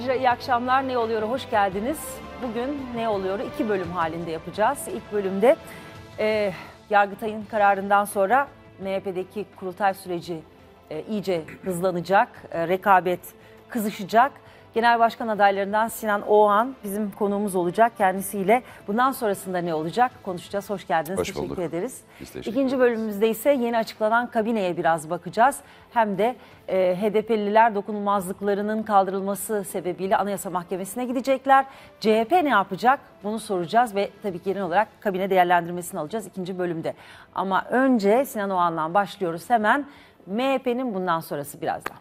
Ayrıca iyi akşamlar Ne Oluyor'a hoş geldiniz. Bugün Ne Oluyor'u İki bölüm halinde yapacağız. İlk bölümde e, Yargıtay'ın kararından sonra MHP'deki kurultay süreci e, iyice hızlanacak, e, rekabet kızışacak Genel Başkan adaylarından Sinan Oğan bizim konuğumuz olacak. Kendisiyle bundan sonrasında ne olacak konuşacağız. Hoş geldiniz. Hoş bulduk. Teşekkür ederiz. Biz teşekkür İkinci ederiz. bölümümüzde ise yeni açıklanan kabineye biraz bakacağız. Hem de e, HDP'liler dokunulmazlıklarının kaldırılması sebebiyle Anayasa Mahkemesi'ne gidecekler. CHP ne yapacak bunu soracağız ve tabii ki genel olarak kabine değerlendirmesini alacağız ikinci bölümde. Ama önce Sinan Oğan'dan başlıyoruz hemen. MHP'nin bundan sonrası birazdan.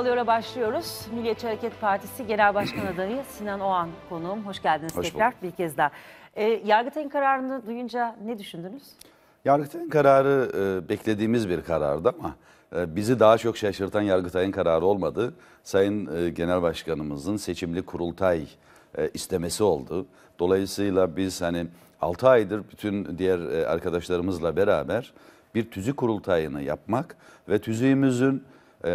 oluyor'a başlıyoruz. Milliyetçi Hareket Partisi Genel Başkan adayı Sinan Oğan konuğum. Hoş geldiniz Hoş tekrar bir kez daha. E, Yargıtay'ın kararını duyunca ne düşündünüz? Yargıtay'ın kararı e, beklediğimiz bir karardı ama e, bizi daha çok şaşırtan Yargıtay'ın kararı olmadı. Sayın e, Genel Başkanımızın seçimli kurultay e, istemesi oldu. Dolayısıyla biz hani 6 aydır bütün diğer e, arkadaşlarımızla beraber bir tüzük kurultayını yapmak ve tüzüğümüzün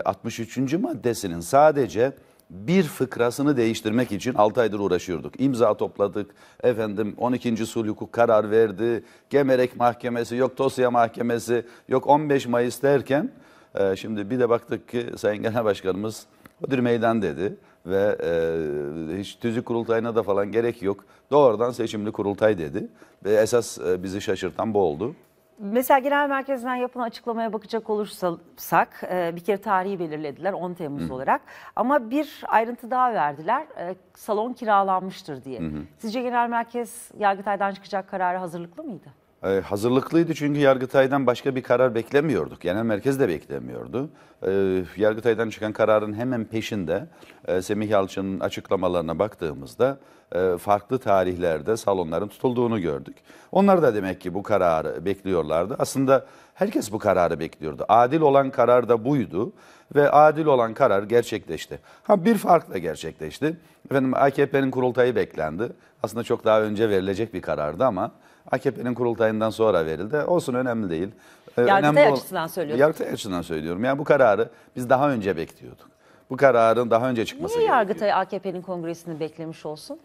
63. E, maddesinin sadece bir fıkrasını değiştirmek için 6 aydır uğraşıyorduk. İmza topladık, efendim 12. sulh hukuk karar verdi, Gemerek Mahkemesi, yok Tosya Mahkemesi, yok 15 Mayıs derken e, şimdi bir de baktık ki Sayın Genel Başkanımız Hıdır Meydan dedi ve e, hiç tüzük kurultayına da falan gerek yok. Doğrudan seçimli kurultay dedi ve esas e, bizi şaşırtan bu oldu. Mesela genel merkezden yapılan açıklamaya bakacak olursak e, bir kere tarihi belirlediler 10 Temmuz Hı. olarak ama bir ayrıntı daha verdiler e, salon kiralanmıştır diye. Hı. Sizce genel merkez Yargıtay'dan çıkacak kararı hazırlıklı mıydı? Ee, hazırlıklıydı çünkü Yargıtay'dan başka bir karar beklemiyorduk. Genel merkez de beklemiyordu. Ee, Yargıtay'dan çıkan kararın hemen peşinde e, Semih Yalçın'ın açıklamalarına baktığımızda e, farklı tarihlerde salonların tutulduğunu gördük. Onlar da demek ki bu kararı bekliyorlardı. Aslında herkes bu kararı bekliyordu. Adil olan karar da buydu ve adil olan karar gerçekleşti. Ha bir farkla gerçekleşti. Efendim AKP'nin kurultayı beklendi. Aslında çok daha önce verilecek bir karardı ama AKP'nin kurultayından sonra verildi. Olsun önemli değil. Ee, Yargıtay önemli açısından söylüyorum. Yargıtay açısından söylüyorum. Yani bu kararı biz daha önce bekliyorduk. Bu kararın daha önce çıkması Niye Yargıtay AKP'nin kongresini beklemiş olsun?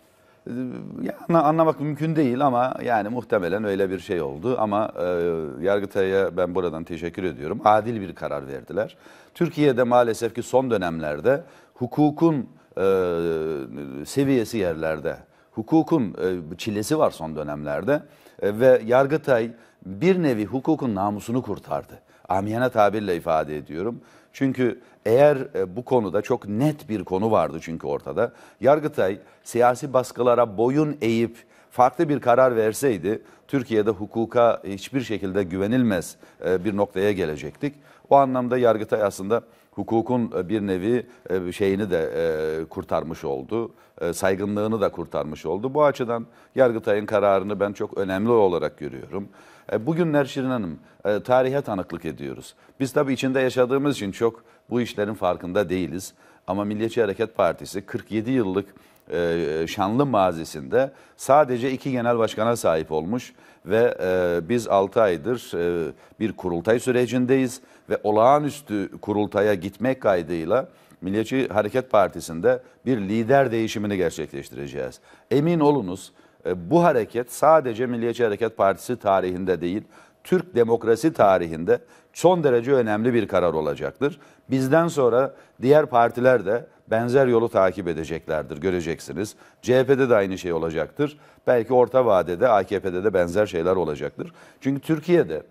Ee, yani anlamak mümkün değil ama yani muhtemelen öyle bir şey oldu. Ama e, Yargıtay'a ben buradan teşekkür ediyorum. Adil bir karar verdiler. Türkiye'de maalesef ki son dönemlerde hukukun e, seviyesi yerlerde hukukun e, çilesi var son dönemlerde e, ve Yargıtay bir nevi hukukun namusunu kurtardı. Amiyana tabirle ifade ediyorum. Çünkü eğer e, bu konuda çok net bir konu vardı çünkü ortada. Yargıtay siyasi baskılara boyun eğip farklı bir karar verseydi Türkiye'de hukuka hiçbir şekilde güvenilmez bir noktaya gelecektik. O anlamda Yargıtay aslında hukukun e, bir nevi e, şeyini de e, kurtarmış oldu. Saygınlığını da kurtarmış oldu. Bu açıdan Yargıtay'ın kararını ben çok önemli olarak görüyorum. Bugünler Şirin Hanım, tarihe tanıklık ediyoruz. Biz tabii içinde yaşadığımız için çok bu işlerin farkında değiliz. Ama Milliyetçi Hareket Partisi 47 yıllık e, şanlı mazisinde sadece iki genel başkana sahip olmuş ve e, biz 6 aydır e, bir kurultay sürecindeyiz ve olağanüstü kurultaya gitmek kaydıyla Milliyetçi Hareket Partisi'nde bir lider değişimini gerçekleştireceğiz. Emin olunuz e, bu hareket sadece Milliyetçi Hareket Partisi tarihinde değil, Türk demokrasi tarihinde son derece önemli bir karar olacaktır. Bizden sonra diğer partiler de benzer yolu takip edeceklerdir, göreceksiniz. CHP'de de aynı şey olacaktır. Belki orta vadede AKP'de de benzer şeyler olacaktır. Çünkü Türkiye'de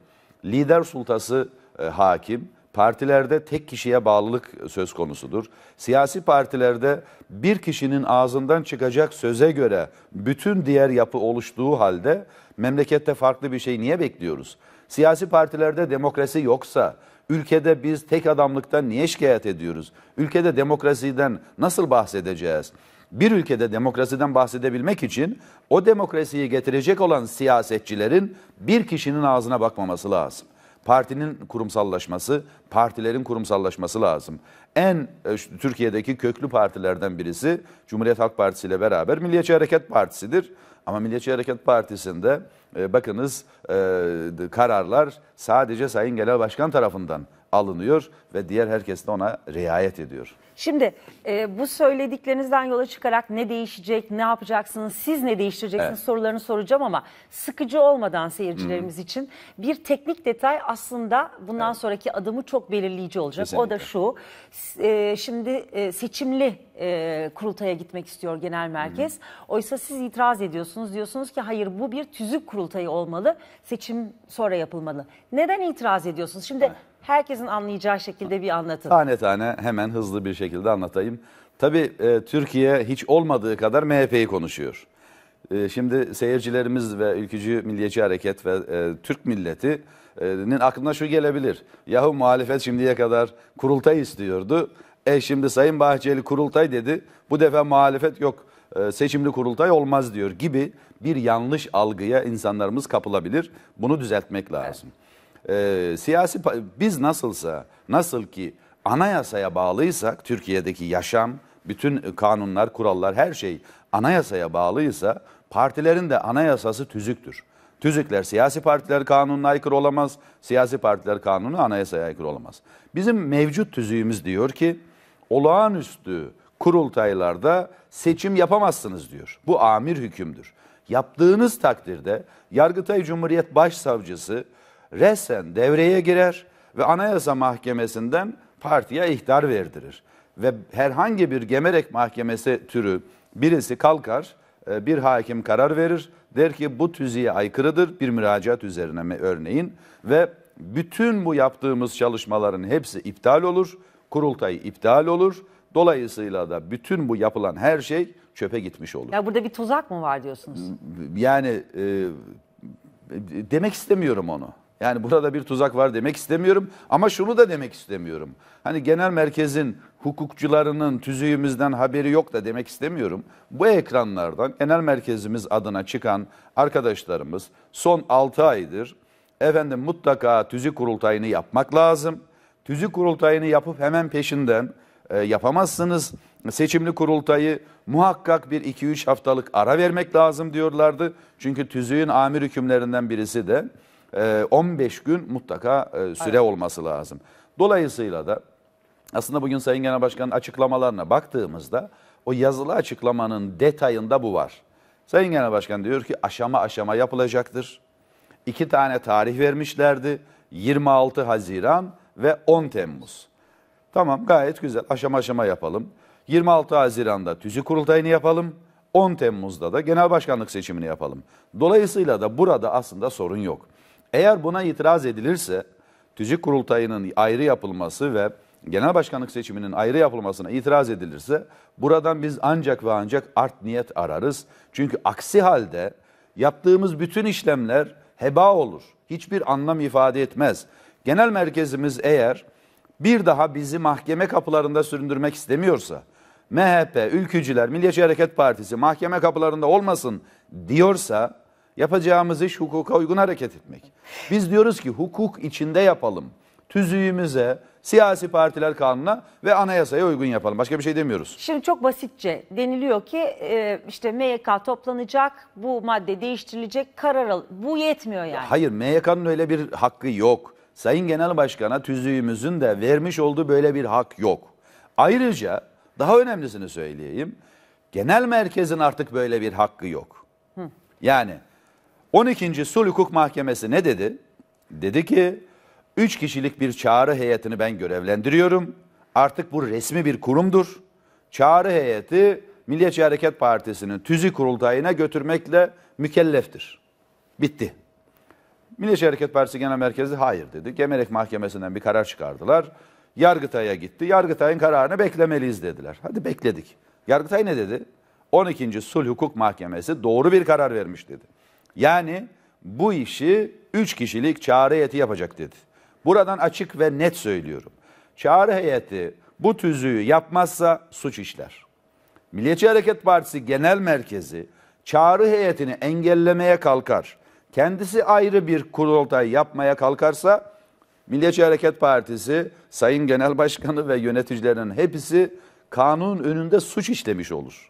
lider sultası e, hakim, partilerde tek kişiye bağlılık söz konusudur. Siyasi partilerde bir kişinin ağzından çıkacak söze göre bütün diğer yapı oluştuğu halde memlekette farklı bir şey niye bekliyoruz? Siyasi partilerde demokrasi yoksa ülkede biz tek adamlıktan niye şikayet ediyoruz? Ülkede demokrasiden nasıl bahsedeceğiz? Bir ülkede demokrasiden bahsedebilmek için o demokrasiyi getirecek olan siyasetçilerin bir kişinin ağzına bakmaması lazım partinin kurumsallaşması, partilerin kurumsallaşması lazım. En e, Türkiye'deki köklü partilerden birisi Cumhuriyet Halk Partisi ile beraber Milliyetçi Hareket Partisi'dir. Ama Milliyetçi Hareket Partisi'nde e, bakınız e, kararlar sadece Sayın Genel Başkan tarafından alınıyor ve diğer herkes de ona riayet ediyor. Şimdi e, bu söylediklerinizden yola çıkarak ne değişecek, ne yapacaksınız, siz ne değiştireceksiniz evet. sorularını soracağım ama sıkıcı olmadan seyircilerimiz hmm. için bir teknik detay aslında bundan evet. sonraki adımı çok belirleyici olacak. Kesinlikle. O da şu, e, şimdi e, seçimli e, kurultaya gitmek istiyor genel merkez. Hmm. Oysa siz itiraz ediyorsunuz, diyorsunuz ki hayır bu bir tüzük kurultayı olmalı, seçim sonra yapılmalı. Neden itiraz ediyorsunuz? Şimdi... Evet herkesin anlayacağı şekilde bir anlatın. Tane tane hemen hızlı bir şekilde anlatayım. Tabii e, Türkiye hiç olmadığı kadar MHP'yi konuşuyor. E, şimdi seyircilerimiz ve Ülkücü Milliyetçi Hareket ve e, Türk milletinin aklına şu gelebilir. Yahu muhalefet şimdiye kadar kurultay istiyordu. E şimdi Sayın Bahçeli kurultay dedi. Bu defa muhalefet yok e, seçimli kurultay olmaz diyor gibi bir yanlış algıya insanlarımız kapılabilir. Bunu düzeltmek lazım. Evet e, siyasi biz nasılsa nasıl ki anayasaya bağlıysak Türkiye'deki yaşam bütün kanunlar kurallar her şey anayasaya bağlıysa partilerin de anayasası tüzüktür. Tüzükler siyasi partiler kanununa aykırı olamaz. Siyasi partiler kanunu anayasaya aykırı olamaz. Bizim mevcut tüzüğümüz diyor ki olağanüstü kurultaylarda seçim yapamazsınız diyor. Bu amir hükümdür. Yaptığınız takdirde Yargıtay Cumhuriyet Başsavcısı resen devreye girer ve Anayasa Mahkemesi'nden partiye ihtar verdirir. Ve herhangi bir gemerek mahkemesi türü birisi kalkar, e, bir hakim karar verir. Der ki bu tüziye aykırıdır bir müracaat üzerine mi örneğin ve bütün bu yaptığımız çalışmaların hepsi iptal olur. kurultayı iptal olur. Dolayısıyla da bütün bu yapılan her şey çöpe gitmiş olur. Ya burada bir tuzak mı var diyorsunuz? Yani e, demek istemiyorum onu. Yani burada bir tuzak var demek istemiyorum ama şunu da demek istemiyorum. Hani genel merkezin hukukçularının tüzüğümüzden haberi yok da demek istemiyorum. Bu ekranlardan genel merkezimiz adına çıkan arkadaşlarımız son 6 aydır efendim mutlaka tüzük kurultayını yapmak lazım. Tüzük kurultayını yapıp hemen peşinden e, yapamazsınız. Seçimli kurultayı muhakkak bir 2-3 haftalık ara vermek lazım diyorlardı. Çünkü tüzüğün amir hükümlerinden birisi de 15 ee, gün mutlaka e, süre evet. olması lazım. Dolayısıyla da aslında bugün Sayın Genel Başkan'ın açıklamalarına baktığımızda o yazılı açıklamanın detayında bu var. Sayın Genel Başkan diyor ki aşama aşama yapılacaktır. İki tane tarih vermişlerdi. 26 Haziran ve 10 Temmuz. Tamam gayet güzel aşama aşama yapalım. 26 Haziran'da tüzük kurultayını yapalım. 10 Temmuz'da da genel başkanlık seçimini yapalım. Dolayısıyla da burada aslında sorun yok. Eğer buna itiraz edilirse Tüzük kurultayının ayrı yapılması ve genel başkanlık seçiminin ayrı yapılmasına itiraz edilirse buradan biz ancak ve ancak art niyet ararız. Çünkü aksi halde yaptığımız bütün işlemler heba olur. Hiçbir anlam ifade etmez. Genel merkezimiz eğer bir daha bizi mahkeme kapılarında süründürmek istemiyorsa, MHP, Ülkücüler, Milliyetçi Hareket Partisi mahkeme kapılarında olmasın diyorsa Yapacağımız iş hukuka uygun hareket etmek. Biz diyoruz ki hukuk içinde yapalım. Tüzüğümüze, siyasi partiler kanuna ve anayasaya uygun yapalım. Başka bir şey demiyoruz. Şimdi çok basitçe deniliyor ki e, işte MYK toplanacak, bu madde değiştirilecek, karar al. Bu yetmiyor yani. Hayır MYK'nın öyle bir hakkı yok. Sayın Genel Başkan'a tüzüğümüzün de vermiş olduğu böyle bir hak yok. Ayrıca daha önemlisini söyleyeyim. Genel merkezin artık böyle bir hakkı yok. Hı. Yani 12. Sulh Hukuk Mahkemesi ne dedi? Dedi ki 3 kişilik bir çağrı heyetini ben görevlendiriyorum. Artık bu resmi bir kurumdur. Çağrı heyeti Milliyetçi Hareket Partisi'nin tüzü kurultayına götürmekle mükelleftir. Bitti. Milliyetçi Hareket Partisi Genel Merkezi hayır dedi. Gemerek Mahkemesi'nden bir karar çıkardılar. Yargıtay'a gitti. Yargıtay'ın kararını beklemeliyiz dediler. Hadi bekledik. Yargıtay ne dedi? 12. Sulh Hukuk Mahkemesi doğru bir karar vermiş dedi. Yani bu işi üç kişilik çağrı heyeti yapacak dedi. Buradan açık ve net söylüyorum. Çağrı heyeti bu tüzüğü yapmazsa suç işler. Milliyetçi Hareket Partisi Genel Merkezi çağrı heyetini engellemeye kalkar. Kendisi ayrı bir kurultay yapmaya kalkarsa Milliyetçi Hareket Partisi, Sayın Genel Başkanı ve yöneticilerin hepsi kanun önünde suç işlemiş olur.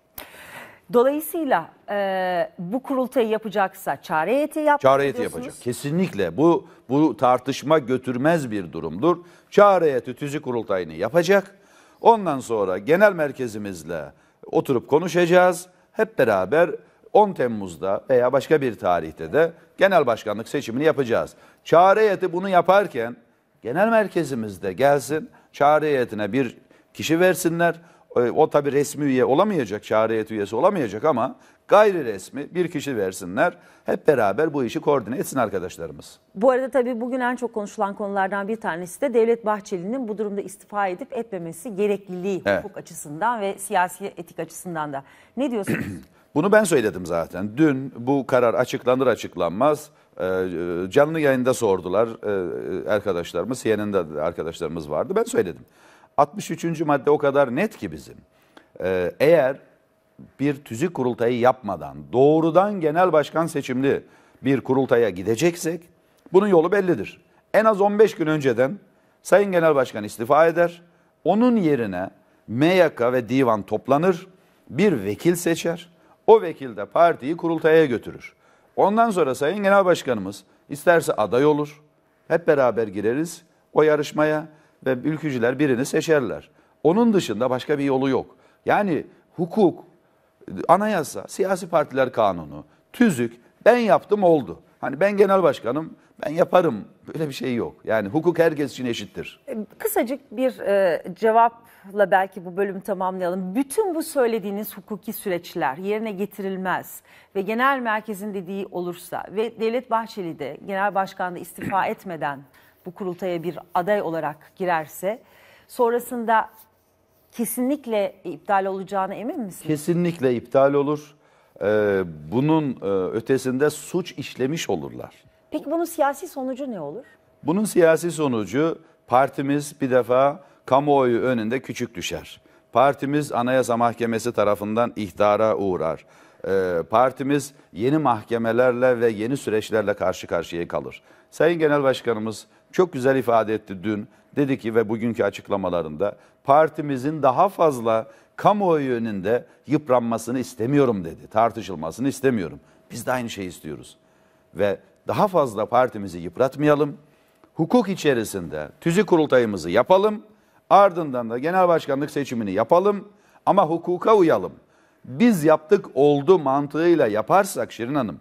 Dolayısıyla e, bu kurultayı yapacaksa çare heyeti yapacak. Çare heyeti yapacak. Kesinlikle bu bu tartışma götürmez bir durumdur. Çare heyeti tüzük kurultayını yapacak. Ondan sonra genel merkezimizle oturup konuşacağız. Hep beraber 10 Temmuz'da veya başka bir tarihte de genel başkanlık seçimini yapacağız. Çare heyeti bunu yaparken genel merkezimizde gelsin. Çare heyetine bir kişi versinler. E, o tabi resmi üye olamayacak, şariyet üyesi olamayacak ama gayri resmi bir kişi versinler. Hep beraber bu işi koordine etsin arkadaşlarımız. Bu arada tabii bugün en çok konuşulan konulardan bir tanesi de Devlet Bahçeli'nin bu durumda istifa edip etmemesi gerekliliği evet. hukuk açısından ve siyasi etik açısından da. Ne diyorsunuz? Bunu ben söyledim zaten. Dün bu karar açıklanır açıklanmaz e, e, canlı yayında sordular arkadaşlarımız, CNN'de arkadaşlarımız vardı. Ben söyledim. 63. madde o kadar net ki bizim. Ee, eğer bir tüzük kurultayı yapmadan doğrudan genel başkan seçimli bir kurultaya gideceksek bunun yolu bellidir. En az 15 gün önceden Sayın Genel Başkan istifa eder. Onun yerine MYK ve divan toplanır. Bir vekil seçer. O vekil de partiyi kurultaya götürür. Ondan sonra Sayın Genel Başkanımız isterse aday olur. Hep beraber gireriz o yarışmaya ve ülkücüler birini seçerler. Onun dışında başka bir yolu yok. Yani hukuk, anayasa, siyasi partiler kanunu, tüzük ben yaptım oldu. Hani ben genel başkanım ben yaparım böyle bir şey yok. Yani hukuk herkes için eşittir. E, kısacık bir e, cevapla belki bu bölümü tamamlayalım. Bütün bu söylediğiniz hukuki süreçler yerine getirilmez ve genel merkezin dediği olursa ve Devlet Bahçeli de genel başkan da istifa etmeden bu kurultaya bir aday olarak girerse sonrasında kesinlikle iptal olacağına emin misiniz? Kesinlikle iptal olur. Ee, bunun e, ötesinde suç işlemiş olurlar. Peki bunun siyasi sonucu ne olur? Bunun siyasi sonucu partimiz bir defa kamuoyu önünde küçük düşer. Partimiz Anayasa Mahkemesi tarafından ihtara uğrar. E, partimiz yeni mahkemelerle ve yeni süreçlerle karşı karşıya kalır. Sayın Genel Başkanımız çok güzel ifade etti dün. Dedi ki ve bugünkü açıklamalarında partimizin daha fazla kamuoyu önünde yıpranmasını istemiyorum dedi. Tartışılmasını istemiyorum. Biz de aynı şeyi istiyoruz. Ve daha fazla partimizi yıpratmayalım. Hukuk içerisinde tüzük kurultayımızı yapalım. Ardından da genel başkanlık seçimini yapalım ama hukuka uyalım. Biz yaptık oldu mantığıyla yaparsak Şirin Hanım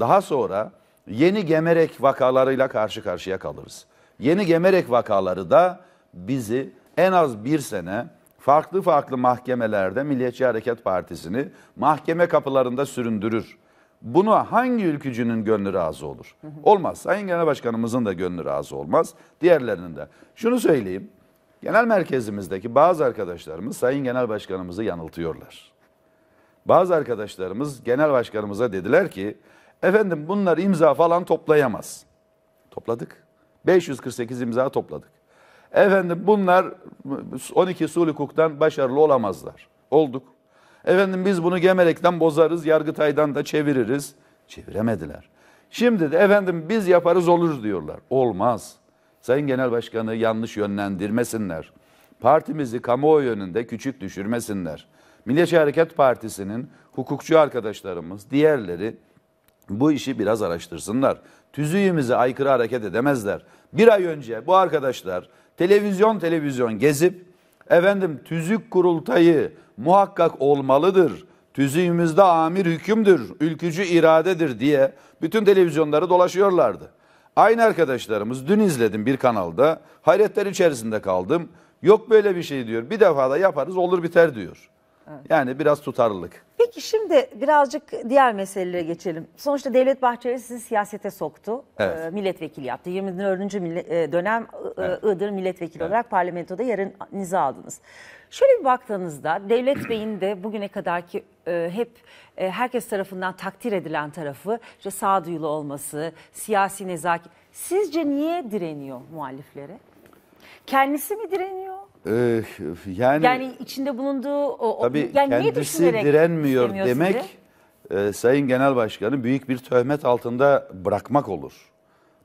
daha sonra yeni gemerek vakalarıyla karşı karşıya kalırız. Yeni gemerek vakaları da bizi en az bir sene farklı farklı mahkemelerde Milliyetçi Hareket Partisi'ni mahkeme kapılarında süründürür. Buna hangi ülkücünün gönlü razı olur? Olmaz. Sayın Genel Başkanımızın da gönlü razı olmaz. Diğerlerinin de. Şunu söyleyeyim. Genel merkezimizdeki bazı arkadaşlarımız Sayın Genel Başkanımızı yanıltıyorlar. Bazı arkadaşlarımız Genel Başkanımıza dediler ki Efendim bunlar imza falan toplayamaz. Topladık. 548 imza topladık. Efendim bunlar 12 usul başarılı olamazlar. Olduk. Efendim biz bunu Gemerek'ten bozarız, Yargıtay'dan da çeviririz. Çeviremediler. Şimdi de efendim biz yaparız olur diyorlar. Olmaz. Sayın Genel Başkanı yanlış yönlendirmesinler. Partimizi kamuoyu önünde küçük düşürmesinler. Milliyetçi Hareket Partisi'nin hukukçu arkadaşlarımız, diğerleri bu işi biraz araştırsınlar. Tüzüğümüze aykırı hareket edemezler. Bir ay önce bu arkadaşlar televizyon televizyon gezip efendim tüzük kurultayı muhakkak olmalıdır. Tüzüğümüzde amir hükümdür, ülkücü iradedir diye bütün televizyonları dolaşıyorlardı. Aynı arkadaşlarımız dün izledim bir kanalda hayretler içerisinde kaldım. Yok böyle bir şey diyor bir defa da yaparız olur biter diyor. Yani biraz tutarlılık. Peki şimdi birazcık diğer meselelere geçelim. Sonuçta Devlet Bahçeli sizi siyasete soktu. Evet. E, milletvekili yaptı. 24. Mille, e, dönem evet. Iğdır milletvekili evet. olarak parlamentoda yerinizi aldınız. Şöyle bir baktığınızda Devlet Bey'in de bugüne kadarki e, hep e, herkes tarafından takdir edilen tarafı işte sağduyulu olması, siyasi nezaket. Sizce niye direniyor muhaliflere? Kendisi mi direniyor? Ee, yani, Yani içinde bulunduğu o, tabii yani kendisi düşünerek direnmiyor demek e, Sayın Genel Başkan'ı büyük bir töhmet altında bırakmak olur.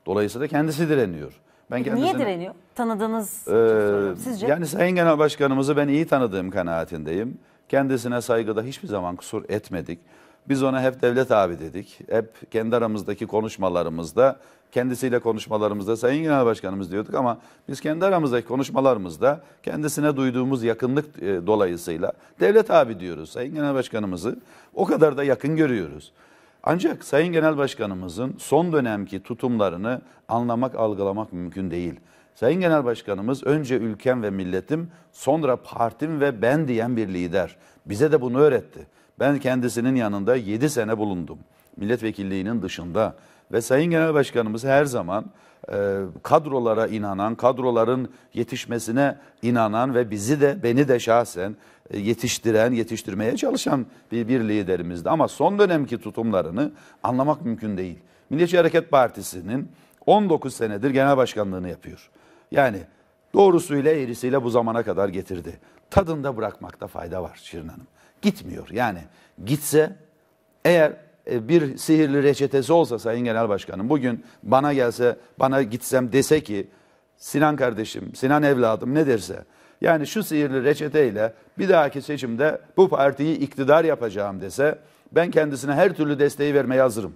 Dolayısıyla kendisi direniyor. Ben Niye direniyor? Tanıdığınız ee, için sizce? Yani Sayın Genel Başkanımızı ben iyi tanıdığım kanaatindeyim. Kendisine saygıda hiçbir zaman kusur etmedik. Biz ona hep devlet abi dedik. Hep kendi aramızdaki konuşmalarımızda, kendisiyle konuşmalarımızda Sayın Genel Başkanımız diyorduk ama biz kendi aramızdaki konuşmalarımızda kendisine duyduğumuz yakınlık e, dolayısıyla devlet abi diyoruz. Sayın Genel Başkanımızı o kadar da yakın görüyoruz. Ancak Sayın Genel Başkanımızın son dönemki tutumlarını anlamak, algılamak mümkün değil. Sayın Genel Başkanımız önce ülkem ve milletim, sonra partim ve ben diyen bir lider. Bize de bunu öğretti. Ben kendisinin yanında 7 sene bulundum. Milletvekilliğinin dışında ve Sayın Genel Başkanımız her zaman e, kadrolara inanan, kadroların yetişmesine inanan ve bizi de beni de şahsen e, yetiştiren, yetiştirmeye çalışan bir, bir liderimizdi. Ama son dönemki tutumlarını anlamak mümkün değil. Milliyetçi Hareket Partisi'nin 19 senedir genel başkanlığını yapıyor. Yani doğrusuyla eğrisiyle bu zamana kadar getirdi. Tadında bırakmakta fayda var Şirin Hanım gitmiyor. Yani gitse eğer e, bir sihirli reçetesi olsa Sayın Genel Başkanım bugün bana gelse bana gitsem dese ki Sinan kardeşim, Sinan evladım ne derse yani şu sihirli reçeteyle bir dahaki seçimde bu partiyi iktidar yapacağım dese ben kendisine her türlü desteği vermeye hazırım.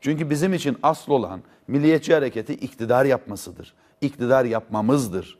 Çünkü bizim için asıl olan milliyetçi hareketi iktidar yapmasıdır. İktidar yapmamızdır.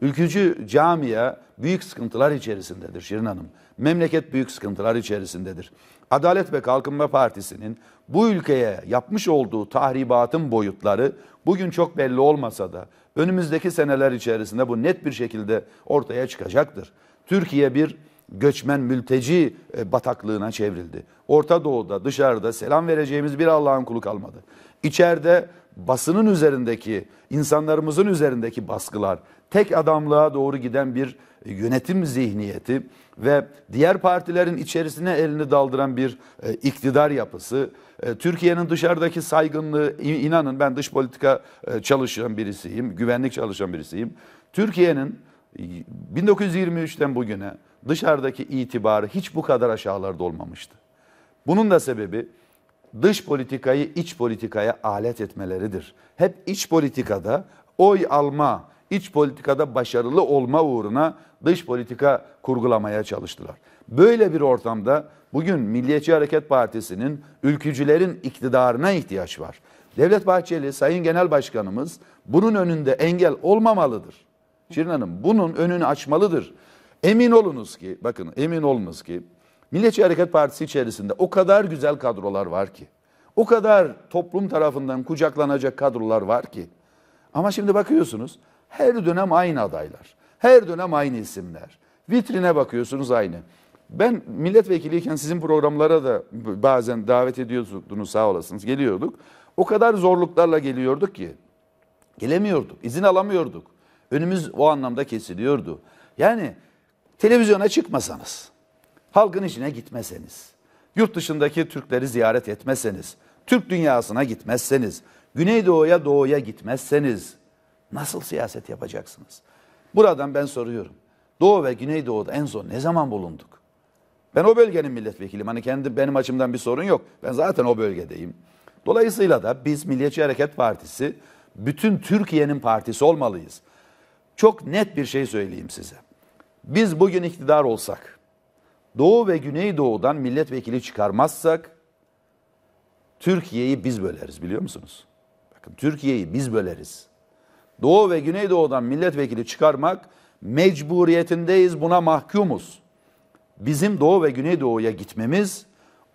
Ülkücü camia büyük sıkıntılar içerisindedir Şirin Hanım memleket büyük sıkıntılar içerisindedir. Adalet ve Kalkınma Partisi'nin bu ülkeye yapmış olduğu tahribatın boyutları bugün çok belli olmasa da önümüzdeki seneler içerisinde bu net bir şekilde ortaya çıkacaktır. Türkiye bir göçmen mülteci e, bataklığına çevrildi. Orta Doğu'da dışarıda selam vereceğimiz bir Allah'ın kulu kalmadı. İçeride basının üzerindeki, insanlarımızın üzerindeki baskılar, tek adamlığa doğru giden bir e, yönetim zihniyeti ve diğer partilerin içerisine elini daldıran bir e, iktidar yapısı, e, Türkiye'nin dışarıdaki saygınlığı, inanın ben dış politika çalışan birisiyim, güvenlik çalışan birisiyim. Türkiye'nin 1923'ten bugüne dışarıdaki itibarı hiç bu kadar aşağılarda olmamıştı. Bunun da sebebi dış politikayı iç politikaya alet etmeleridir. Hep iç politikada oy alma iç politikada başarılı olma uğruna dış politika kurgulamaya çalıştılar. Böyle bir ortamda bugün Milliyetçi Hareket Partisi'nin ülkücülerin iktidarına ihtiyaç var. Devlet Bahçeli, Sayın Genel Başkanımız bunun önünde engel olmamalıdır. Şirin Hanım bunun önünü açmalıdır. Emin olunuz ki, bakın emin olunuz ki Milliyetçi Hareket Partisi içerisinde o kadar güzel kadrolar var ki. O kadar toplum tarafından kucaklanacak kadrolar var ki. Ama şimdi bakıyorsunuz her dönem aynı adaylar. Her dönem aynı isimler. Vitrine bakıyorsunuz aynı. Ben milletvekiliyken sizin programlara da bazen davet ediyordunuz sağ olasınız. Geliyorduk. O kadar zorluklarla geliyorduk ki. Gelemiyorduk. izin alamıyorduk. Önümüz o anlamda kesiliyordu. Yani televizyona çıkmasanız, halkın içine gitmeseniz, yurt dışındaki Türkleri ziyaret etmeseniz, Türk dünyasına gitmezseniz, Güneydoğu'ya doğuya gitmezseniz, Nasıl siyaset yapacaksınız? Buradan ben soruyorum. Doğu ve Güneydoğu'da en son ne zaman bulunduk? Ben o bölgenin milletvekiliyim. Hani kendi benim açımdan bir sorun yok. Ben zaten o bölgedeyim. Dolayısıyla da biz Milliyetçi Hareket Partisi bütün Türkiye'nin partisi olmalıyız. Çok net bir şey söyleyeyim size. Biz bugün iktidar olsak, Doğu ve Güneydoğu'dan milletvekili çıkarmazsak Türkiye'yi biz böleriz biliyor musunuz? Bakın Türkiye'yi biz böleriz. Doğu ve Güneydoğu'dan milletvekili çıkarmak mecburiyetindeyiz buna mahkumuz. Bizim Doğu ve Güneydoğu'ya gitmemiz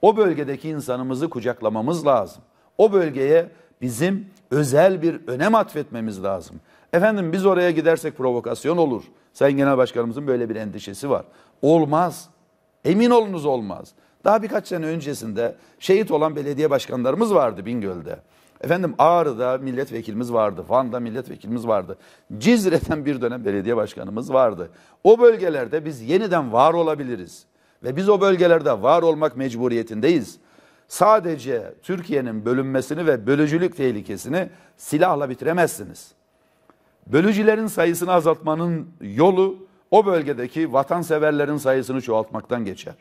o bölgedeki insanımızı kucaklamamız lazım. O bölgeye bizim özel bir önem atfetmemiz lazım. Efendim biz oraya gidersek provokasyon olur. Sayın Genel Başkanımızın böyle bir endişesi var. Olmaz. Emin olunuz olmaz. Daha birkaç sene öncesinde şehit olan belediye başkanlarımız vardı Bingöl'de. Efendim Ağrı'da milletvekilimiz vardı, Van'da milletvekilimiz vardı. Cizre'den bir dönem belediye başkanımız vardı. O bölgelerde biz yeniden var olabiliriz. Ve biz o bölgelerde var olmak mecburiyetindeyiz. Sadece Türkiye'nin bölünmesini ve bölücülük tehlikesini silahla bitiremezsiniz. Bölücülerin sayısını azaltmanın yolu o bölgedeki vatanseverlerin sayısını çoğaltmaktan geçer.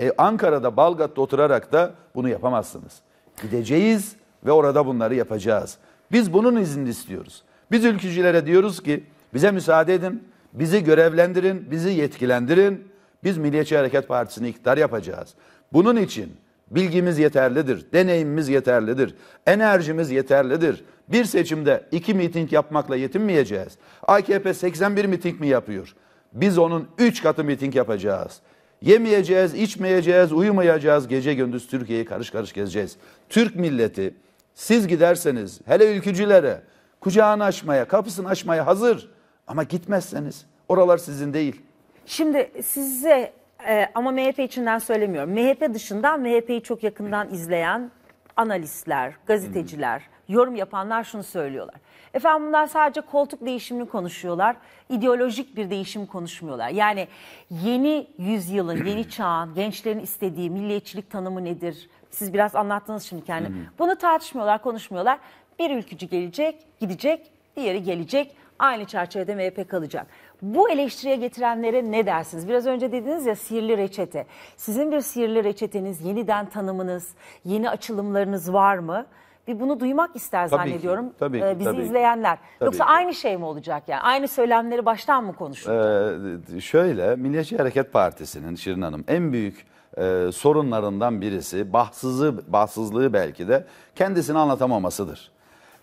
E, Ankara'da, Balgat'ta oturarak da bunu yapamazsınız. Gideceğiz, ve orada bunları yapacağız. Biz bunun izni istiyoruz. Biz ülkücülere diyoruz ki bize müsaade edin, bizi görevlendirin, bizi yetkilendirin. Biz Milliyetçi Hareket Partisi'ni iktidar yapacağız. Bunun için bilgimiz yeterlidir, deneyimimiz yeterlidir, enerjimiz yeterlidir. Bir seçimde iki miting yapmakla yetinmeyeceğiz. AKP 81 miting mi yapıyor? Biz onun 3 katı miting yapacağız. Yemeyeceğiz, içmeyeceğiz, uyumayacağız. Gece gündüz Türkiye'yi karış karış gezeceğiz. Türk milleti siz giderseniz hele ülkücülere kucağını açmaya, kapısını açmaya hazır ama gitmezseniz oralar sizin değil. Şimdi size e, ama MHP içinden söylemiyorum. MHP dışından MHP'yi çok yakından izleyen analistler, gazeteciler, yorum yapanlar şunu söylüyorlar. Efendim bunlar sadece koltuk değişimini konuşuyorlar. İdeolojik bir değişim konuşmuyorlar. Yani yeni yüzyılın, yeni çağın, gençlerin istediği milliyetçilik tanımı nedir? Siz biraz anlattınız şimdi kendi. Bunu tartışmıyorlar, konuşmuyorlar. Bir ülkücü gelecek, gidecek, diğeri gelecek. Aynı çerçevede MHP kalacak. Bu eleştiriye getirenlere ne dersiniz? Biraz önce dediniz ya sihirli reçete. Sizin bir sihirli reçeteniz, yeniden tanımınız, yeni açılımlarınız var mı? Bir bunu duymak ister Tabii ki, zannediyorum tabii e, ki, bizi tabii ki. izleyenler. Tabii Yoksa ki. aynı şey mi olacak yani? Aynı söylemleri baştan mı konuşulacak? Ee, şöyle Milliyetçi Hareket Partisi'nin Şirin Hanım en büyük e, sorunlarından birisi, bahtsızlığı, bahtsızlığı belki de kendisini anlatamamasıdır.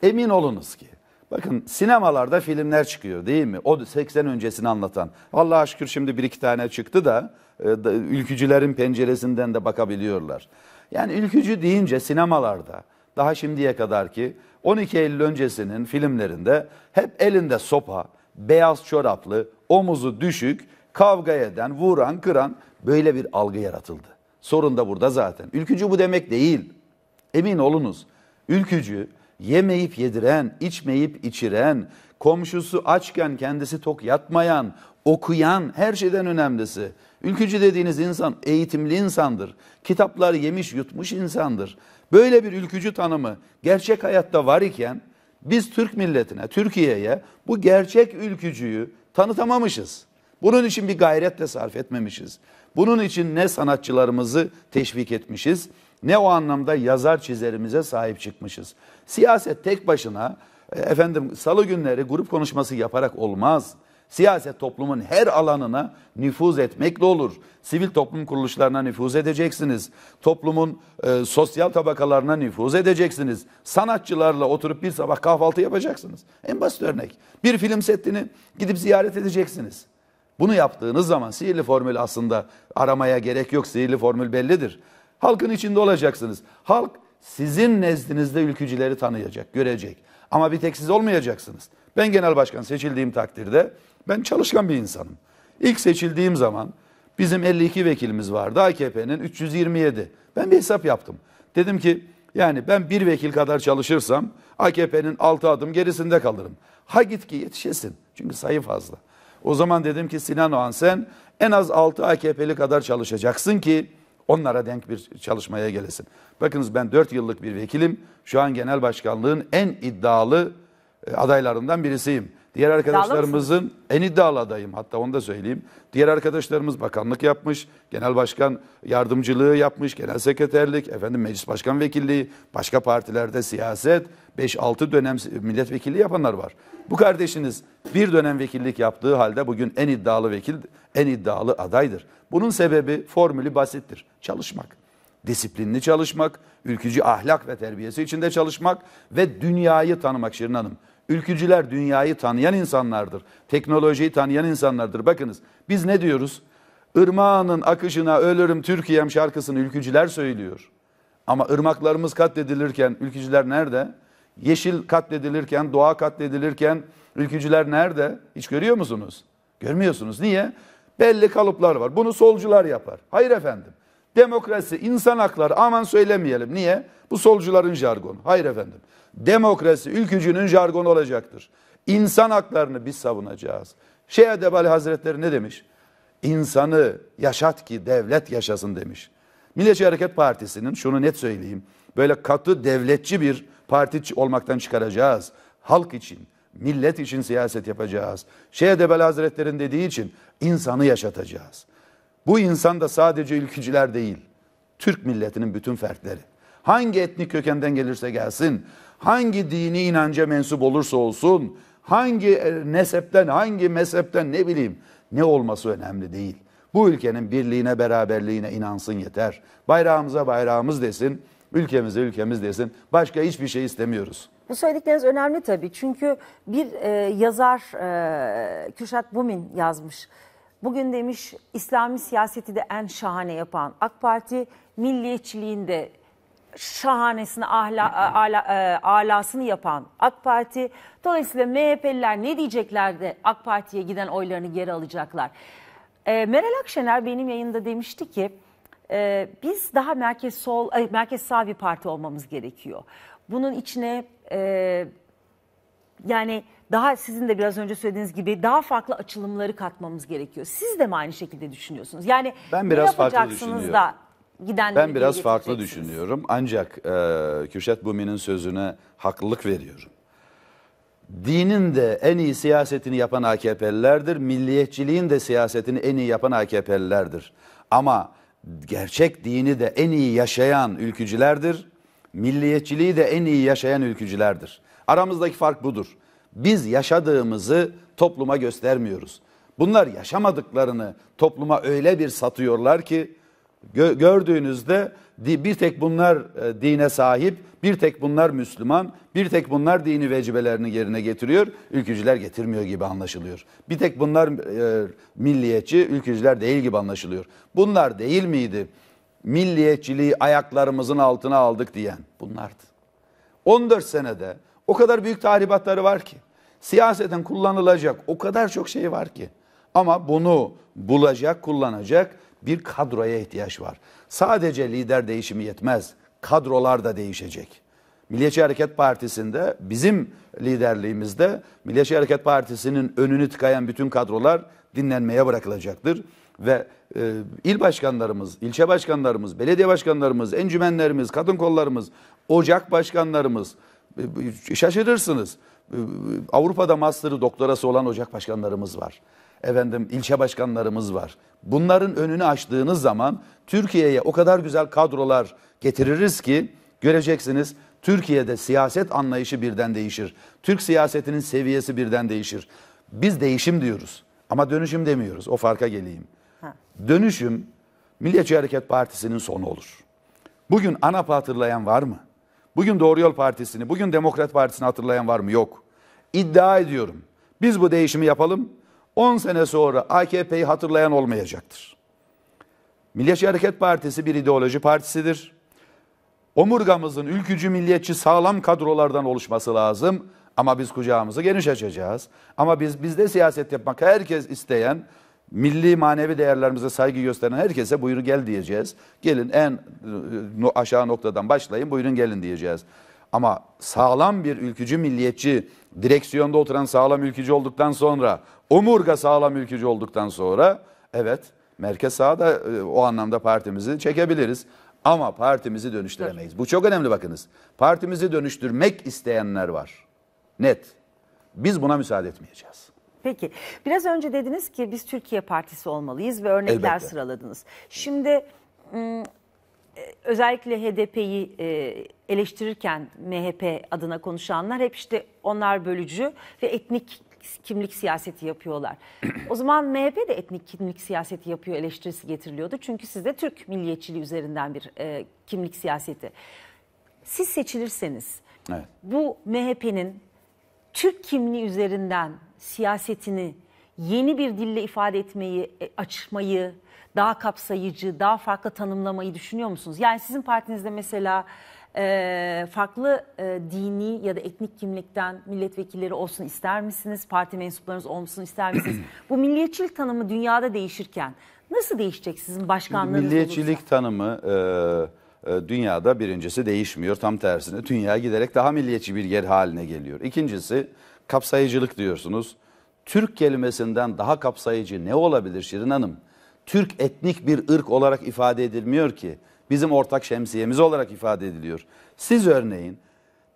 Emin olunuz ki, bakın sinemalarda filmler çıkıyor değil mi? O 80 öncesini anlatan. Allah'a şükür şimdi bir iki tane çıktı da, e, da ülkücülerin penceresinden de bakabiliyorlar. Yani ülkücü deyince sinemalarda daha şimdiye kadar ki 12 Eylül öncesinin filmlerinde hep elinde sopa, beyaz çoraplı, omuzu düşük, kavga eden, vuran, kıran Böyle bir algı yaratıldı. Sorun da burada zaten. Ülkücü bu demek değil. Emin olunuz. Ülkücü yemeyip yediren, içmeyip içiren, komşusu açken kendisi tok yatmayan, okuyan her şeyden önemlisi. Ülkücü dediğiniz insan eğitimli insandır. Kitaplar yemiş yutmuş insandır. Böyle bir ülkücü tanımı gerçek hayatta var iken biz Türk milletine, Türkiye'ye bu gerçek ülkücüyü tanıtamamışız. Bunun için bir gayret de sarf etmemişiz. Bunun için ne sanatçılarımızı teşvik etmişiz ne o anlamda yazar çizerimize sahip çıkmışız. Siyaset tek başına e, efendim salı günleri grup konuşması yaparak olmaz. Siyaset toplumun her alanına nüfuz etmekle olur. Sivil toplum kuruluşlarına nüfuz edeceksiniz. Toplumun e, sosyal tabakalarına nüfuz edeceksiniz. Sanatçılarla oturup bir sabah kahvaltı yapacaksınız. En basit örnek. Bir film setini gidip ziyaret edeceksiniz. Bunu yaptığınız zaman sihirli formül aslında aramaya gerek yok. Sihirli formül bellidir. Halkın içinde olacaksınız. Halk sizin nezdinizde ülkücüleri tanıyacak, görecek. Ama bir tek siz olmayacaksınız. Ben genel başkan seçildiğim takdirde ben çalışkan bir insanım. İlk seçildiğim zaman bizim 52 vekilimiz vardı. AKP'nin 327. Ben bir hesap yaptım. Dedim ki yani ben bir vekil kadar çalışırsam AKP'nin 6 adım gerisinde kalırım. Ha git ki yetişesin. Çünkü sayı fazla. O zaman dedim ki Sinan Oğan sen en az 6 AKP'li kadar çalışacaksın ki onlara denk bir çalışmaya gelesin. Bakınız ben 4 yıllık bir vekilim. Şu an genel başkanlığın en iddialı e, adaylarından birisiyim. Diğer arkadaşlarımızın en iddialı adayım hatta onu da söyleyeyim. Diğer arkadaşlarımız bakanlık yapmış, genel başkan yardımcılığı yapmış, genel sekreterlik, efendim meclis başkan vekilliği, başka partilerde siyaset, 5-6 dönem milletvekilliği yapanlar var. Bu kardeşiniz bir dönem vekillik yaptığı halde bugün en iddialı vekil, en iddialı adaydır. Bunun sebebi formülü basittir. Çalışmak disiplinli çalışmak, ülkücü ahlak ve terbiyesi içinde çalışmak ve dünyayı tanımak Şirin Hanım. Ülkücüler dünyayı tanıyan insanlardır. Teknolojiyi tanıyan insanlardır. Bakınız biz ne diyoruz? Irmağının akışına ölürüm Türkiye'm şarkısını ülkücüler söylüyor. Ama ırmaklarımız katledilirken ülkücüler nerede? Yeşil katledilirken, doğa katledilirken ülkücüler nerede? Hiç görüyor musunuz? Görmüyorsunuz. Niye? Belli kalıplar var. Bunu solcular yapar. Hayır efendim. Demokrasi, insan hakları aman söylemeyelim. Niye? Bu solcuların jargonu. Hayır efendim demokrasi ülkücünün jargonu olacaktır. İnsan haklarını biz savunacağız. Şeyh Edebali Hazretleri ne demiş? İnsanı yaşat ki devlet yaşasın demiş. Milliyetçi Hareket Partisi'nin şunu net söyleyeyim. Böyle katı devletçi bir parti olmaktan çıkaracağız. Halk için, millet için siyaset yapacağız. Şeyh Edebali Hazretleri'nin dediği için insanı yaşatacağız. Bu insan da sadece ülkücüler değil. Türk milletinin bütün fertleri. Hangi etnik kökenden gelirse gelsin, hangi dini inanca mensup olursa olsun, hangi e, nesepten, hangi mezhepten ne bileyim ne olması önemli değil. Bu ülkenin birliğine, beraberliğine inansın yeter. Bayrağımıza bayrağımız desin, ülkemize ülkemiz desin. Başka hiçbir şey istemiyoruz. Bu söyledikleriniz önemli tabii. Çünkü bir e, yazar e, Kürşat Bumin yazmış. Bugün demiş İslami siyaseti de en şahane yapan AK Parti milliyetçiliğinde şahanesini, ahla, ala, e, alasını yapan AK Parti. Dolayısıyla MHP'liler ne diyecekler de AK Parti'ye giden oylarını geri alacaklar. E, Meral Akşener benim yayında demişti ki e, biz daha merkez sol, e, merkez sağ bir parti olmamız gerekiyor. Bunun içine e, yani daha sizin de biraz önce söylediğiniz gibi daha farklı açılımları katmamız gerekiyor. Siz de mi aynı şekilde düşünüyorsunuz? Yani ben biraz ne yapacaksınız da gidenleri Ben biraz farklı düşünüyorum. Ancak e, Kürşet Bumi'nin sözüne haklılık veriyorum. Dinin de en iyi siyasetini yapan AKP'lilerdir. Milliyetçiliğin de siyasetini en iyi yapan AKP'lilerdir. Ama gerçek dini de en iyi yaşayan ülkücülerdir. Milliyetçiliği de en iyi yaşayan ülkücülerdir. Aramızdaki fark budur. Biz yaşadığımızı topluma göstermiyoruz. Bunlar yaşamadıklarını topluma öyle bir satıyorlar ki gördüğünüzde bir tek bunlar e, dine sahip, bir tek bunlar Müslüman, bir tek bunlar dini vecibelerini yerine getiriyor, ülkücüler getirmiyor gibi anlaşılıyor. Bir tek bunlar e, milliyetçi, ülkücüler değil gibi anlaşılıyor. Bunlar değil miydi? Milliyetçiliği ayaklarımızın altına aldık diyen bunlardı. 14 senede o kadar büyük tahribatları var ki, siyaseten kullanılacak o kadar çok şey var ki. Ama bunu bulacak, kullanacak bir kadroya ihtiyaç var. Sadece lider değişimi yetmez. Kadrolar da değişecek. Milliyetçi Hareket Partisi'nde bizim liderliğimizde Milliyetçi Hareket Partisi'nin önünü tıkayan bütün kadrolar dinlenmeye bırakılacaktır. Ve e, il başkanlarımız, ilçe başkanlarımız, belediye başkanlarımız, encümenlerimiz, kadın kollarımız, ocak başkanlarımız e, şaşırırsınız. E, Avrupa'da master'ı doktorası olan ocak başkanlarımız var efendim ilçe başkanlarımız var. Bunların önünü açtığınız zaman Türkiye'ye o kadar güzel kadrolar getiririz ki göreceksiniz Türkiye'de siyaset anlayışı birden değişir. Türk siyasetinin seviyesi birden değişir. Biz değişim diyoruz ama dönüşüm demiyoruz. O farka geleyim. Ha. Dönüşüm Milliyetçi Hareket Partisi'nin sonu olur. Bugün ANAP hatırlayan var mı? Bugün Doğru Yol Partisi'ni, bugün Demokrat Partisi'ni hatırlayan var mı? Yok. İddia ediyorum. Biz bu değişimi yapalım, 10 sene sonra AKP'yi hatırlayan olmayacaktır. Milliyetçi Hareket Partisi bir ideoloji partisidir. Omurgamızın ülkücü milliyetçi sağlam kadrolardan oluşması lazım. Ama biz kucağımızı geniş açacağız. Ama biz bizde siyaset yapmak herkes isteyen, milli manevi değerlerimize saygı gösteren herkese buyurun gel diyeceğiz. Gelin en e, aşağı noktadan başlayın buyurun gelin diyeceğiz. Ama sağlam bir ülkücü milliyetçi, direksiyonda oturan sağlam ülkücü olduktan sonra omurga sağlam ülkücü olduktan sonra evet merkez sağda e, o anlamda partimizi çekebiliriz. Ama partimizi dönüştüremeyiz. Bu çok önemli bakınız. Partimizi dönüştürmek isteyenler var. Net. Biz buna müsaade etmeyeceğiz. Peki biraz önce dediniz ki biz Türkiye Partisi olmalıyız ve örnekler Elbette. sıraladınız. Şimdi e, özellikle HDP'yi e, eleştirirken MHP adına konuşanlar hep işte onlar bölücü ve etnik kimlik siyaseti yapıyorlar. o zaman MHP de etnik kimlik siyaseti yapıyor eleştirisi getiriliyordu. Çünkü sizde Türk milliyetçiliği üzerinden bir e, kimlik siyaseti. Siz seçilirseniz evet. bu MHP'nin Türk kimliği üzerinden siyasetini yeni bir dille ifade etmeyi, e, açmayı, daha kapsayıcı, daha farklı tanımlamayı düşünüyor musunuz? Yani sizin partinizde mesela ee, e, farklı dini ya da etnik kimlikten milletvekilleri olsun ister misiniz? Parti mensuplarınız olsun ister misiniz? Bu milliyetçilik tanımı dünyada değişirken nasıl değişecek sizin başkanlığınız Milliyetçilik olursa? tanımı e, e, dünyada birincisi değişmiyor. Tam tersine dünya giderek daha milliyetçi bir yer haline geliyor. İkincisi kapsayıcılık diyorsunuz. Türk kelimesinden daha kapsayıcı ne olabilir Şirin Hanım? Türk etnik bir ırk olarak ifade edilmiyor ki bizim ortak şemsiyemiz olarak ifade ediliyor. Siz örneğin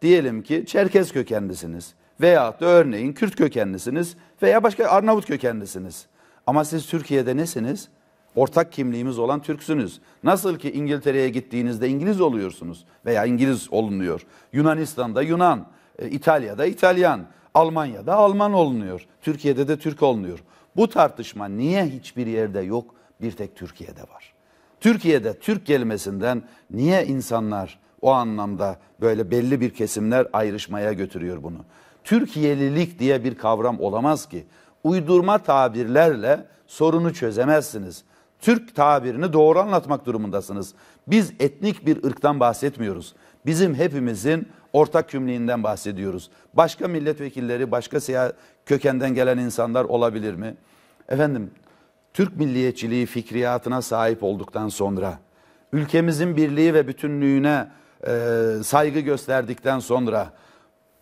diyelim ki Çerkez kökenlisiniz veya da örneğin Kürt kökenlisiniz veya başka Arnavut kökenlisiniz. Ama siz Türkiye'de nesiniz? Ortak kimliğimiz olan Türksünüz. Nasıl ki İngiltere'ye gittiğinizde İngiliz oluyorsunuz veya İngiliz olunuyor. Yunanistan'da Yunan, e, İtalya'da İtalyan, Almanya'da Alman olunuyor. Türkiye'de de Türk olunuyor. Bu tartışma niye hiçbir yerde yok? Bir tek Türkiye'de var. Türkiye'de Türk kelimesinden niye insanlar o anlamda böyle belli bir kesimler ayrışmaya götürüyor bunu? Türkiyelilik diye bir kavram olamaz ki. Uydurma tabirlerle sorunu çözemezsiniz. Türk tabirini doğru anlatmak durumundasınız. Biz etnik bir ırktan bahsetmiyoruz. Bizim hepimizin ortak kimliğinden bahsediyoruz. Başka milletvekilleri, başka siyah kökenden gelen insanlar olabilir mi? Efendim Türk milliyetçiliği fikriyatına sahip olduktan sonra, ülkemizin birliği ve bütünlüğüne e, saygı gösterdikten sonra,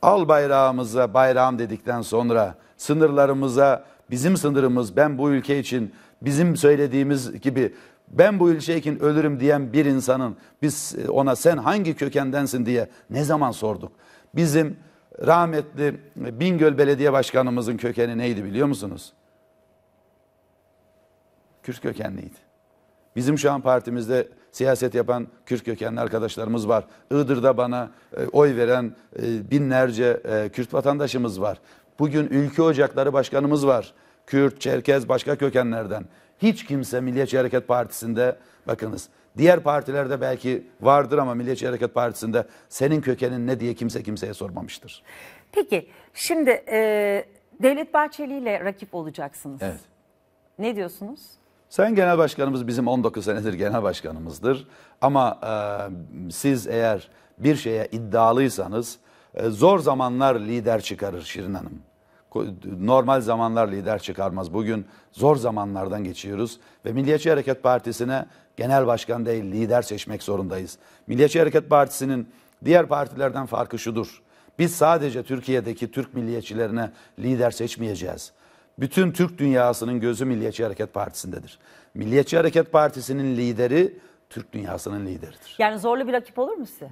al bayrağımıza bayrağım dedikten sonra, sınırlarımıza bizim sınırımız, ben bu ülke için bizim söylediğimiz gibi ben bu ülke için ölürüm diyen bir insanın biz e, ona sen hangi kökendensin diye ne zaman sorduk? Bizim rahmetli Bingöl Belediye Başkanımızın kökeni neydi biliyor musunuz? Kürt kökenliydi. Bizim şu an partimizde siyaset yapan Kürt kökenli arkadaşlarımız var. Iğdır'da bana e, oy veren e, binlerce e, Kürt vatandaşımız var. Bugün Ülke Ocakları Başkanımız var. Kürt, Çerkez, başka kökenlerden. Hiç kimse Milliyetçi Hareket Partisi'nde bakınız diğer partilerde belki vardır ama Milliyetçi Hareket Partisi'nde senin kökenin ne diye kimse kimseye sormamıştır. Peki şimdi e, Devlet Bahçeli ile rakip olacaksınız. Evet. Ne diyorsunuz? Sayın Genel Başkanımız bizim 19 senedir genel başkanımızdır. Ama e, siz eğer bir şeye iddialıysanız e, zor zamanlar lider çıkarır Şirin Hanım. Normal zamanlar lider çıkarmaz. Bugün zor zamanlardan geçiyoruz ve Milliyetçi Hareket Partisi'ne genel başkan değil lider seçmek zorundayız. Milliyetçi Hareket Partisi'nin diğer partilerden farkı şudur. Biz sadece Türkiye'deki Türk milliyetçilerine lider seçmeyeceğiz. Bütün Türk dünyasının gözü Milliyetçi Hareket Partisi'ndedir. Milliyetçi Hareket Partisi'nin lideri Türk dünyasının lideridir. Yani zorlu bir rakip olur mu size?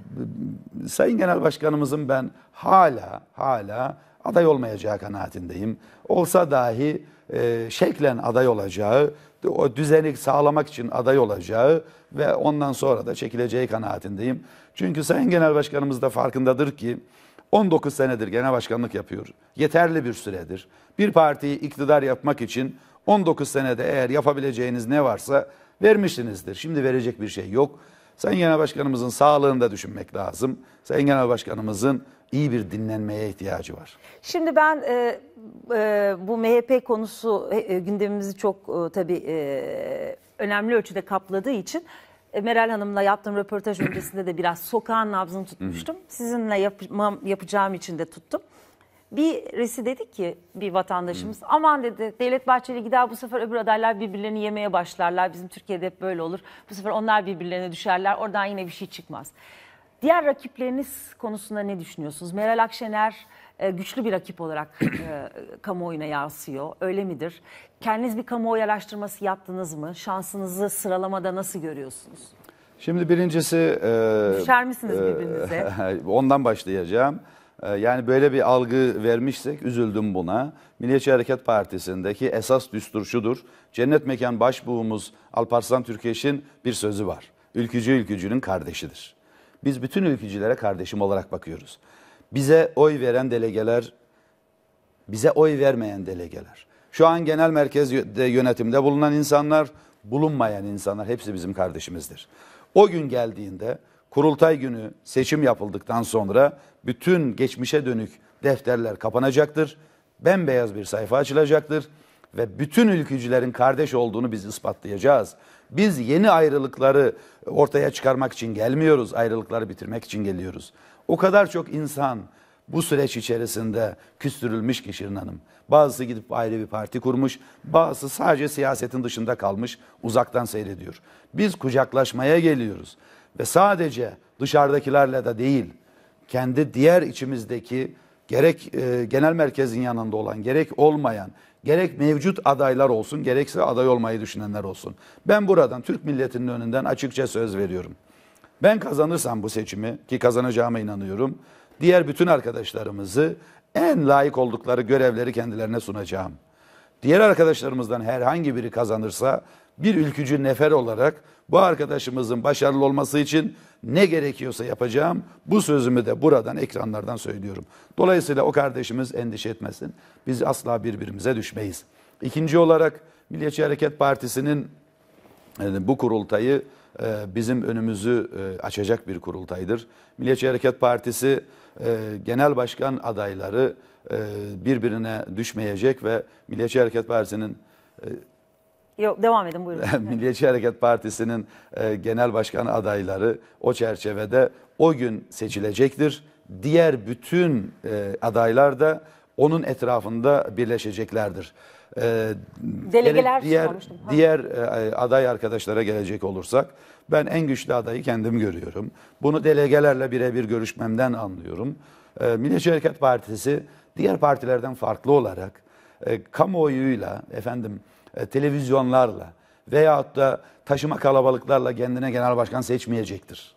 Sayın Genel Başkanımızın ben hala hala aday olmayacağı kanaatindeyim. Olsa dahi e, şeklen aday olacağı, o düzeni sağlamak için aday olacağı ve ondan sonra da çekileceği kanaatindeyim. Çünkü Sayın Genel Başkanımız da farkındadır ki 19 senedir genel başkanlık yapıyor. Yeterli bir süredir. Bir partiyi iktidar yapmak için 19 senede eğer yapabileceğiniz ne varsa vermişsinizdir. Şimdi verecek bir şey yok. Sayın Genel Başkanımızın sağlığını da düşünmek lazım. Sayın Genel Başkanımızın iyi bir dinlenmeye ihtiyacı var. Şimdi ben e, e, bu MHP konusu e, e, gündemimizi çok e, tabii e, önemli ölçüde kapladığı için e, Meral Hanım'la yaptığım röportaj öncesinde de biraz sokağın nabzını tutmuştum. Sizinle yapmam, yapacağım için de tuttum. Bir resi dedi ki bir vatandaşımız aman dedi Devlet Bahçeli gider bu sefer öbür adaylar birbirlerini yemeye başlarlar. Bizim Türkiye'de hep böyle olur. Bu sefer onlar birbirlerine düşerler oradan yine bir şey çıkmaz. Diğer rakipleriniz konusunda ne düşünüyorsunuz? Meral Akşener e, güçlü bir rakip olarak e, kamuoyuna yansıyor. Öyle midir? Kendiniz bir kamuoyu araştırması yaptınız mı? Şansınızı sıralamada nasıl görüyorsunuz? Şimdi birincisi... E, Düşer misiniz e, birbirinize? Ondan başlayacağım. Yani böyle bir algı vermişsek üzüldüm buna. Milliyetçi Hareket Partisi'ndeki esas düstur şudur. Cennet Mekan Başbuğumuz Alparslan Türkeş'in bir sözü var. Ülkücü ülkücünün kardeşidir. Biz bütün ülkücülere kardeşim olarak bakıyoruz bize oy veren delegeler, bize oy vermeyen delegeler. Şu an genel merkez yönetimde bulunan insanlar, bulunmayan insanlar hepsi bizim kardeşimizdir. O gün geldiğinde kurultay günü seçim yapıldıktan sonra bütün geçmişe dönük defterler kapanacaktır. Bembeyaz bir sayfa açılacaktır ve bütün ülkücülerin kardeş olduğunu biz ispatlayacağız. Biz yeni ayrılıkları ortaya çıkarmak için gelmiyoruz, ayrılıkları bitirmek için geliyoruz. O kadar çok insan bu süreç içerisinde küstürülmüş ki Şirin Hanım. Bazısı gidip ayrı bir parti kurmuş, bazısı sadece siyasetin dışında kalmış, uzaktan seyrediyor. Biz kucaklaşmaya geliyoruz ve sadece dışarıdakilerle de değil, kendi diğer içimizdeki gerek e, genel merkezin yanında olan, gerek olmayan, gerek mevcut adaylar olsun, gerekse aday olmayı düşünenler olsun. Ben buradan Türk milletinin önünden açıkça söz veriyorum. Ben kazanırsam bu seçimi ki kazanacağıma inanıyorum. Diğer bütün arkadaşlarımızı en layık oldukları görevleri kendilerine sunacağım. Diğer arkadaşlarımızdan herhangi biri kazanırsa bir ülkücü nefer olarak bu arkadaşımızın başarılı olması için ne gerekiyorsa yapacağım. Bu sözümü de buradan ekranlardan söylüyorum. Dolayısıyla o kardeşimiz endişe etmesin. Biz asla birbirimize düşmeyiz. İkinci olarak Milliyetçi Hareket Partisi'nin bu kurultayı e, bizim önümüzü e, açacak bir kurultaydır. Milliyetçi Hareket Partisi e, genel başkan adayları birbirine düşmeyecek ve Milliyetçi Hareket Partisi'nin Yok devam edin buyurun. Milliyetçi Hareket Partisi'nin genel başkan adayları o çerçevede o gün seçilecektir. Diğer bütün adaylar da onun etrafında birleşeceklerdir. Ee, e, Delegeler diğer diğer aday arkadaşlara gelecek olursak ben en güçlü adayı kendim görüyorum. Bunu delegelerle birebir görüşmemden anlıyorum. E, Milliyetçi Hareket Partisi diğer partilerden farklı olarak e, kamuoyuyla efendim e, televizyonlarla veyahut da taşıma kalabalıklarla kendine genel başkan seçmeyecektir.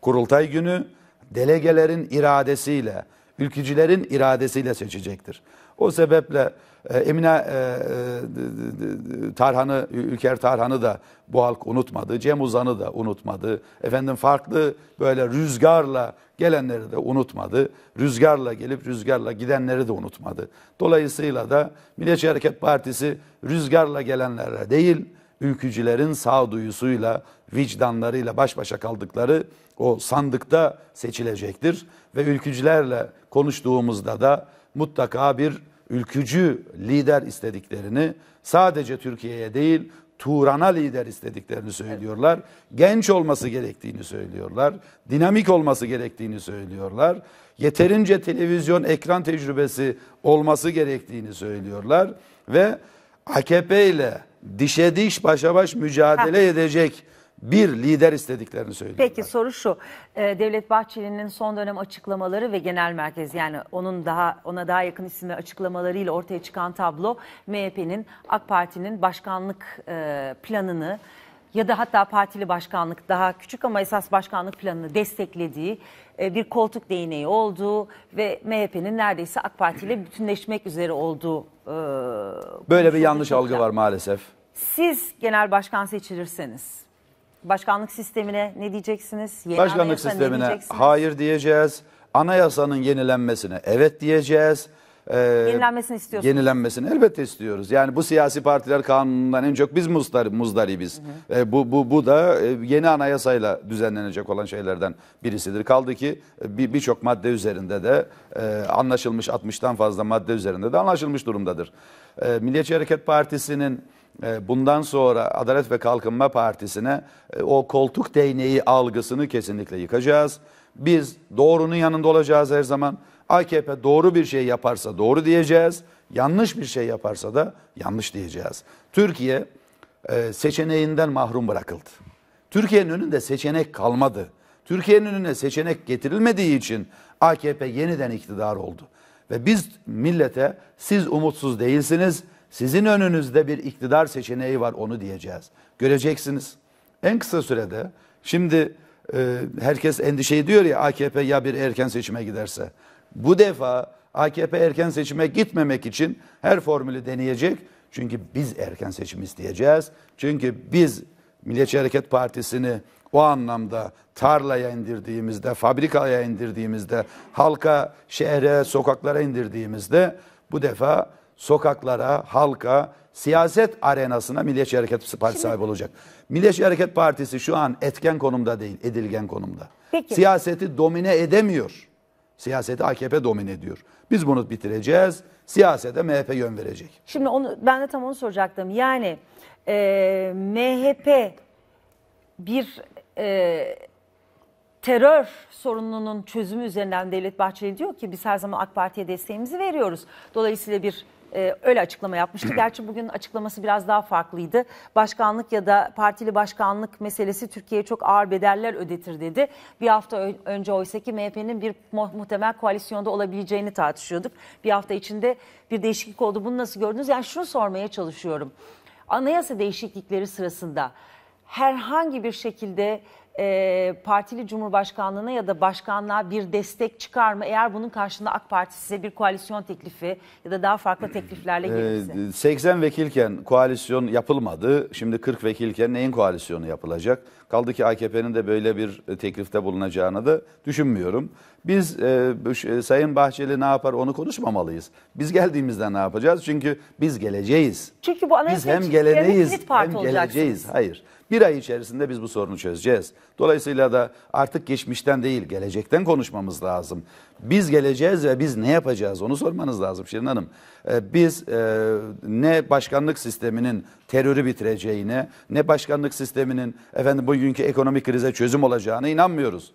Kurultay günü delegelerin iradesiyle, ülkücülerin iradesiyle seçecektir. O sebeple ee, Emine e, e, Tarhan'ı, Ülker Tarhan'ı da bu halk unutmadı. Cem Uzan'ı da unutmadı. Efendim farklı böyle rüzgarla gelenleri de unutmadı. Rüzgarla gelip rüzgarla gidenleri de unutmadı. Dolayısıyla da Milliyetçi Hareket Partisi rüzgarla gelenlere değil, ülkücülerin sağduyusuyla, vicdanlarıyla baş başa kaldıkları o sandıkta seçilecektir. Ve ülkücülerle konuştuğumuzda da mutlaka bir ülkücü lider istediklerini sadece Türkiye'ye değil Turan'a lider istediklerini söylüyorlar. Genç olması gerektiğini söylüyorlar. Dinamik olması gerektiğini söylüyorlar. Yeterince televizyon ekran tecrübesi olması gerektiğini söylüyorlar ve AKP ile dişe diş başa baş mücadele edecek bir lider istediklerini söylüyorlar. Peki soru şu. Ee, Devlet Bahçeli'nin son dönem açıklamaları ve genel merkez yani onun daha ona daha yakın isimli açıklamalarıyla ortaya çıkan tablo MHP'nin AK Parti'nin başkanlık e, planını ya da hatta partili başkanlık daha küçük ama esas başkanlık planını desteklediği e, bir koltuk değneği olduğu ve MHP'nin neredeyse AK Parti ile bütünleşmek üzere olduğu. E, Böyle bir yanlış algı var maalesef. Siz genel başkan seçilirseniz Başkanlık sistemine ne diyeceksiniz? Yeni Başkanlık sistemine hayır diyeceğiz. Anayasanın yenilenmesine evet diyeceğiz. Ee, yenilenmesini istiyoruz. Yenilenmesini elbette istiyoruz. Yani bu siyasi partiler kanunundan en çok biz muzdar, muzdaribiz. Hı hı. E, bu, bu, bu da e, yeni anayasayla düzenlenecek olan şeylerden birisidir. Kaldı ki e, birçok bir madde üzerinde de e, anlaşılmış 60'tan fazla madde üzerinde de anlaşılmış durumdadır. E, Milliyetçi Hareket Partisi'nin e, bundan sonra Adalet ve Kalkınma Partisi'ne e, o koltuk değneği algısını kesinlikle yıkacağız. Biz doğrunun yanında olacağız her zaman. AKP doğru bir şey yaparsa doğru diyeceğiz. Yanlış bir şey yaparsa da yanlış diyeceğiz. Türkiye e, seçeneğinden mahrum bırakıldı. Türkiye'nin önünde seçenek kalmadı. Türkiye'nin önüne seçenek getirilmediği için AKP yeniden iktidar oldu. Ve biz millete siz umutsuz değilsiniz, sizin önünüzde bir iktidar seçeneği var onu diyeceğiz. Göreceksiniz. En kısa sürede şimdi e, herkes endişe ediyor ya AKP ya bir erken seçime giderse. Bu defa AKP erken seçime gitmemek için her formülü deneyecek. Çünkü biz erken seçim isteyeceğiz. Çünkü biz Milliyetçi Hareket Partisi'ni o anlamda tarlaya indirdiğimizde, fabrikaya indirdiğimizde, halka, şehre, sokaklara indirdiğimizde bu defa sokaklara, halka, siyaset arenasına Milliyetçi Hareket Partisi Şimdi, sahibi olacak. Milliyetçi Hareket Partisi şu an etken konumda değil, edilgen konumda. Peki. Siyaseti domine edemiyor. Siyaseti AKP domine ediyor. Biz bunu bitireceğiz. Siyasete MHP yön verecek. Şimdi onu ben de tam onu soracaktım. Yani e, MHP bir e, terör sorununun çözümü üzerinden Devlet Bahçeli diyor ki biz her zaman AK Parti'ye desteğimizi veriyoruz. Dolayısıyla bir ee, öyle açıklama yapmıştı. Gerçi bugün açıklaması biraz daha farklıydı. Başkanlık ya da partili başkanlık meselesi Türkiye'ye çok ağır bedeller ödetir dedi. Bir hafta önce oysa ki MHP'nin bir muhtemel koalisyonda olabileceğini tartışıyorduk. Bir hafta içinde bir değişiklik oldu. Bunu nasıl gördünüz? Yani şunu sormaya çalışıyorum. Anayasa değişiklikleri sırasında herhangi bir şekilde e, partili cumhurbaşkanlığına ya da başkanlığa bir destek çıkar mı? Eğer bunun karşılığında AK Parti size bir koalisyon teklifi ya da daha farklı tekliflerle gelirse. 80 vekilken koalisyon yapılmadı. Şimdi 40 vekilken neyin koalisyonu yapılacak? Kaldı ki AKP'nin de böyle bir teklifte bulunacağını da düşünmüyorum. Biz e, Sayın Bahçeli ne yapar onu konuşmamalıyız. Biz geldiğimizde ne yapacağız? Çünkü biz geleceğiz. Çünkü bu anayasa biz hem geleceğiz hem geleceğiz. Hayır. Bir ay içerisinde biz bu sorunu çözeceğiz. Dolayısıyla da artık geçmişten değil gelecekten konuşmamız lazım. Biz geleceğiz ve biz ne yapacağız onu sormanız lazım Şirin Hanım. Ee, biz e, ne başkanlık sisteminin terörü bitireceğine ne başkanlık sisteminin efendim bugünkü ekonomik krize çözüm olacağına inanmıyoruz.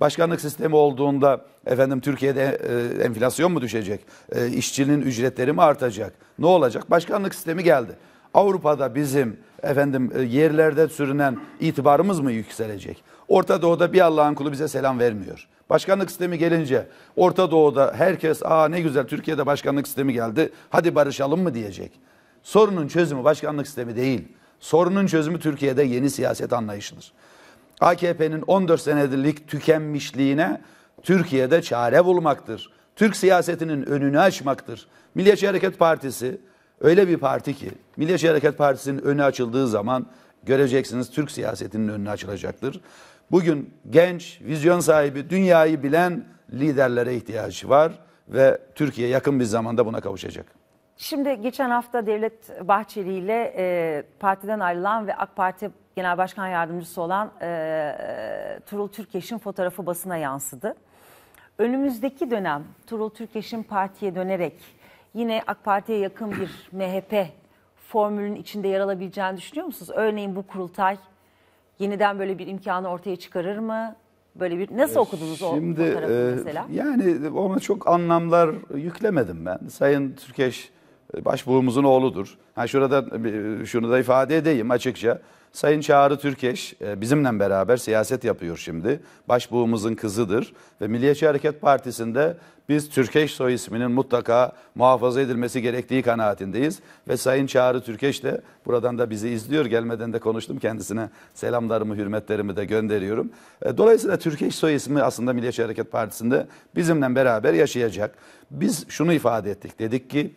Başkanlık sistemi olduğunda efendim Türkiye'de e, enflasyon mu düşecek? E, işçinin ücretleri mi artacak? Ne olacak? Başkanlık sistemi geldi. Avrupa'da bizim efendim e, yerlerde sürünen itibarımız mı yükselecek? Orta Doğu'da bir Allah'ın kulu bize selam vermiyor. Başkanlık sistemi gelince Orta Doğu'da herkes aa ne güzel Türkiye'de başkanlık sistemi geldi hadi barışalım mı diyecek. Sorunun çözümü başkanlık sistemi değil. Sorunun çözümü Türkiye'de yeni siyaset anlayışıdır. AKP'nin 14 senedirlik tükenmişliğine Türkiye'de çare bulmaktır. Türk siyasetinin önünü açmaktır. Milliyetçi Hareket Partisi Öyle bir parti ki Milliyetçi Hareket Partisi'nin önü açıldığı zaman göreceksiniz Türk siyasetinin önünü açılacaktır. Bugün genç, vizyon sahibi, dünyayı bilen liderlere ihtiyaç var ve Türkiye yakın bir zamanda buna kavuşacak. Şimdi geçen hafta Devlet Bahçeli ile e, partiden ayrılan ve AK Parti Genel Başkan Yardımcısı olan e, e Turul Türkeş'in fotoğrafı basına yansıdı. Önümüzdeki dönem Turul Türkeş'in partiye dönerek yine AK Parti'ye yakın bir MHP formülün içinde yer alabileceğini düşünüyor musunuz? Örneğin bu kurultay yeniden böyle bir imkanı ortaya çıkarır mı? Böyle bir nasıl okudunuz Şimdi, o fotoğrafı e, mesela? Yani ona çok anlamlar yüklemedim ben. Sayın Türkeş e, başbuğumuzun oğludur. Ha şurada şunu da ifade edeyim açıkça. Sayın Çağrı Türkeş e, bizimle beraber siyaset yapıyor şimdi. Başbuğumuzun kızıdır ve Milliyetçi Hareket Partisi'nde biz Türkeş soy isminin mutlaka muhafaza edilmesi gerektiği kanaatindeyiz. Ve Sayın Çağrı Türkeş de buradan da bizi izliyor. Gelmeden de konuştum kendisine selamlarımı, hürmetlerimi de gönderiyorum. E, dolayısıyla Türkeş soy ismi aslında Milliyetçi Hareket Partisi'nde bizimle beraber yaşayacak. Biz şunu ifade ettik. Dedik ki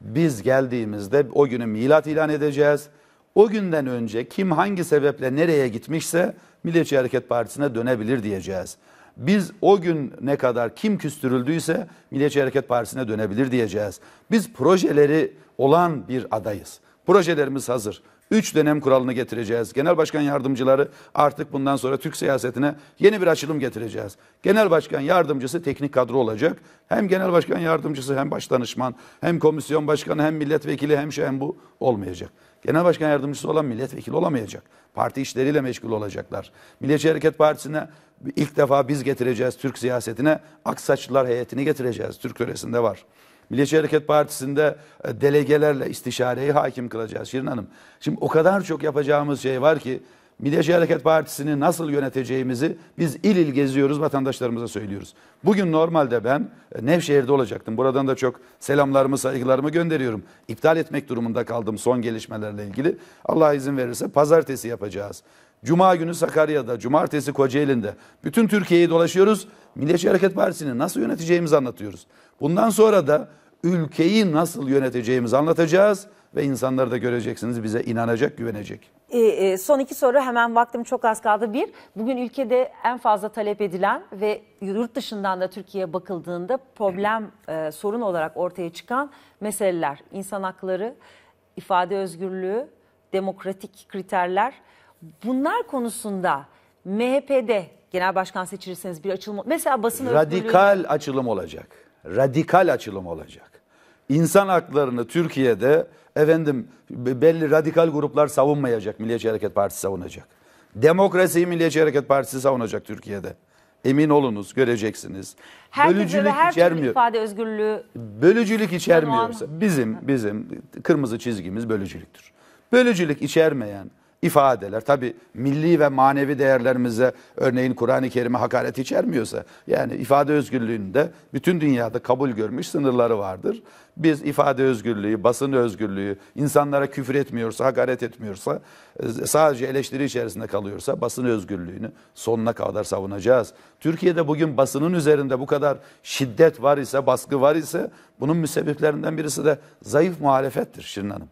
biz geldiğimizde o günü milat ilan edeceğiz o günden önce kim hangi sebeple nereye gitmişse Milliyetçi Hareket Partisi'ne dönebilir diyeceğiz. Biz o gün ne kadar kim küstürüldüyse Milliyetçi Hareket Partisi'ne dönebilir diyeceğiz. Biz projeleri olan bir adayız. Projelerimiz hazır. 3 dönem kuralını getireceğiz. Genel başkan yardımcıları artık bundan sonra Türk siyasetine yeni bir açılım getireceğiz. Genel başkan yardımcısı teknik kadro olacak. Hem genel başkan yardımcısı hem baş danışman hem komisyon başkanı hem milletvekili hem şu hem bu olmayacak. Genel başkan yardımcısı olan milletvekili olamayacak. Parti işleriyle meşgul olacaklar. Milliyetçi Hareket Partisi'ne ilk defa biz getireceğiz Türk siyasetine. Aksaçlılar heyetini getireceğiz. Türk töresinde var. Milliyetçi Hareket Partisi'nde e, delegelerle istişareyi hakim kılacağız Şirin Hanım. Şimdi o kadar çok yapacağımız şey var ki Milliyetçi Hareket Partisi'ni nasıl yöneteceğimizi biz il il geziyoruz, vatandaşlarımıza söylüyoruz. Bugün normalde ben e, Nevşehir'de olacaktım. Buradan da çok selamlarımı, saygılarımı gönderiyorum. İptal etmek durumunda kaldım son gelişmelerle ilgili. Allah izin verirse pazartesi yapacağız. Cuma günü Sakarya'da, cumartesi Kocaeli'nde. Bütün Türkiye'yi dolaşıyoruz. Milliyetçi Hareket Partisi'ni nasıl yöneteceğimizi anlatıyoruz. Bundan sonra da ülkeyi nasıl yöneteceğimizi anlatacağız ve insanlar da göreceksiniz bize inanacak, güvenecek. E, e, son iki soru hemen vaktim çok az kaldı. Bir, bugün ülkede en fazla talep edilen ve yurt dışından da Türkiye'ye bakıldığında problem, e, sorun olarak ortaya çıkan meseleler. insan hakları, ifade özgürlüğü, demokratik kriterler. Bunlar konusunda MHP'de genel başkan seçilirseniz bir açılım... Mesela basın Radikal özgürlüğü... açılım olacak. Radikal açılım olacak insan haklarını Türkiye'de efendim belli radikal gruplar savunmayacak. Milliyetçi Hareket Partisi savunacak. Demokrasiyi Milliyetçi Hareket Partisi savunacak Türkiye'de. Emin olunuz göreceksiniz. Herkese bölücülük her içermiyor. ifade özgürlüğü bölücülük içermiyorsa bizim bizim kırmızı çizgimiz bölücülüktür. Bölücülük içermeyen ifadeler. Tabi milli ve manevi değerlerimize örneğin Kur'an-ı Kerim'e hakaret içermiyorsa yani ifade özgürlüğünde bütün dünyada kabul görmüş sınırları vardır. Biz ifade özgürlüğü, basın özgürlüğü, insanlara küfür etmiyorsa, hakaret etmiyorsa, e, sadece eleştiri içerisinde kalıyorsa basın özgürlüğünü sonuna kadar savunacağız. Türkiye'de bugün basının üzerinde bu kadar şiddet var ise, baskı var ise bunun müsebbiplerinden birisi de zayıf muhalefettir Şirin Hanım.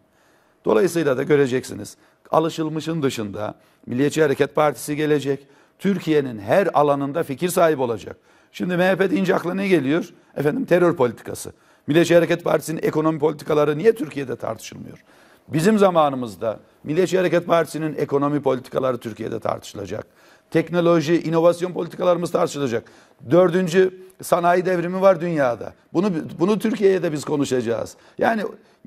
Dolayısıyla da göreceksiniz alışılmışın dışında Milliyetçi Hareket Partisi gelecek. Türkiye'nin her alanında fikir sahibi olacak. Şimdi MHP deyince akla ne geliyor? Efendim terör politikası. Milliyetçi Hareket Partisi'nin ekonomi politikaları niye Türkiye'de tartışılmıyor? Bizim zamanımızda Milliyetçi Hareket Partisi'nin ekonomi politikaları Türkiye'de tartışılacak teknoloji, inovasyon politikalarımız tartışılacak. Dördüncü sanayi devrimi var dünyada. Bunu bunu Türkiye'ye de biz konuşacağız. Yani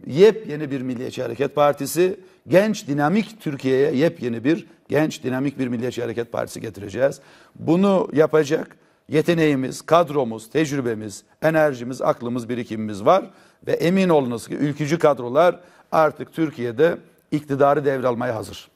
yepyeni bir Milliyetçi Hareket Partisi, genç dinamik Türkiye'ye yepyeni bir genç dinamik bir Milliyetçi Hareket Partisi getireceğiz. Bunu yapacak yeteneğimiz, kadromuz, tecrübemiz, enerjimiz, aklımız, birikimimiz var ve emin olunuz ki ülkücü kadrolar artık Türkiye'de iktidarı devralmaya hazır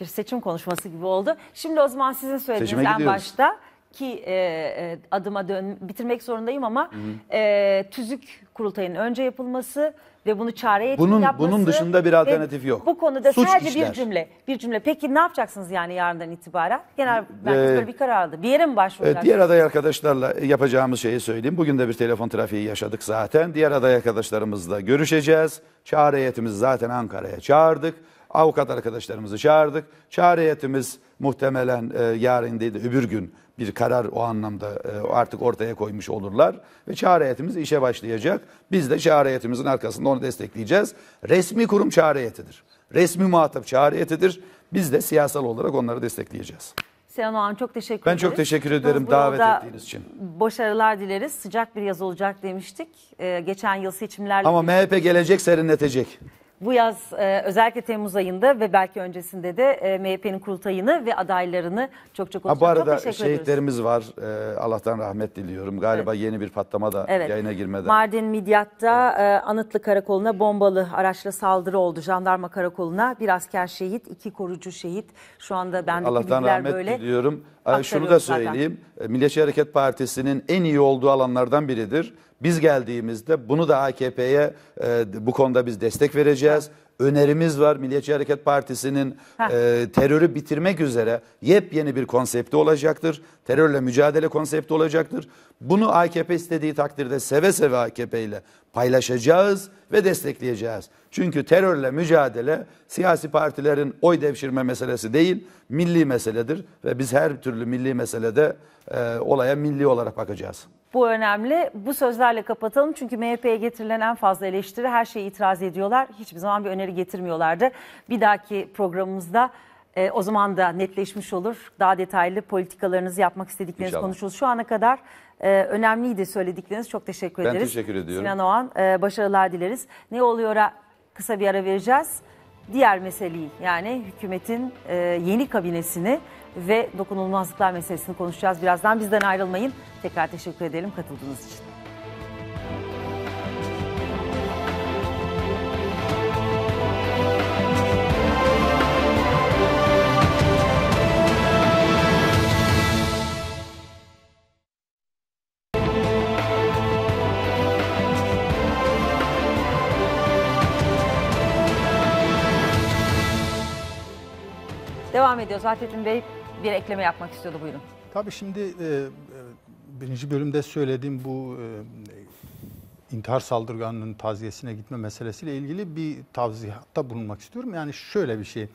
bir seçim konuşması gibi oldu. Şimdi o zaman sizin söylediğiniz en başta ki e, e, adıma dön bitirmek zorundayım ama hı hı. E, tüzük kurultayının önce yapılması ve bunu çare yetkin bunun, yapması. Bunun dışında bir alternatif yok. Bu konuda Suç sadece işler. bir cümle. Bir cümle. Peki ne yapacaksınız yani yarından itibaren? Genel ee, merkez ee, bir karar aldı. Bir yere mi başvuracaksınız? Diğer aday arkadaşlarla yapacağımız şeyi söyleyeyim. Bugün de bir telefon trafiği yaşadık zaten. Diğer aday arkadaşlarımızla görüşeceğiz. Çare heyetimizi zaten Ankara'ya çağırdık avukat arkadaşlarımızı çağırdık. Çağrı heyetimiz muhtemelen e, yarın değil de öbür gün bir karar o anlamda e, artık ortaya koymuş olurlar. Ve çağrı heyetimiz işe başlayacak. Biz de çağrı heyetimizin arkasında onu destekleyeceğiz. Resmi kurum çağrı heyetidir. Resmi muhatap çağrı heyetidir. Biz de siyasal olarak onları destekleyeceğiz. Seyhan Oğan çok teşekkür ben ederiz. çok teşekkür ederim Biz davet ettiğiniz için. Başarılar dileriz. Sıcak bir yaz olacak demiştik. Ee, geçen yıl seçimlerle... Ama MHP gelecek serinletecek bu yaz e, özellikle Temmuz ayında ve belki öncesinde de e, MHP'nin kurultayını ve adaylarını çok çok çok Ha, bu arada çok teşekkür ediyoruz. şehitlerimiz var. E, Allah'tan rahmet diliyorum. Galiba yeni bir patlama da Evet. yayına girmeden. Mardin Midyat'ta e, Anıtlı Karakolu'na bombalı araçla saldırı oldu. Jandarma Karakolu'na bir asker şehit, iki korucu şehit. Şu anda bendeki Allah'tan rahmet böyle. diliyorum. Ay, Şunu da aktarıyoruz zaten. söyleyeyim. E, Milliyetçi Hareket Partisi'nin en iyi olduğu alanlardan biridir. Biz geldiğimizde bunu da AKP'ye e, bu konuda biz destek vereceğiz. Önerimiz var Milliyetçi Hareket Partisi'nin e, terörü bitirmek üzere yepyeni bir konsepti olacaktır. Terörle mücadele konsepti olacaktır. Bunu AKP istediği takdirde seve seve AKP ile paylaşacağız ve destekleyeceğiz. Çünkü terörle mücadele siyasi partilerin oy devşirme meselesi değil, milli meseledir. Ve biz her türlü milli meselede e, olaya milli olarak bakacağız. Bu önemli. Bu sözlerle kapatalım çünkü MHP'ye getirilen en fazla eleştiri her şeyi itiraz ediyorlar. Hiçbir zaman bir öneri getirmiyorlardı. Bir dahaki programımızda e, o zaman da netleşmiş olur. Daha detaylı politikalarınızı yapmak istedikleriniz konuşulur. Şu ana kadar e, önemliydi söyledikleriniz. Çok teşekkür ben ederiz. Ben teşekkür ediyorum. Sinan Oğan e, başarılar dileriz. Ne oluyor? kısa bir ara vereceğiz diğer meseleyi yani hükümetin e, yeni kabinesini ve dokunulmazlıklar meselesini konuşacağız birazdan. Bizden ayrılmayın. Tekrar teşekkür edelim katıldığınız için. devam ediyoruz. Alfettin Bey bir ekleme yapmak istiyordu. Buyurun. Tabii şimdi e, e, birinci bölümde söylediğim bu e, intihar saldırganının taziyesine gitme meselesiyle ilgili bir tavsiyatta bulunmak istiyorum. Yani şöyle bir şey.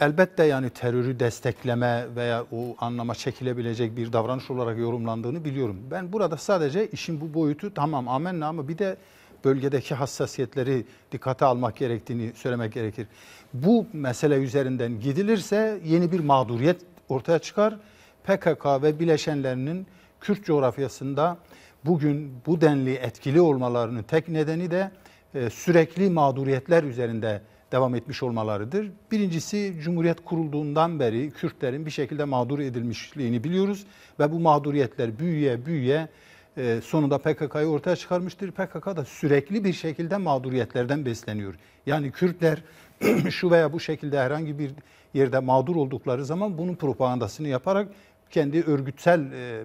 elbette yani terörü destekleme veya o anlama çekilebilecek bir davranış olarak yorumlandığını biliyorum. Ben burada sadece işin bu boyutu tamam amenna ama bir de bölgedeki hassasiyetleri dikkate almak gerektiğini söylemek gerekir. Bu mesele üzerinden gidilirse yeni bir mağduriyet ortaya çıkar. PKK ve bileşenlerinin Kürt coğrafyasında bugün bu denli etkili olmalarının tek nedeni de e, sürekli mağduriyetler üzerinde devam etmiş olmalarıdır. Birincisi Cumhuriyet kurulduğundan beri Kürtlerin bir şekilde mağdur edilmişliğini biliyoruz ve bu mağduriyetler büyüye büyüye e, sonunda PKK'yı ortaya çıkarmıştır. PKK da sürekli bir şekilde mağduriyetlerden besleniyor. Yani Kürtler şu veya bu şekilde herhangi bir yerde mağdur oldukları zaman bunun propagandasını yaparak kendi örgütsel e,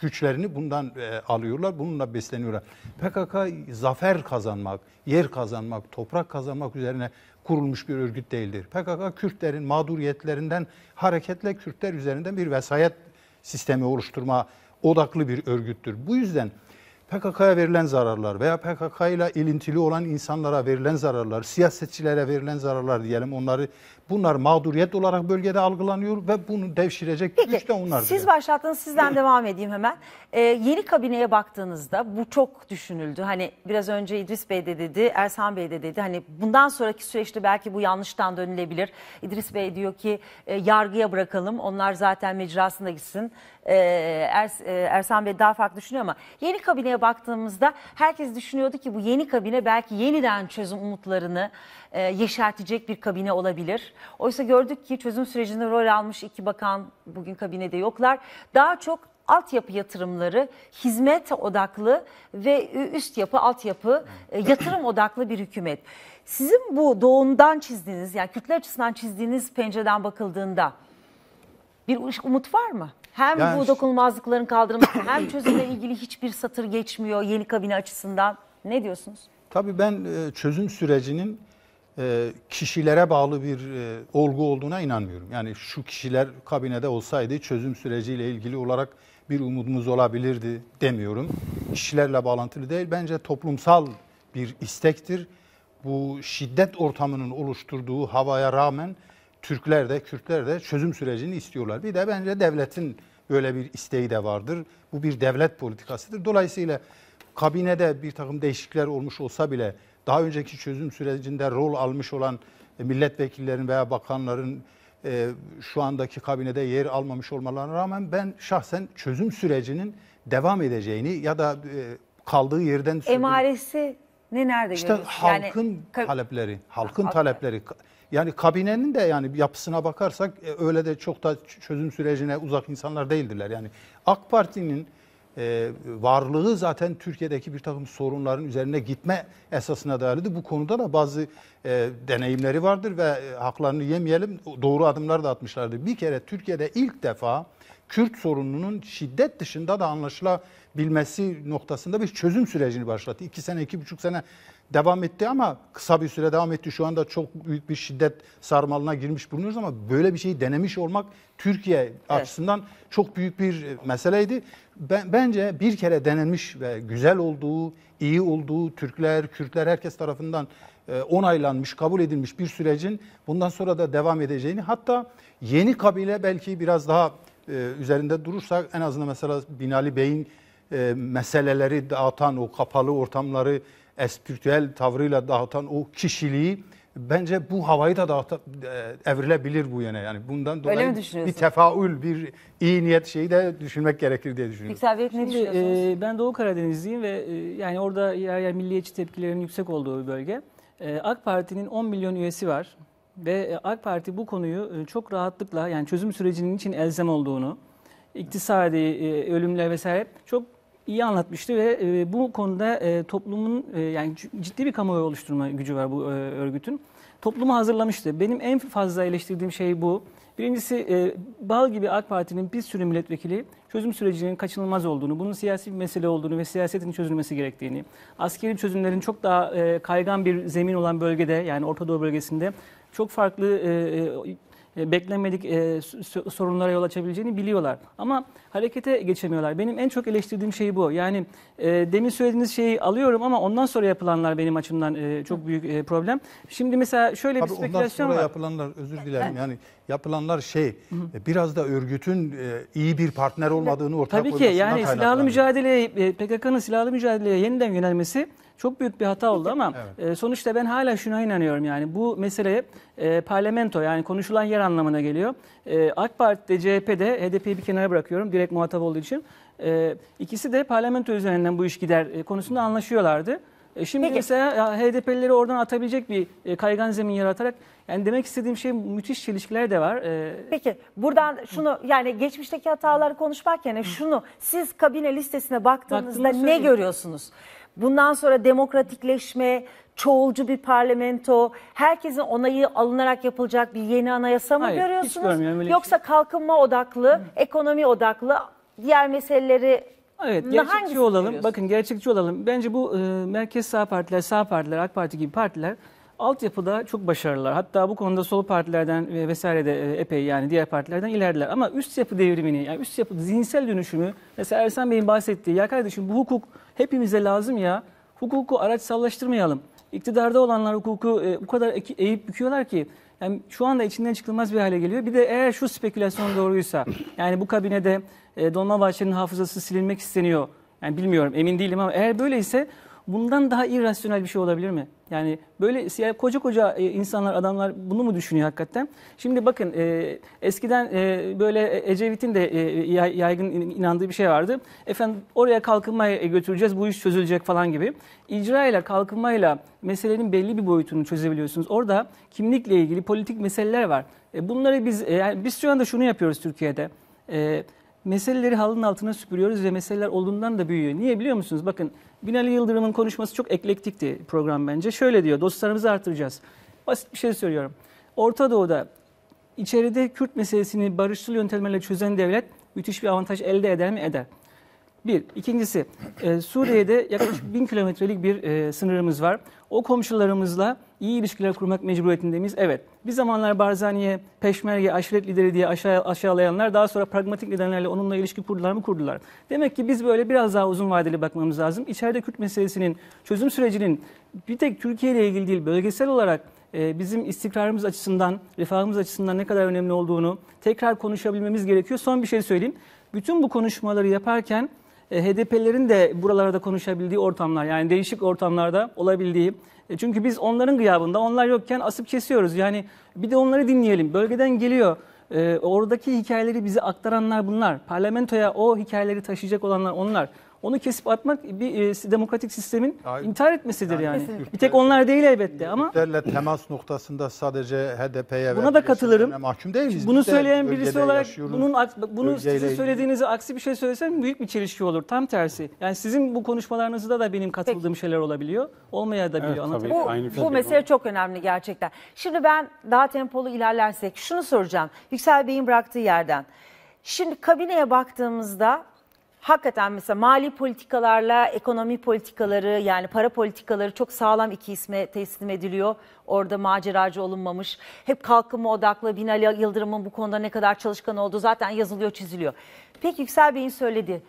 güçlerini bundan e, alıyorlar, bununla besleniyorlar. PKK zafer kazanmak, yer kazanmak, toprak kazanmak üzerine kurulmuş bir örgüt değildir. PKK Kürtlerin mağduriyetlerinden hareketle Kürtler üzerinden bir vesayet sistemi oluşturma odaklı bir örgüttür. Bu yüzden PKK'ya verilen zararlar veya PKK ile ilintili olan insanlara verilen zararlar, siyasetçilere verilen zararlar diyelim onları Bunlar mağduriyet olarak bölgede algılanıyor ve bunu devşirecek Peki, güç de onlar. Siz diyor. başlattınız sizden devam edeyim hemen. Ee, yeni kabineye baktığınızda bu çok düşünüldü. Hani biraz önce İdris Bey de dedi, Ersan Bey de dedi. Hani bundan sonraki süreçte belki bu yanlıştan dönülebilir. İdris Bey diyor ki e, yargıya bırakalım. Onlar zaten mecrasında gitsin. E, Ers, e, Ersan Bey daha farklı düşünüyor ama yeni kabineye baktığımızda herkes düşünüyordu ki bu yeni kabine belki yeniden çözüm umutlarını e, yeşertecek bir kabine olabilir. Oysa gördük ki çözüm sürecinde rol almış iki bakan bugün kabinede yoklar. Daha çok altyapı yatırımları hizmet odaklı ve üst yapı altyapı e, yatırım odaklı bir hükümet. Sizin bu doğumdan çizdiğiniz yani kütle açısından çizdiğiniz pencereden bakıldığında bir umut var mı? Hem yani bu dokunulmazlıkların kaldırılması hem çözümle ilgili hiçbir satır geçmiyor yeni kabine açısından. Ne diyorsunuz? Tabii ben e, çözüm sürecinin e, kişilere bağlı bir e, olgu olduğuna inanmıyorum. Yani şu kişiler kabinede olsaydı çözüm süreciyle ilgili olarak bir umudumuz olabilirdi demiyorum. Kişilerle bağlantılı değil. Bence toplumsal bir istektir. Bu şiddet ortamının oluşturduğu havaya rağmen Türkler de Kürtler de çözüm sürecini istiyorlar. Bir de bence devletin böyle bir isteği de vardır. Bu bir devlet politikasıdır. Dolayısıyla kabinede bir takım değişiklikler olmuş olsa bile daha önceki çözüm sürecinde rol almış olan e, milletvekillerin veya bakanların e, şu andaki kabinede yer almamış olmalarına rağmen ben şahsen çözüm sürecinin devam edeceğini ya da e, kaldığı yerden Emaresi ne nerede işte görüyorsun? halkın yani, talepleri, halkın halk talepleri. Yani kabinenin de yani yapısına bakarsak öyle de çok da çözüm sürecine uzak insanlar değildirler. Yani AK Parti'nin e, varlığı zaten Türkiye'deki bir takım sorunların üzerine gitme esasına dayalıdır. Bu konuda da bazı e, deneyimleri vardır ve e, haklarını yemeyelim doğru adımlar da atmışlardır. Bir kere Türkiye'de ilk defa Kürt sorununun şiddet dışında da anlaşılabilmesi noktasında bir çözüm sürecini başlattı. İki sene, iki buçuk sene devam etti ama kısa bir süre devam etti. Şu anda çok büyük bir şiddet sarmalına girmiş bulunuyoruz ama böyle bir şeyi denemiş olmak Türkiye evet. açısından çok büyük bir e, meseleydi. Ben, bence bir kere denenmiş ve güzel olduğu, iyi olduğu Türkler, Kürtler herkes tarafından e, onaylanmış, kabul edilmiş bir sürecin bundan sonra da devam edeceğini hatta yeni kabile belki biraz daha e, üzerinde durursak en azından mesela Binali Bey'in e, meseleleri dağıtan o kapalı ortamları espiritüel tavrıyla dağıtan o kişiliği bence bu havayı da dağıta, e, evrilebilir bu yöne. Yani bundan dolayı bir tefaül, bir iyi niyet şeyi de düşünmek gerekir diye düşünüyorum. Peki Bey ne düşünüyorsunuz? E, ben Doğu Karadenizliyim ve e, yani orada yer yer milliyetçi tepkilerin yüksek olduğu bir bölge. E, AK Parti'nin 10 milyon üyesi var ve e, AK Parti bu konuyu e, çok rahatlıkla yani çözüm sürecinin için elzem olduğunu, iktisadi ölümle vesaire çok iyi anlatmıştı ve e, bu konuda e, toplumun e, yani ciddi bir kamuoyu oluşturma gücü var bu örgütün. Toplumu hazırlamıştı. Benim en fazla eleştirdiğim şey bu. Birincisi bal gibi AK Parti'nin bir sürü milletvekili çözüm sürecinin kaçınılmaz olduğunu, bunun siyasi bir mesele olduğunu ve siyasetin çözülmesi gerektiğini, askeri çözümlerin çok daha kaygan bir zemin olan bölgede yani Orta Doğu bölgesinde çok farklı e, beklenmedik e, sorunlara yol açabileceğini biliyorlar. Ama harekete geçemiyorlar. Benim en çok eleştirdiğim şey bu. Yani e, demin söylediğiniz şeyi alıyorum ama ondan sonra yapılanlar benim açımdan çok büyük problem. Şimdi mesela şöyle Tabii bir spekülasyon var. Ondan sonra yapılanlar özür dilerim yani yapılanlar şey biraz da örgütün iyi bir partner olmadığını ortaya koymasından Tabii ki yani silahlı mücadele PKK'nın silahlı mücadeleye yeniden yönelmesi çok büyük bir hata oldu ama evet. E, sonuçta ben hala şuna inanıyorum yani bu mesele e, parlamento yani konuşulan yer anlamına geliyor. E, AK Parti'de CHP'de HDP'yi bir kenara bırakıyorum direkt muhatap olduğu için. E, ikisi de parlamento üzerinden bu iş gider konusunda anlaşıyorlardı. şimdi Peki. mesela HDP'lileri oradan atabilecek bir kaygan zemin yaratarak yani demek istediğim şey müthiş çelişkiler de var. Peki buradan şunu yani geçmişteki hataları konuşmak yani şunu siz kabine listesine baktığınızda Baktığımda ne söyleyeyim. görüyorsunuz? Bundan sonra demokratikleşme, çoğulcu bir parlamento, herkesin onayı alınarak yapılacak bir yeni anayasa mı Hayır, görüyorsunuz? öyle Yoksa şey. kalkınma odaklı, ekonomi odaklı, diğer meseleleri Evet, gerçekçi olalım. Bakın gerçekçi olalım. Bence bu e, merkez sağ partiler, sağ partiler, AK Parti gibi partiler altyapıda çok başarılılar. Hatta bu konuda sol partilerden vesaire de e, epey yani diğer partilerden ilerlediler. Ama üst yapı devrimini, yani üst yapı zihinsel dönüşümü mesela Ersan Bey'in bahsettiği ya kardeşim bu hukuk hepimize lazım ya. Hukuku araç sallaştırmayalım. İktidarda olanlar hukuku e, bu kadar eğip büküyorlar ki yani şu anda içinden çıkılmaz bir hale geliyor. Bir de eğer şu spekülasyon doğruysa yani bu kabinede e, Dolmabahçe'nin hafızası silinmek isteniyor. Yani bilmiyorum emin değilim ama eğer böyleyse Bundan daha irrasyonel bir şey olabilir mi? Yani böyle yani koca koca e, insanlar, adamlar bunu mu düşünüyor hakikaten? Şimdi bakın e, eskiden e, böyle Ecevit'in de e, yaygın inandığı bir şey vardı. Efendim oraya kalkınmaya e, götüreceğiz, bu iş çözülecek falan gibi. İcra ile kalkınmayla meselenin belli bir boyutunu çözebiliyorsunuz. Orada kimlikle ilgili politik meseleler var. E, bunları biz, e, yani biz şu anda şunu yapıyoruz Türkiye'de. E, meseleleri halının altına süpürüyoruz ve meseleler olduğundan da büyüyor. Niye biliyor musunuz? Bakın Binali Yıldırım'ın konuşması çok eklektikti program bence. Şöyle diyor, dostlarımızı artıracağız. Basit bir şey söylüyorum. Orta Doğu'da içeride Kürt meselesini barışçıl yöntemlerle çözen devlet müthiş bir avantaj elde eder mi? Eder. Bir. İkincisi, e, Suriye'de yaklaşık bin kilometrelik bir e, sınırımız var. O komşularımızla iyi ilişkiler kurmak mecburiyetinde miyiz? Evet. Bir zamanlar Barzani'ye, Peşmerge, aşiret lideri diye aşağı, aşağılayanlar daha sonra pragmatik nedenlerle onunla ilişki kurdular mı? Kurdular. Demek ki biz böyle biraz daha uzun vadeli bakmamız lazım. İçeride Kürt meselesinin, çözüm sürecinin bir tek Türkiye ile ilgili değil, bölgesel olarak e, bizim istikrarımız açısından, refahımız açısından ne kadar önemli olduğunu tekrar konuşabilmemiz gerekiyor. Son bir şey söyleyeyim. Bütün bu konuşmaları yaparken e, HDP'lerin de buralarda konuşabildiği ortamlar yani değişik ortamlarda olabildiği. E, çünkü biz onların gıyabında onlar yokken asıp kesiyoruz. Yani bir de onları dinleyelim. Bölgeden geliyor. E, oradaki hikayeleri bize aktaranlar bunlar. Parlamentoya o hikayeleri taşıyacak olanlar onlar. Onu kesip atmak bir e, demokratik sistemin Hayır. intihar etmesidir yani. yani. Bir tek onlar değil elbette ama. Kürtlerle temas noktasında sadece HDP'ye buna da katılırım. Mahkum değiliz. Bunu söyleyen birisi olarak bunun bunu size söylediğinizi aksi bir şey söylesem büyük bir çelişki olur. Tam tersi. Yani sizin bu konuşmalarınızda da benim katıldığım Peki. şeyler olabiliyor. Olmaya da biliyor. Evet, Anlatayım. bu, Aynı bu mesele çok önemli gerçekten. Şimdi ben daha tempolu ilerlersek şunu soracağım. Yüksel Bey'in bıraktığı yerden. Şimdi kabineye baktığımızda hakikaten mesela mali politikalarla ekonomi politikaları yani para politikaları çok sağlam iki isme teslim ediliyor. Orada maceracı olunmamış. Hep kalkınma odaklı Binali Yıldırım'ın bu konuda ne kadar çalışkan olduğu zaten yazılıyor çiziliyor. Peki Yüksel Bey'in söyledi.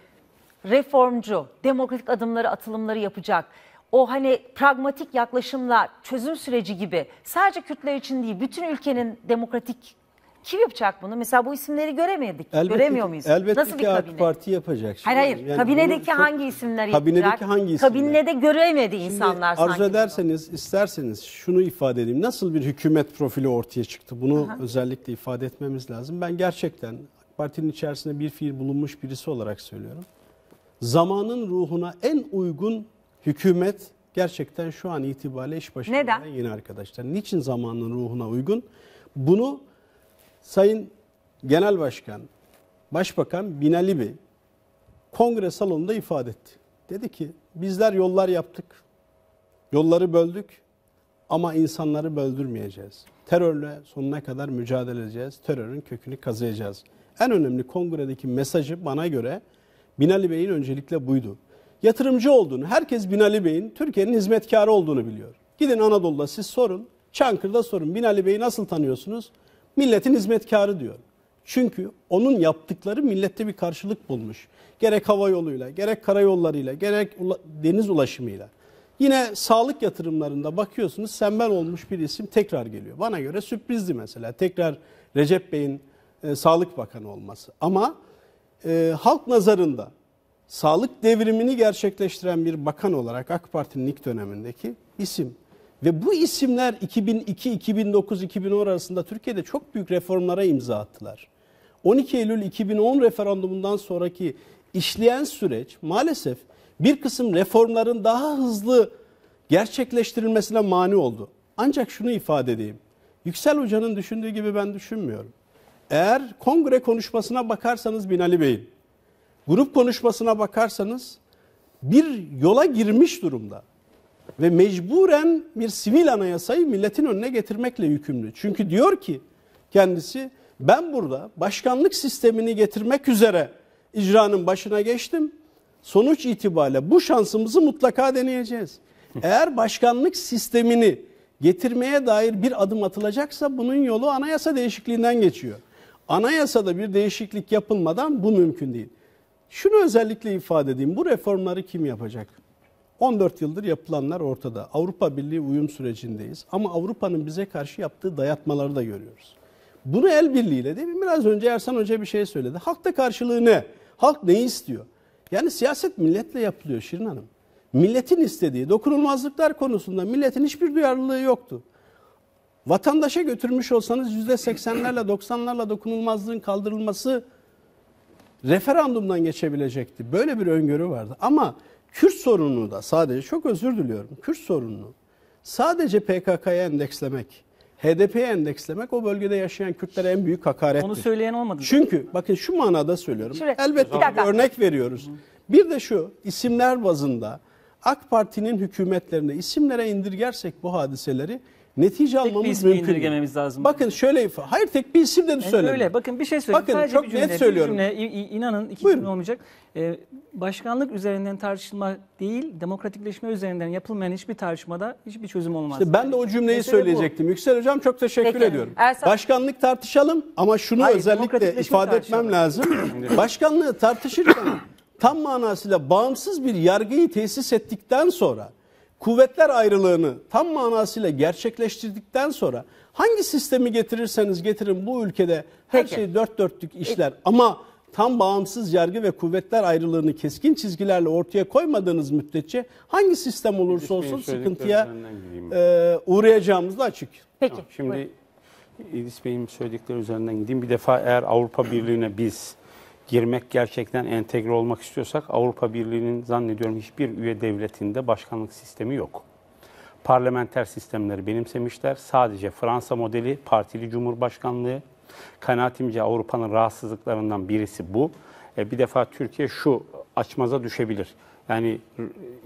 Reformcu, demokratik adımları atılımları yapacak. O hani pragmatik yaklaşımla çözüm süreci gibi sadece Kürtler için değil bütün ülkenin demokratik kim yapacak bunu? Mesela bu isimleri göremedik. Elbette Göremiyor ki, muyuz? Elbette Nasıl ki bir AK Parti yapacak. Şimdi. Hayır hayır. Yani kabinedeki çok, hangi isimler yapacak? Kabinedeki hangi isimler? Kabinede göremedi Şimdi insanlar arzu sanki. ederseniz, bunu. isterseniz şunu ifade edeyim. Nasıl bir hükümet profili ortaya çıktı? Bunu Aha. özellikle ifade etmemiz lazım. Ben gerçekten partinin içerisinde bir fiil bulunmuş birisi olarak söylüyorum. Zamanın ruhuna en uygun hükümet gerçekten şu an itibariyle iş başında yeni arkadaşlar. Niçin zamanın ruhuna uygun? Bunu Sayın Genel Başkan, Başbakan Binali Bey kongre salonunda ifade etti. Dedi ki bizler yollar yaptık, yolları böldük ama insanları böldürmeyeceğiz. Terörle sonuna kadar mücadele edeceğiz, terörün kökünü kazıyacağız. En önemli kongredeki mesajı bana göre Binali Bey'in öncelikle buydu. Yatırımcı olduğunu, herkes Binali Bey'in Türkiye'nin hizmetkarı olduğunu biliyor. Gidin Anadolu'da siz sorun, Çankır'da sorun Binali Bey'i nasıl tanıyorsunuz? Milletin hizmetkarı diyor. Çünkü onun yaptıkları millette bir karşılık bulmuş. Gerek hava yoluyla, gerek karayollarıyla, gerek deniz ulaşımıyla. Yine sağlık yatırımlarında bakıyorsunuz sembel olmuş bir isim tekrar geliyor. Bana göre sürprizdi mesela tekrar Recep Bey'in e, Sağlık Bakanı olması. Ama e, halk nazarında sağlık devrimini gerçekleştiren bir bakan olarak AK Parti'nin ilk dönemindeki isim ve bu isimler 2002, 2009, 2010 arasında Türkiye'de çok büyük reformlara imza attılar. 12 Eylül 2010 referandumundan sonraki işleyen süreç maalesef bir kısım reformların daha hızlı gerçekleştirilmesine mani oldu. Ancak şunu ifade edeyim. Yüksel Hoca'nın düşündüğü gibi ben düşünmüyorum. Eğer kongre konuşmasına bakarsanız Binali Bey'in, grup konuşmasına bakarsanız bir yola girmiş durumda ve mecburen bir sivil anayasayı milletin önüne getirmekle yükümlü. Çünkü diyor ki kendisi ben burada başkanlık sistemini getirmek üzere icranın başına geçtim. Sonuç itibariyle bu şansımızı mutlaka deneyeceğiz. Eğer başkanlık sistemini getirmeye dair bir adım atılacaksa bunun yolu anayasa değişikliğinden geçiyor. Anayasada bir değişiklik yapılmadan bu mümkün değil. Şunu özellikle ifade edeyim. Bu reformları kim yapacak? 14 yıldır yapılanlar ortada. Avrupa Birliği uyum sürecindeyiz ama Avrupa'nın bize karşı yaptığı dayatmaları da görüyoruz. Bunu el birliğiyle değil mi? Biraz önce Ersan Hoca bir şey söyledi. Halkta karşılığı ne? Halk neyi istiyor? Yani siyaset milletle yapılıyor Şirin Hanım. Milletin istediği dokunulmazlıklar konusunda milletin hiçbir duyarlılığı yoktu. Vatandaşa götürmüş olsanız %80'lerle 90'larla dokunulmazlığın kaldırılması referandumdan geçebilecekti. Böyle bir öngörü vardı. Ama Kürt sorununu da sadece çok özür diliyorum. Kürt sorununu sadece PKK'ya endekslemek, HDP'ye endekslemek o bölgede yaşayan Kürtlere en büyük hakarettir. Onu söyleyen olmadı. Çünkü bakın şu manada söylüyorum. Şöyle, Elbette bir, örnek veriyoruz. Bir de şu isimler bazında AK Parti'nin hükümetlerinde isimlere indirgersek bu hadiseleri netice tek almamız mümkün. Tek lazım. Bakın şöyle hayır tek bir isim de söyle. öyle bakın bir şey söyleyeyim. Bakın Sadece çok bir cümle, net söylüyorum. Bir cümle, inanın iki Buyurun. cümle olmayacak. Ee, başkanlık üzerinden tartışma değil demokratikleşme üzerinden yapılmayan hiçbir tartışmada hiçbir çözüm olmaz. İşte ben de o cümleyi Mesela söyleyecektim. Bu. Yüksel Hocam çok teşekkür Peki. ediyorum. Ersan... Başkanlık tartışalım ama şunu hayır, özellikle ifade etmem lazım. Başkanlığı tartışırken tam manasıyla bağımsız bir yargıyı tesis ettikten sonra kuvvetler ayrılığını tam manasıyla gerçekleştirdikten sonra hangi sistemi getirirseniz getirin bu ülkede her Peki. şey dört dörtlük e- işler Peki. ama tam bağımsız yargı ve kuvvetler ayrılığını keskin çizgilerle ortaya koymadığınız müddetçe hangi sistem olursa olsun sıkıntıya e, uğrayacağımız da açık. Peki. Tamam, şimdi buyurun. İdris Bey'in söyledikleri üzerinden gideyim. Bir defa eğer Avrupa Birliği'ne biz girmek gerçekten entegre olmak istiyorsak Avrupa Birliği'nin zannediyorum hiçbir üye devletinde başkanlık sistemi yok. Parlamenter sistemleri benimsemişler. Sadece Fransa modeli partili cumhurbaşkanlığı. Kanaatimce Avrupa'nın rahatsızlıklarından birisi bu. E, bir defa Türkiye şu açmaza düşebilir. Yani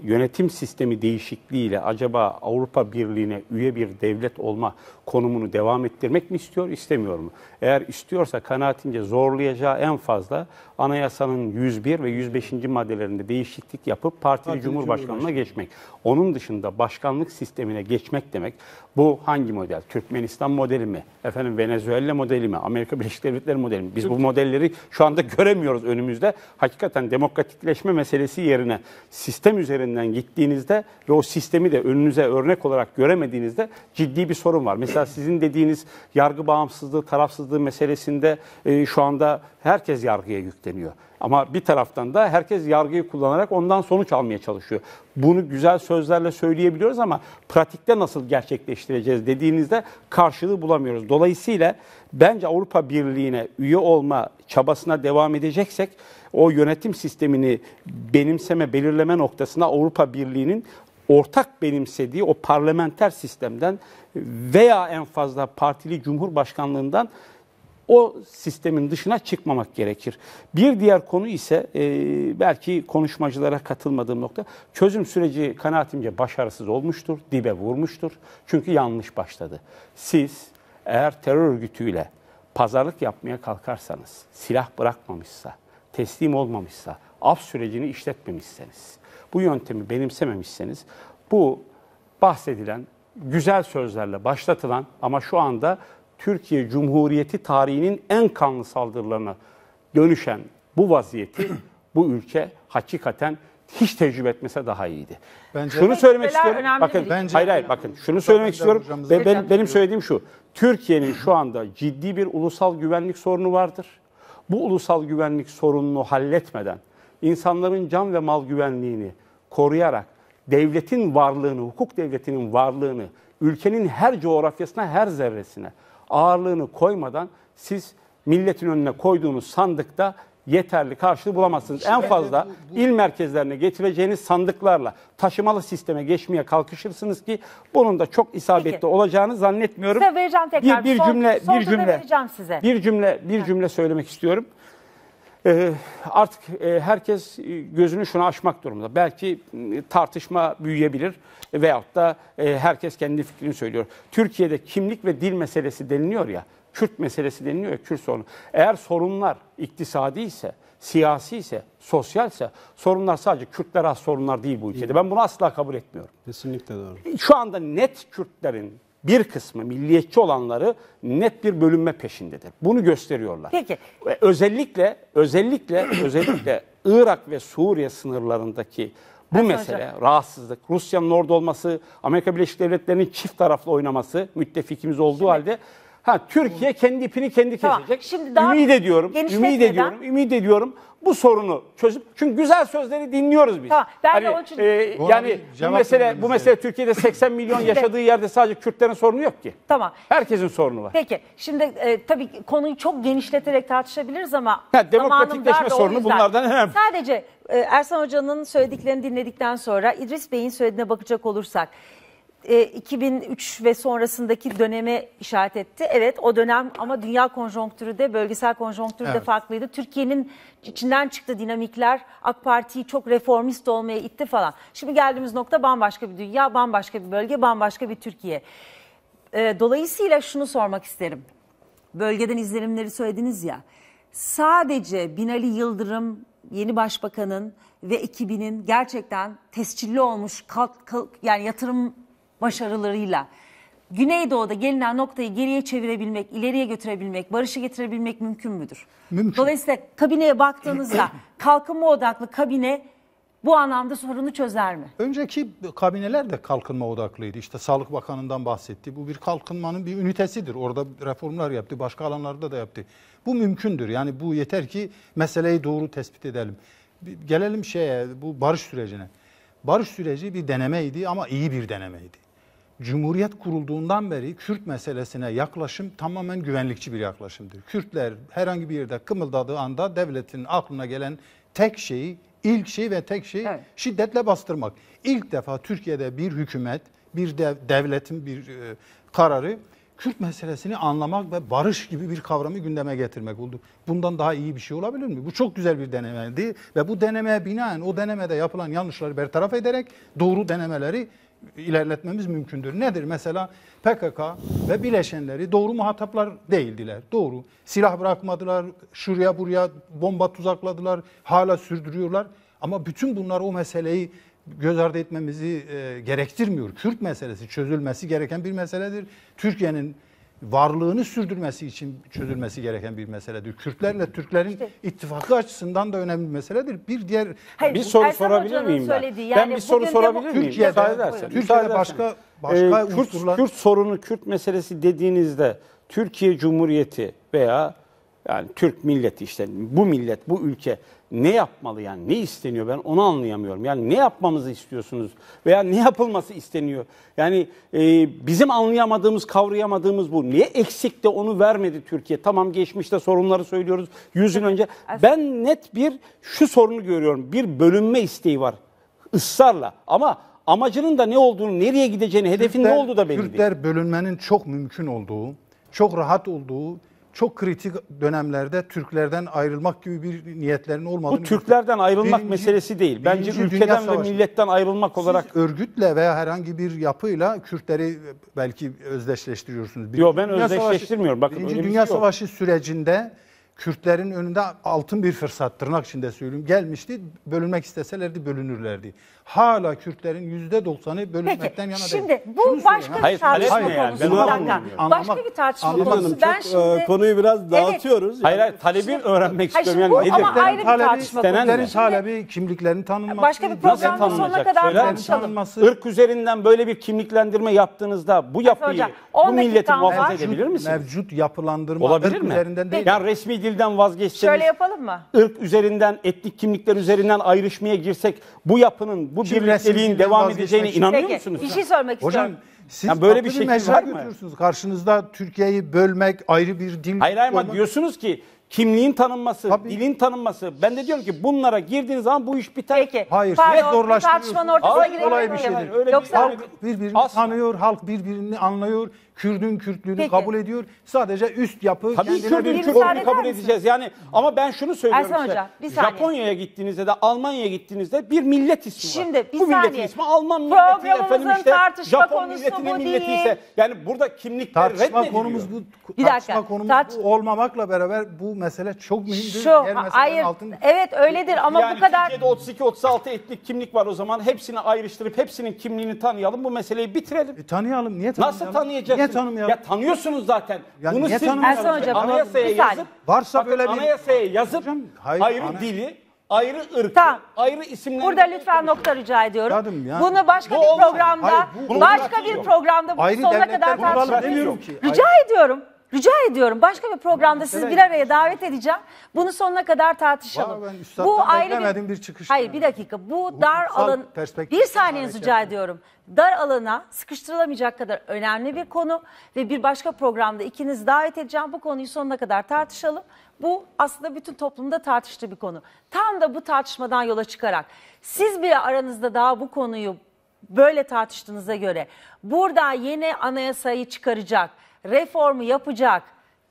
yönetim sistemi değişikliğiyle acaba Avrupa Birliği'ne üye bir devlet olma konumunu devam ettirmek mi istiyor, istemiyor mu? Eğer istiyorsa kanaatince zorlayacağı en fazla anayasanın 101 ve 105. maddelerinde değişiklik yapıp partili, partili cumhurbaşkanlığına geçmek. Onun dışında başkanlık sistemine geçmek demek. Bu hangi model? Türkmenistan modeli mi? Efendim Venezuela modeli mi? Amerika Birleşik Devletleri modeli mi? Biz bu modelleri şu anda göremiyoruz önümüzde. Hakikaten demokratikleşme meselesi yerine sistem üzerinden gittiğinizde ve o sistemi de önünüze örnek olarak göremediğinizde ciddi bir sorun var. Mesela sizin dediğiniz yargı bağımsızlığı, tarafsızlığı meselesinde e, şu anda herkes yargıya yükleniyor. Ama bir taraftan da herkes yargıyı kullanarak ondan sonuç almaya çalışıyor. Bunu güzel sözlerle söyleyebiliyoruz ama pratikte nasıl gerçekleştireceğiz dediğinizde karşılığı bulamıyoruz. Dolayısıyla bence Avrupa Birliği'ne üye olma çabasına devam edeceksek o yönetim sistemini benimseme, belirleme noktasında Avrupa Birliği'nin ortak benimsediği o parlamenter sistemden veya en fazla partili cumhurbaşkanlığından o sistemin dışına çıkmamak gerekir. Bir diğer konu ise e, belki konuşmacılara katılmadığım nokta çözüm süreci kanaatimce başarısız olmuştur, dibe vurmuştur. Çünkü yanlış başladı. Siz eğer terör örgütüyle pazarlık yapmaya kalkarsanız, silah bırakmamışsa, teslim olmamışsa, af sürecini işletmemişseniz, bu yöntemi benimsememişseniz bu bahsedilen güzel sözlerle başlatılan ama şu anda Türkiye Cumhuriyeti tarihinin en kanlı saldırılarına dönüşen bu vaziyeti bu ülke hakikaten hiç tecrübe etmese daha iyiydi. Bence şunu söylemek istiyorum. Bakın bence hayır hayır bakın şunu söylemek istiyorum. Ben, benim, benim söylediğim şu. Türkiye'nin şu anda ciddi bir ulusal güvenlik sorunu vardır bu ulusal güvenlik sorununu halletmeden, insanların can ve mal güvenliğini koruyarak, devletin varlığını, hukuk devletinin varlığını, ülkenin her coğrafyasına, her zerresine ağırlığını koymadan siz milletin önüne koyduğunuz sandıkta yeterli karşılığı bulamazsınız. En fazla il merkezlerine getireceğiniz sandıklarla taşımalı sisteme geçmeye kalkışırsınız ki bunun da çok isabetli Peki. olacağını zannetmiyorum. Size vereceğim tekrar. Bir, bir Son- cümle sonunda bir cümle size. bir cümle bir cümle söylemek istiyorum. Ee, artık e, herkes e, gözünü şuna açmak durumunda. Belki m, e, tartışma büyüyebilir veyahut da e, herkes kendi fikrini söylüyor. Türkiye'de kimlik ve dil meselesi deniliyor ya. Kürt meselesi deniliyor ya Kürt sorunu. Eğer sorunlar iktisadi ise, siyasi ise, sosyalse sorunlar sadece Kürtlere az sorunlar değil bu ülkede. Ben bunu asla kabul etmiyorum. Kesinlikle doğru. E, şu anda net Kürtlerin bir kısmı milliyetçi olanları net bir bölünme peşindedir. Bunu gösteriyorlar. Peki. Özellikle özellikle özellikle Irak ve Suriye sınırlarındaki bu Ben mesele soracağım. rahatsızlık, Rusya'nın orada olması, Amerika Birleşik Devletleri'nin çift taraflı oynaması müttefikimiz olduğu halde Ha Türkiye kendi ipini kendi Tamam, şimdi daha ümit ediyorum. Ümit genişletmeden- ediyorum. Ümit ediyorum. Bu sorunu çözüp çünkü güzel sözleri dinliyoruz biz. Tamam, ben de hani, onun için- e, yani bu cevap mesele bu mesele Türkiye'de 80 milyon yaşadığı yerde sadece Kürtlerin sorunu yok ki. Tamam. Herkesin sorunu var. Peki şimdi e, tabii konuyu çok genişleterek tartışabiliriz ama Ha, demokratikleşme sorunu bunlardan önemli. Sadece e, Ersan Hoca'nın söylediklerini dinledikten sonra İdris Bey'in söylediğine bakacak olursak 2003 e, ve sonrasındaki döneme işaret etti. Evet o dönem ama dünya konjonktürü de bölgesel konjonktürü de farklıydı. Türkiye'nin içinden çıktı dinamikler AK Parti'yi çok reformist olmaya itti falan. Şimdi geldiğimiz nokta bambaşka bir dünya, bambaşka bir bölge, bambaşka bir Türkiye. E, dolayısıyla şunu sormak isterim. Bölgeden izlenimleri söylediniz ya. Sadece Binali Yıldırım yeni başbakanın ve ekibinin gerçekten tescilli olmuş kalk, kalk- yani yatırım başarılarıyla Güneydoğu'da gelinen noktayı geriye çevirebilmek, ileriye götürebilmek, barışı getirebilmek mümkün müdür? Mümkün. Dolayısıyla kabineye baktığınızda kalkınma odaklı kabine bu anlamda sorunu çözer mi? Önceki kabineler de kalkınma odaklıydı. İşte Sağlık Bakanı'ndan bahsetti. Bu bir kalkınmanın bir ünitesidir. Orada reformlar yaptı, başka alanlarda da yaptı. Bu mümkündür. Yani bu yeter ki meseleyi doğru tespit edelim. Gelelim şeye, bu barış sürecine. Barış süreci bir denemeydi ama iyi bir denemeydi. Cumhuriyet kurulduğundan beri Kürt meselesine yaklaşım tamamen güvenlikçi bir yaklaşımdır. Kürtler herhangi bir yerde kımıldadığı anda devletin aklına gelen tek şeyi, ilk şey ve tek şey evet. şiddetle bastırmak. İlk defa Türkiye'de bir hükümet, bir dev, devletin bir e, kararı Kürt meselesini anlamak ve barış gibi bir kavramı gündeme getirmek oldu. Bundan daha iyi bir şey olabilir mi? Bu çok güzel bir denemeydi ve bu denemeye binaen o denemede yapılan yanlışları bertaraf ederek doğru denemeleri ilerletmemiz mümkündür. Nedir? Mesela PKK ve bileşenleri doğru muhataplar değildiler. Doğru. Silah bırakmadılar, şuraya buraya bomba tuzakladılar, hala sürdürüyorlar. Ama bütün bunlar o meseleyi göz ardı etmemizi e, gerektirmiyor. Kürt meselesi çözülmesi gereken bir meseledir. Türkiye'nin varlığını sürdürmesi için çözülmesi gereken bir meseledir. Kürtlerle Türklerin işte. ittifakı açısından da önemli bir meseledir. Bir diğer Hayır, bir soru Ersan sorabilir miyim ben? Yani ben bir soru sorabilir miyim? Türkiye'de, edersen, Türkiye'de başka başka ee, Kürt, unsurlar... Kürt sorunu, Kürt meselesi dediğinizde Türkiye Cumhuriyeti veya yani Türk milleti işte bu millet, bu ülke ne yapmalı yani ne isteniyor ben onu anlayamıyorum. Yani ne yapmamızı istiyorsunuz veya ne yapılması isteniyor. Yani e, bizim anlayamadığımız, kavrayamadığımız bu. Niye eksik de onu vermedi Türkiye? Tamam geçmişte sorunları söylüyoruz 100 yıl önce. Ben net bir şu sorunu görüyorum. Bir bölünme isteği var ısrarla ama amacının da ne olduğunu, nereye gideceğini, hedefin Türkler, ne olduğu da belli değil. Türkler bölünmenin çok mümkün olduğu, çok rahat olduğu çok kritik dönemlerde Türklerden ayrılmak gibi bir niyetlerin olmadığını... Bu Türklerden ayrılmak birinci, meselesi değil. Bence ülkeden ve milletten ayrılmak Siz olarak... örgütle veya herhangi bir yapıyla Kürtleri belki özdeşleştiriyorsunuz. Yok ben Dünya özdeşleştirmiyorum. Bakın, Birinci Dünya şey Savaşı yok. sürecinde Kürtlerin önünde altın bir fırsat tırnak içinde söyleyeyim gelmişti. Bölünmek isteselerdi bölünürlerdi hala Kürtlerin yüzde doksanı bölünmekten Peki, yana şimdi değil. bu Şunu başka bir tartışma Hayır, konusu. Yani. Bir dakika. Anlamak, başka bir tartışma anlamak, konusu. Çok, ben şimdi, konuyu biraz dağıtıyoruz. Evet. Hayır, hayır talebi şimdi, öğrenmek hayır, istiyorum. Bu, yani bu, ama ayrı bir talebi, tartışma konusu. Talebi, talebi kimliklerin tanınması. Başka bir programın sonuna kadar Söyler Irk üzerinden böyle bir kimliklendirme yaptığınızda bu yapıyı, bu milleti muhafaza edebilir misiniz? Mevcut yapılandırma Olabilir ırk mi? üzerinden değil. Yani resmi dilden vazgeçseniz. Şöyle yapalım mı? Irk üzerinden, etnik kimlikler üzerinden ayrışmaya girsek bu yapının bu birlikteliğin devam edeceğine inanıyor Peki, musunuz? Bir şey sormak Hocam, istiyorum. Siz yani böyle bir şekilde var mı? Götürüyorsunuz. Karşınızda Türkiye'yi bölmek ayrı bir dil. Hayır hayır olmak... diyorsunuz ki kimliğin tanınması, Tabii. dilin tanınması. Ben de diyorum ki bunlara girdiğiniz zaman bu iş biter. Peki. Hayır, Pardon, net zorlaştırıyorsunuz. Tartışmanın ortasına girelim. Kolay bir şeydir. Öyle Yoksa... Halk birbirini Asla. tanıyor, halk birbirini anlıyor. Kürdün Kürtlüğünü Peki. kabul ediyor. Sadece üst yapı Tabii kendine Kürdün bir Kürtlüğünü kabul edeceğiz. Yani ama ben şunu söylüyorum Ersan size. Hoca, bir Japonya'ya gittiğinizde de Almanya'ya gittiğinizde bir millet ismi Şimdi, var. bir Bu millet ismi Alman milleti Programımızın efendim işte tartışma Japon konusu milletinin bu milleti ise yani burada kimlik Tartışma konumuz bu. tartışma dakika, konumuz tart- bu olmamakla beraber bu mesele çok mühimdir. Şu, Diğer hayır, altını- evet öyledir ama yani bu kadar... Türkiye'de 32 36 etnik kimlik var o zaman. Hepsini ayrıştırıp hepsinin kimliğini tanıyalım. Bu meseleyi bitirelim. E, tanıyalım. Niye tanıyalım? Nasıl tanıyacağız? Niye tanımayalım? Ya tanıyorsunuz zaten. Ya Bunu niye siz Hocam, anayasaya bir yazıp Varsa bakın, böyle bir- anayasaya yazıp hayır, ayrı ana- dili, ayrı ırk, Tamam. ayrı isimler. Burada lütfen nokta rica ediyorum. ya. Bunu başka Bu bir programda, Hayır, bu- bunun başka bir programda bunun sonuna kadar konuşalım tartışmak demiyorum Rica ediyorum. Rica ediyorum başka bir programda siz bir araya davet edeceğim. Bunu sonuna kadar tartışalım. Vallahi ben üstattan beklemedim bir çıkış Hayır bir dakika. Bu dar alan bir saniyeniz rica ediyorum. Dar alana sıkıştırılamayacak kadar önemli bir konu ve bir başka programda ikiniz davet edeceğim. Bu konuyu sonuna kadar tartışalım. Bu aslında bütün toplumda tartıştığı bir konu. Tam da bu tartışmadan yola çıkarak siz bile aranızda daha bu konuyu böyle tartıştığınıza göre burada yeni anayasayı çıkaracak reformu yapacak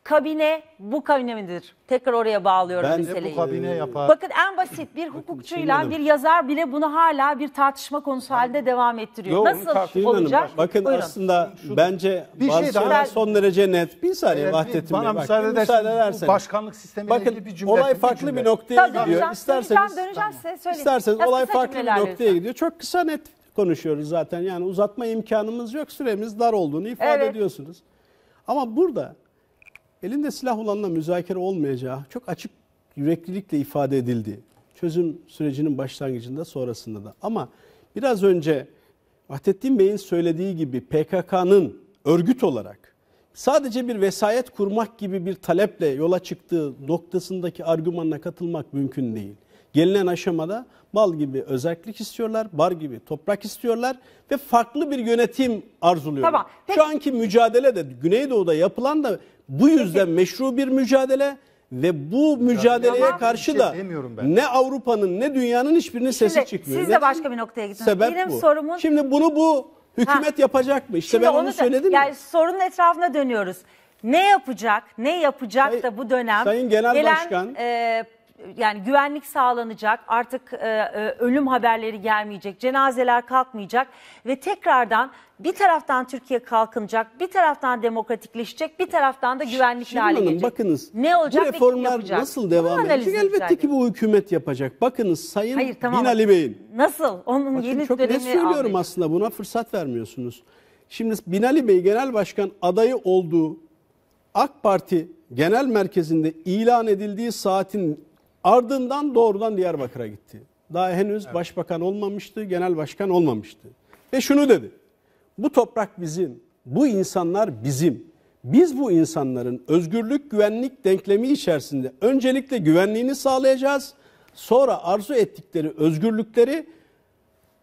kabine bu kabine midir? Tekrar oraya bağlıyorum Bence meseleyi. bu kabine ee, yapar. Bakın en basit bir hukukçuyla bir yazar bile bunu hala bir tartışma konusu halinde devam ettiriyor. Yo, Nasıl olacak? hanım. Bakın Buyurun. aslında bence Bir şey Barcelona daha- son derece net. Bir saniye Eğer Vahdettin Bey. Bana bak, müsaade ederseniz bu ederseniz. başkanlık sistemiyle ilgili Bakın bir cümle. olay farklı bir, noktaya Tabii, gidiyor. döneceğim. İsterseniz, Döneceğim, döneceğim, size söyleyin. isterseniz Biraz olay farklı bir noktaya lütfen. gidiyor. Çok kısa net konuşuyoruz zaten. Yani uzatma imkanımız yok. Süremiz dar olduğunu ifade Evet. ediyorsunuz. Ama burada elinde silah olanla müzakere olmayacağı çok açık yüreklilikle ifade edildi. Çözüm sürecinin başlangıcında sonrasında da. Ama biraz önce Vahdettin Bey'in söylediği gibi PKK'nın örgüt olarak sadece bir vesayet kurmak gibi bir taleple yola çıktığı noktasındaki argümanla katılmak mümkün değil. Gelinen aşamada mal gibi özellik istiyorlar, bar gibi toprak istiyorlar ve farklı bir yönetim arzuluyorlar. Tamam, peki. Şu anki mücadele de Güneydoğu'da yapılan da bu yüzden peki. meşru bir mücadele ve bu mücadeleye tamam. karşı şey da ne Avrupa'nın ne dünyanın hiçbirinin Şimdi, sesi çıkmıyor. Siz de başka bir noktaya gittiniz. Sebep Benim bu. sorumun... Şimdi bunu bu hükümet ha. yapacak mı? İşte Şimdi ben onu, onu söyledim. Yani sorunun etrafına dönüyoruz. Ne yapacak? Ne yapacak Say, da bu dönem Sayın Genel gelen Başkan, e, yani güvenlik sağlanacak, artık e, e, ölüm haberleri gelmeyecek, cenazeler kalkmayacak ve tekrardan bir taraftan Türkiye kalkınacak, bir taraftan demokratikleşecek, bir taraftan da güvenlik Şimdi hale gelecek. bakınız ne olacak bu reformlar nasıl devam edecek? Elbette ki bu hükümet yapacak. Bakınız Sayın Hayır, tamam. Binali Bey'in. Nasıl? Onun Bakın, yeni çok dönemi net söylüyorum anlayayım. aslında buna fırsat vermiyorsunuz. Şimdi Binali Bey genel başkan adayı olduğu AK Parti genel merkezinde ilan edildiği saatin Ardından doğrudan Diyarbakır'a gitti. Daha henüz evet. başbakan olmamıştı, genel başkan olmamıştı. Ve şunu dedi. Bu toprak bizim, bu insanlar bizim. Biz bu insanların özgürlük güvenlik denklemi içerisinde öncelikle güvenliğini sağlayacağız. Sonra arzu ettikleri özgürlükleri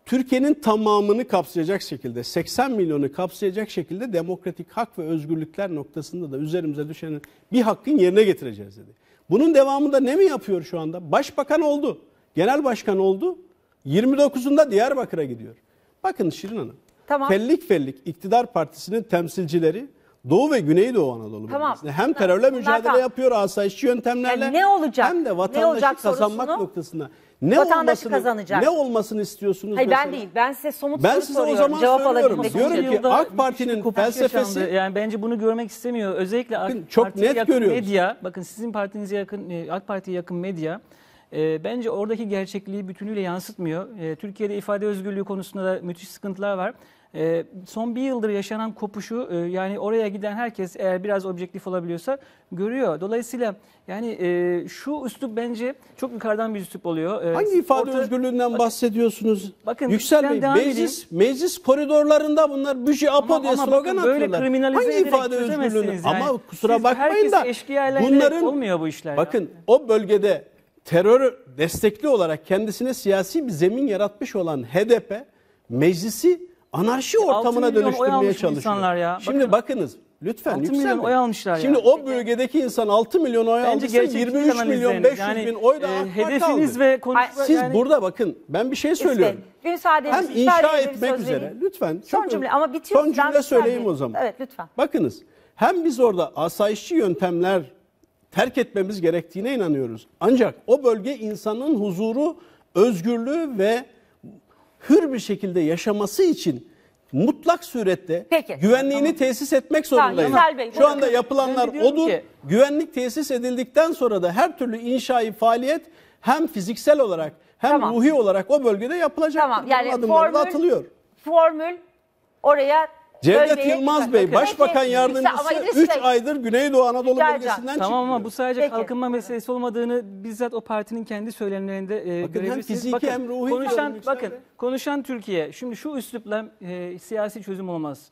Türkiye'nin tamamını kapsayacak şekilde 80 milyonu kapsayacak şekilde demokratik hak ve özgürlükler noktasında da üzerimize düşen bir hakkın yerine getireceğiz dedi. Bunun devamında ne mi yapıyor şu anda? Başbakan oldu. Genel başkan oldu. 29'unda Diyarbakır'a gidiyor. Bakın Şirin Hanım. Tamam. Fellik fellik iktidar partisinin temsilcileri Doğu ve Güneydoğu Anadolu tamam. bölgesinde hem terörle mücadele yapıyor asayişçi yöntemlerle yani ne olacak? hem de vatandaşı kazanmak sorusunu... noktasında. Ne Vatandaşı olmasını, kazanacak. Ne olmasını istiyorsunuz Hayır, mesela? Ben değil. Ben size somut ben soru size soruyorum. o zaman cevap soruyorum. Diyorum ki AK Parti'nin felsefesi... Yaşandı. Yani bence bunu görmek istemiyor. Özellikle AK bakın, çok Parti'ye net yakın görüyoruz. medya, bakın sizin partinize yakın, e, AK Parti'ye yakın medya, e, bence oradaki gerçekliği bütünüyle yansıtmıyor. E, Türkiye'de ifade özgürlüğü konusunda da müthiş sıkıntılar var. E, son bir yıldır yaşanan kopuşu e, yani oraya giden herkes eğer biraz objektif olabiliyorsa görüyor. Dolayısıyla yani e, şu üslup bence çok yukarıdan bir üslup oluyor. E, Hangi ifade orta, özgürlüğünden bakın, bahsediyorsunuz? Bakın Yüksel Bey meclis, meclis koridorlarında bunlar büji şey apo tamam, diye slogan bakın, atıyorlar. Böyle kriminalize Hangi ifade özgürlüğünü? Yani. Ama kusura bakmayın da bunların olmuyor bu işler. Bakın ya. o bölgede terör destekli olarak kendisine siyasi bir zemin yaratmış olan HDP meclisi anarşi ortamına dönüştürmeye çalışıyor. Ya. Şimdi Bakın. bakınız lütfen 6 milyon oy almışlar Şimdi ya. o bölgedeki insan 6 milyon oy Bence almışsa 23 milyon 500 yani, bin oy da e, Hedefiniz aldı. ve konuşma... Siz yani... burada bakın ben bir şey söylüyorum. İşte, gün sademiz, Hem inşa etmek üzere vereyim. lütfen. Son cümle ama bitiyor. Son cümle söyleyeyim vereyim. o zaman. Evet lütfen. Bakınız hem biz orada asayişçi yöntemler terk etmemiz gerektiğine inanıyoruz. Ancak o bölge insanın huzuru, özgürlüğü ve hür bir şekilde yaşaması için mutlak surette Peki, güvenliğini tamam. tesis etmek zorundayız. Tamam, Bey, Şu anda yapılanlar odur. Ki... Güvenlik tesis edildikten sonra da her türlü inşai faaliyet hem fiziksel olarak hem tamam. ruhi olarak o bölgede yapılacak. Tamam. Yani formül, atılıyor. Formül oraya Cevdet Bölgeye Yılmaz Bey bakın. başbakan Peki, yardımcısı ama 3 aydır Güneydoğu Anadolu Rica edeceğim. bölgesinden çıkmıyor. Tamam ama bu sadece Peki. kalkınma meselesi olmadığını bizzat o partinin kendi söylemlerinde e, Bakın hem görebilirsiniz. hem ruhi konuşan, bakın konuşan Türkiye şimdi şu üslupla e, siyasi çözüm olmaz.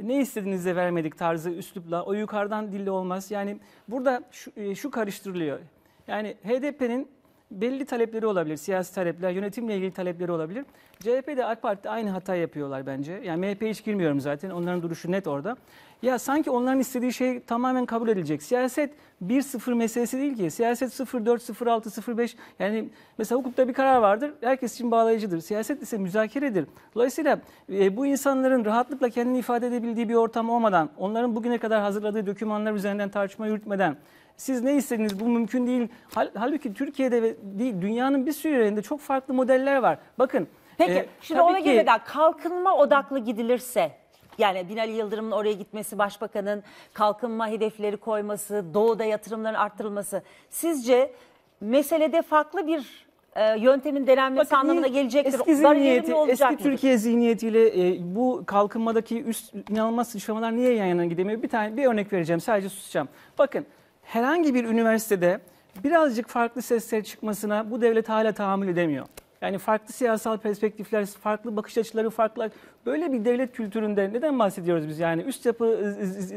Ne istediğinizde vermedik tarzı üslupla o yukarıdan dille olmaz. Yani burada şu, e, şu karıştırılıyor. Yani HDP'nin belli talepleri olabilir. Siyasi talepler, yönetimle ilgili talepleri olabilir. CHP'de AK Parti'de aynı hata yapıyorlar bence. Yani MHP hiç girmiyorum zaten. Onların duruşu net orada. Ya sanki onların istediği şey tamamen kabul edilecek. Siyaset 1-0 meselesi değil ki. Siyaset 0-4, 0-6, 0-5. Yani mesela hukukta bir karar vardır. Herkes için bağlayıcıdır. Siyaset ise müzakeredir. Dolayısıyla e, bu insanların rahatlıkla kendini ifade edebildiği bir ortam olmadan, onların bugüne kadar hazırladığı dokümanlar üzerinden tartışma yürütmeden, siz ne istediniz bu mümkün değil. Hal, halbuki Türkiye'de ve değil, dünyanın bir sürü yerinde çok farklı modeller var. Bakın. Peki e, şimdi ona ki... girmeden kalkınma odaklı gidilirse yani Binali Yıldırım'ın oraya gitmesi, başbakanın kalkınma hedefleri koyması, doğuda yatırımların arttırılması. Sizce meselede farklı bir e, yöntemin denenmesi Bakın, anlamına gelecektir. Eski zihniyeti, eski mıdır? Türkiye zihniyetiyle e, bu kalkınmadaki üst inanılmaz sıçramalar niye yan yana gidemiyor? Bir tane bir örnek vereceğim, sadece susacağım. Bakın herhangi bir üniversitede birazcık farklı sesler çıkmasına bu devlet hala tahammül edemiyor. Yani farklı siyasal perspektifler, farklı bakış açıları, farklı böyle bir devlet kültüründe neden bahsediyoruz biz? Yani üst yapı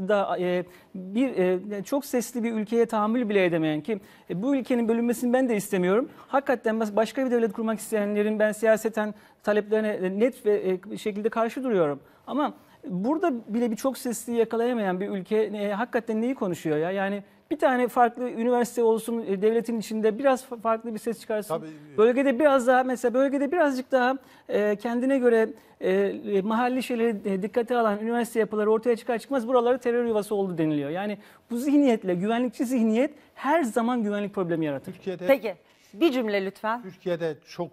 da e, bir e, çok sesli bir ülkeye tahammül bile edemeyen ki e, bu ülkenin bölünmesini ben de istemiyorum. Hakikaten başka bir devlet kurmak isteyenlerin ben siyaseten taleplerine net ve e, şekilde karşı duruyorum. Ama burada bile bir çok sesliği yakalayamayan bir ülke hakikaten neyi konuşuyor ya? Yani bir tane farklı üniversite olsun e, devletin içinde biraz farklı bir ses çıkarsın. Tabii. E, bölgede biraz daha mesela bölgede birazcık daha e, kendine göre e, mahalli şeyleri dikkate alan üniversite yapıları ortaya çıkar çıkmaz buraları terör yuvası oldu deniliyor. Yani bu zihniyetle güvenlikçi zihniyet her zaman güvenlik problemi yaratır. Türkiye'de Peki bir cümle lütfen. Türkiye'de çok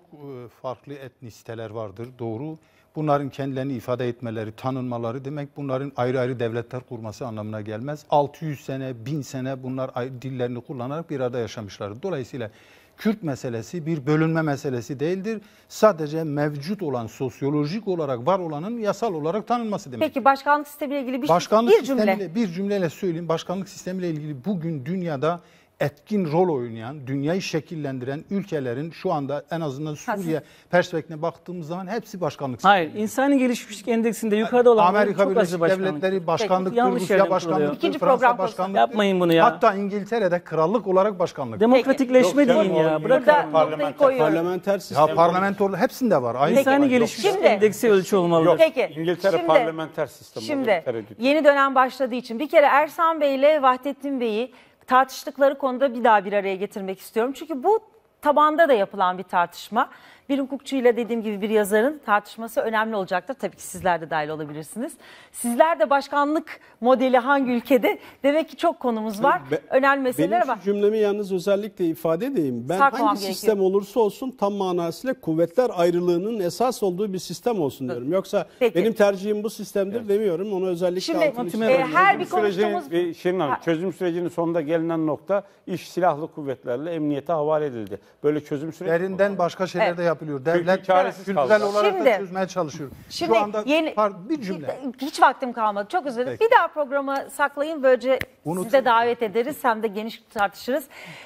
farklı etnisiteler vardır. Doğru bunların kendilerini ifade etmeleri, tanınmaları demek bunların ayrı ayrı devletler kurması anlamına gelmez. 600 sene, 1000 sene bunlar dillerini kullanarak bir arada yaşamışlar. Dolayısıyla Kürt meselesi bir bölünme meselesi değildir. Sadece mevcut olan sosyolojik olarak var olanın yasal olarak tanınması demek. Peki başkanlık sistemiyle ilgili bir, şey- başkanlık bir cümle. Bir cümleyle söyleyeyim. Başkanlık sistemiyle ilgili bugün dünyada etkin rol oynayan, dünyayı şekillendiren ülkelerin şu anda en azından Suriye perspektifine baktığımız zaman hepsi başkanlık. Hayır, insanın gelişmişlik endeksinde yukarıda olan Amerika Birleşik Devletleri başkanlık Peki, yanlış Rusya başkanlık, İkinci Fransa program başkanlık. Yapmayın bunu ya. Hatta İngiltere'de krallık olarak başkanlık. Demokratikleşme Peki. deyin ya. Bırak da parlamenter, parlamenter sistem. Ya parlamenterler hepsinde var. Aynı insani gelişmişlik endeksi ölçü olmalı. Yok. Peki. İngiltere şimdi, parlamenter sistem. Şimdi yeni dönem başladığı için bir kere Ersan Bey ile Vahdettin Bey'i tartıştıkları konuda bir daha bir araya getirmek istiyorum. Çünkü bu tabanda da yapılan bir tartışma. Bir hukukçuyla dediğim gibi bir yazarın tartışması önemli olacaktır. Tabii ki sizler de dahil olabilirsiniz. Sizler de başkanlık modeli hangi ülkede? Demek ki çok konumuz var. Be, Önemli meseleler var. Benim cümlemi yalnız özellikle ifade edeyim. Ben Sarkmam hangi gerekiyor. sistem olursa olsun tam manasıyla kuvvetler ayrılığının esas olduğu bir sistem olsun diyorum. Yoksa Peki. benim tercihim bu sistemdir evet. demiyorum. Onu özellikle Şimdi, altını e, her bir konuştuğumuz... E, Hanım, çözüm sürecinin sonunda gelinen nokta iş silahlı kuvvetlerle emniyete havale edildi. Böyle çözüm süreci... Derinden başka şeyler evet. de yapıldı yapılıyor. Devlet kültürel olarak şimdi, da çözmeye çalışıyor. Şimdi Şu anda yeni, pardon, bir cümle. Hiç vaktim kalmadı. Çok özür dilerim. Bir daha programa saklayın. Böylece Unutun. size davet ederiz. Hem de geniş tartışırız.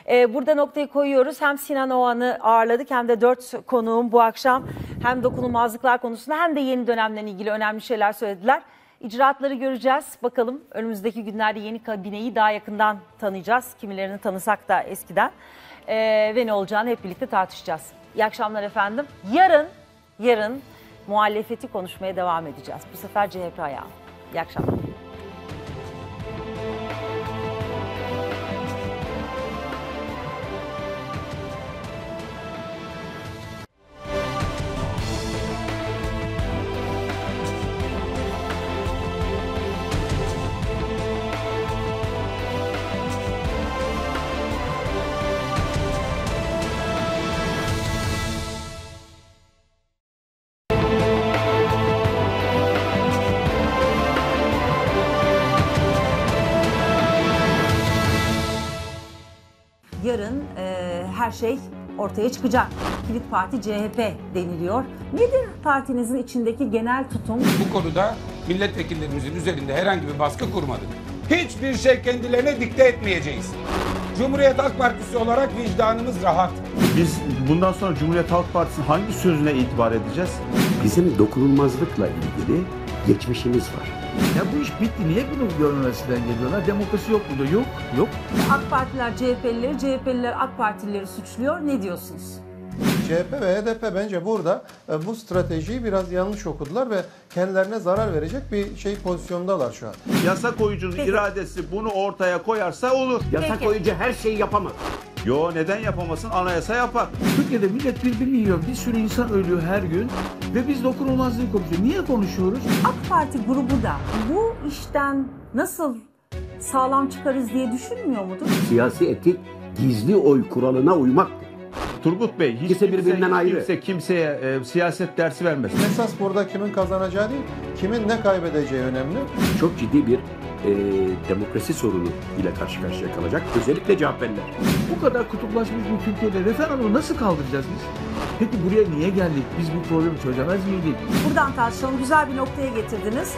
Ee, burada noktayı koyuyoruz. Hem Sinan Oğan'ı ağırladık hem de dört konuğum bu akşam hem dokunulmazlıklar konusunda hem de yeni dönemle ilgili önemli şeyler söylediler. İcraatları göreceğiz. Bakalım önümüzdeki günlerde yeni kabineyi daha yakından tanıyacağız. Kimilerini tanısak da eskiden. Ee, ve ne olacağını hep birlikte tartışacağız. İyi akşamlar efendim. Yarın, yarın muhalefeti konuşmaya devam edeceğiz. Bu sefer CHP ayağı. İyi akşamlar. şey ortaya çıkacak. Kilit Parti CHP deniliyor. Nedir partinizin içindeki genel tutum? Bu konuda milletvekillerimizin üzerinde herhangi bir baskı kurmadık. Hiçbir şey kendilerine dikte etmeyeceğiz. Cumhuriyet Halk Partisi olarak vicdanımız rahat. Biz bundan sonra Cumhuriyet Halk Partisi'nin hangi sözüne itibar edeceğiz? Bizim dokunulmazlıkla ilgili geçmişimiz var. Ya bu iş bitti. Niye bunu Bilgi Üniversitesi'den geliyorlar? Demokrasi yok burada. Yok, yok. AK Partiler CHP'lileri, CHP'liler AK Partilileri suçluyor. Ne diyorsunuz? CHP ve HDP bence burada e, bu stratejiyi biraz yanlış okudular ve kendilerine zarar verecek bir şey pozisyondalar şu an. Yasa koyucunun Peki. iradesi bunu ortaya koyarsa olur. Yasa Peki. koyucu her şeyi yapamaz. Yo neden yapamasın? Anayasa yapar. Türkiye'de millet birbirini yiyor. Bir sürü insan ölüyor her gün. Ve biz dokunulmazlığı konuşuyoruz. Niye konuşuyoruz? AK Parti grubu da bu işten nasıl sağlam çıkarız diye düşünmüyor mudur? Siyasi etik gizli oy kuralına uymaktır. Turgut Bey hiç kimse, birbirinden kimse, ayrı. kimse kimseye e, siyaset dersi vermesin. Esas burada kimin kazanacağı değil, kimin ne kaybedeceği önemli. Çok ciddi bir e, demokrasi sorunu ile karşı karşıya kalacak. Özellikle CHP'liler. Bu kadar kutuplaşmış bir Türkiye'de referandumu nasıl kaldıracağız biz? Peki buraya niye geldik? Biz bu problemi çözemez miydik? Buradan tartışalım. Güzel bir noktaya getirdiniz.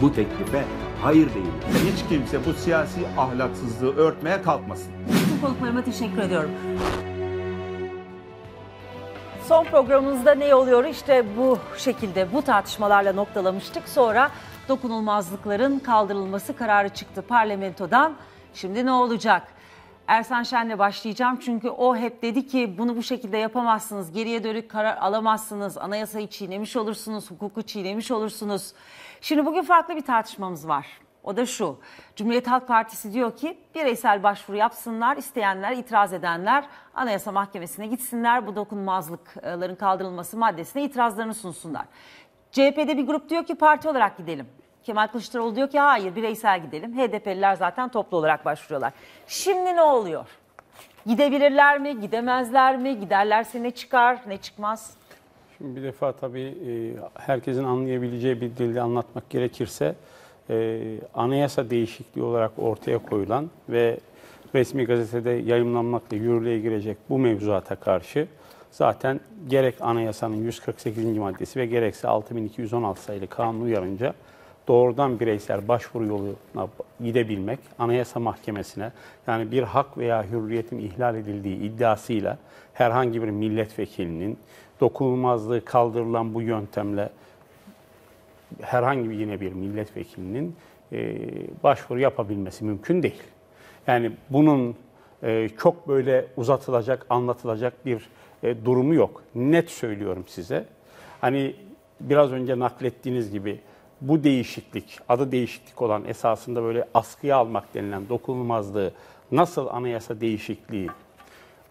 Bu teklife hayır değil. Hiç kimse bu siyasi ahlaksızlığı örtmeye kalkmasın. Tüm konuklarıma teşekkür ediyorum. Son programımızda ne oluyor? İşte bu şekilde bu tartışmalarla noktalamıştık. Sonra dokunulmazlıkların kaldırılması kararı çıktı parlamentodan. Şimdi ne olacak? Ersan Şen'le başlayacağım çünkü o hep dedi ki bunu bu şekilde yapamazsınız, geriye dönük karar alamazsınız, anayasayı çiğnemiş olursunuz, hukuku çiğnemiş olursunuz. Şimdi bugün farklı bir tartışmamız var. O da şu, Cumhuriyet Halk Partisi diyor ki bireysel başvuru yapsınlar, isteyenler, itiraz edenler Anayasa Mahkemesi'ne gitsinler, bu dokunmazlıkların kaldırılması maddesine itirazlarını sunsunlar. CHP'de bir grup diyor ki parti olarak gidelim. Kemal Kılıçdaroğlu diyor ki hayır bireysel gidelim. HDP'liler zaten toplu olarak başvuruyorlar. Şimdi ne oluyor? Gidebilirler mi, gidemezler mi? Giderlerse ne çıkar, ne çıkmaz? Şimdi bir defa tabii e, herkesin anlayabileceği bir dilde anlatmak gerekirse e, anayasa değişikliği olarak ortaya koyulan ve resmi gazetede yayınlanmakla yürürlüğe girecek bu mevzuata karşı Zaten gerek anayasanın 148. maddesi ve gerekse 6216 sayılı kanun uyarınca doğrudan bireysel başvuru yoluna gidebilmek, anayasa mahkemesine yani bir hak veya hürriyetin ihlal edildiği iddiasıyla herhangi bir milletvekilinin dokunulmazlığı kaldırılan bu yöntemle herhangi bir yine bir milletvekilinin e, başvuru yapabilmesi mümkün değil. Yani bunun e, çok böyle uzatılacak, anlatılacak bir e, durumu yok. Net söylüyorum size. Hani biraz önce naklettiğiniz gibi bu değişiklik, adı değişiklik olan esasında böyle askıya almak denilen dokunulmazlığı nasıl anayasa değişikliği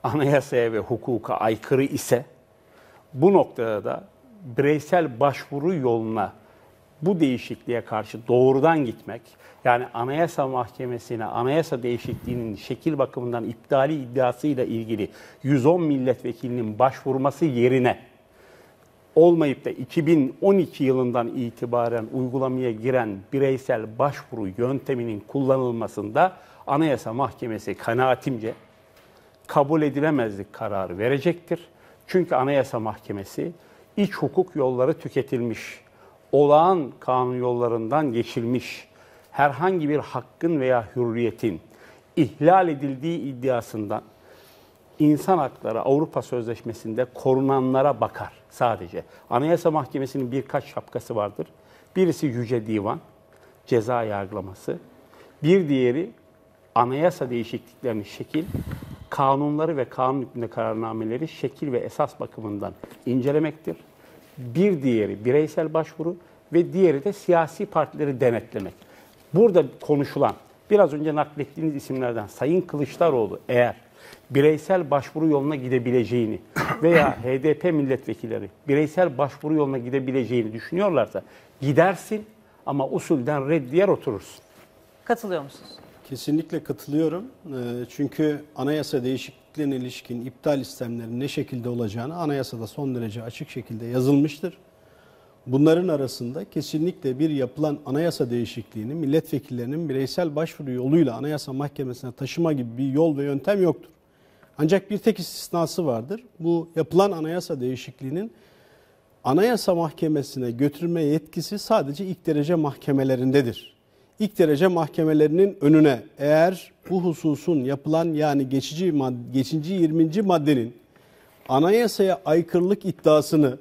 anayasaya ve hukuka aykırı ise bu noktada da bireysel başvuru yoluna bu değişikliğe karşı doğrudan gitmek, yani Anayasa Mahkemesi'ne anayasa değişikliğinin şekil bakımından iptali iddiasıyla ilgili 110 milletvekilinin başvurması yerine olmayıp da 2012 yılından itibaren uygulamaya giren bireysel başvuru yönteminin kullanılmasında Anayasa Mahkemesi kanaatimce kabul edilemezlik kararı verecektir. Çünkü Anayasa Mahkemesi iç hukuk yolları tüketilmiş olağan kanun yollarından geçilmiş herhangi bir hakkın veya hürriyetin ihlal edildiği iddiasından insan hakları Avrupa Sözleşmesi'nde korunanlara bakar sadece. Anayasa Mahkemesi'nin birkaç şapkası vardır. Birisi Yüce Divan, ceza yargılaması. Bir diğeri anayasa değişikliklerini şekil, kanunları ve kanun hükmünde kararnameleri şekil ve esas bakımından incelemektir. Bir diğeri bireysel başvuru ve diğeri de siyasi partileri denetlemek. Burada konuşulan biraz önce naklettiğiniz isimlerden Sayın Kılıçdaroğlu eğer bireysel başvuru yoluna gidebileceğini veya HDP milletvekilleri bireysel başvuru yoluna gidebileceğini düşünüyorlarsa gidersin ama usulden reddiyer oturursun. Katılıyor musunuz? Kesinlikle katılıyorum. Ee, çünkü anayasa değişik kitlen ilişkin iptal istemlerinin ne şekilde olacağını anayasada son derece açık şekilde yazılmıştır. Bunların arasında kesinlikle bir yapılan anayasa değişikliğini milletvekillerinin bireysel başvuru yoluyla anayasa mahkemesine taşıma gibi bir yol ve yöntem yoktur. Ancak bir tek istisnası vardır. Bu yapılan anayasa değişikliğinin anayasa mahkemesine götürme yetkisi sadece ilk derece mahkemelerindedir ilk derece mahkemelerinin önüne eğer bu hususun yapılan yani geçici madde, geçici 20. maddenin anayasaya aykırılık iddiasını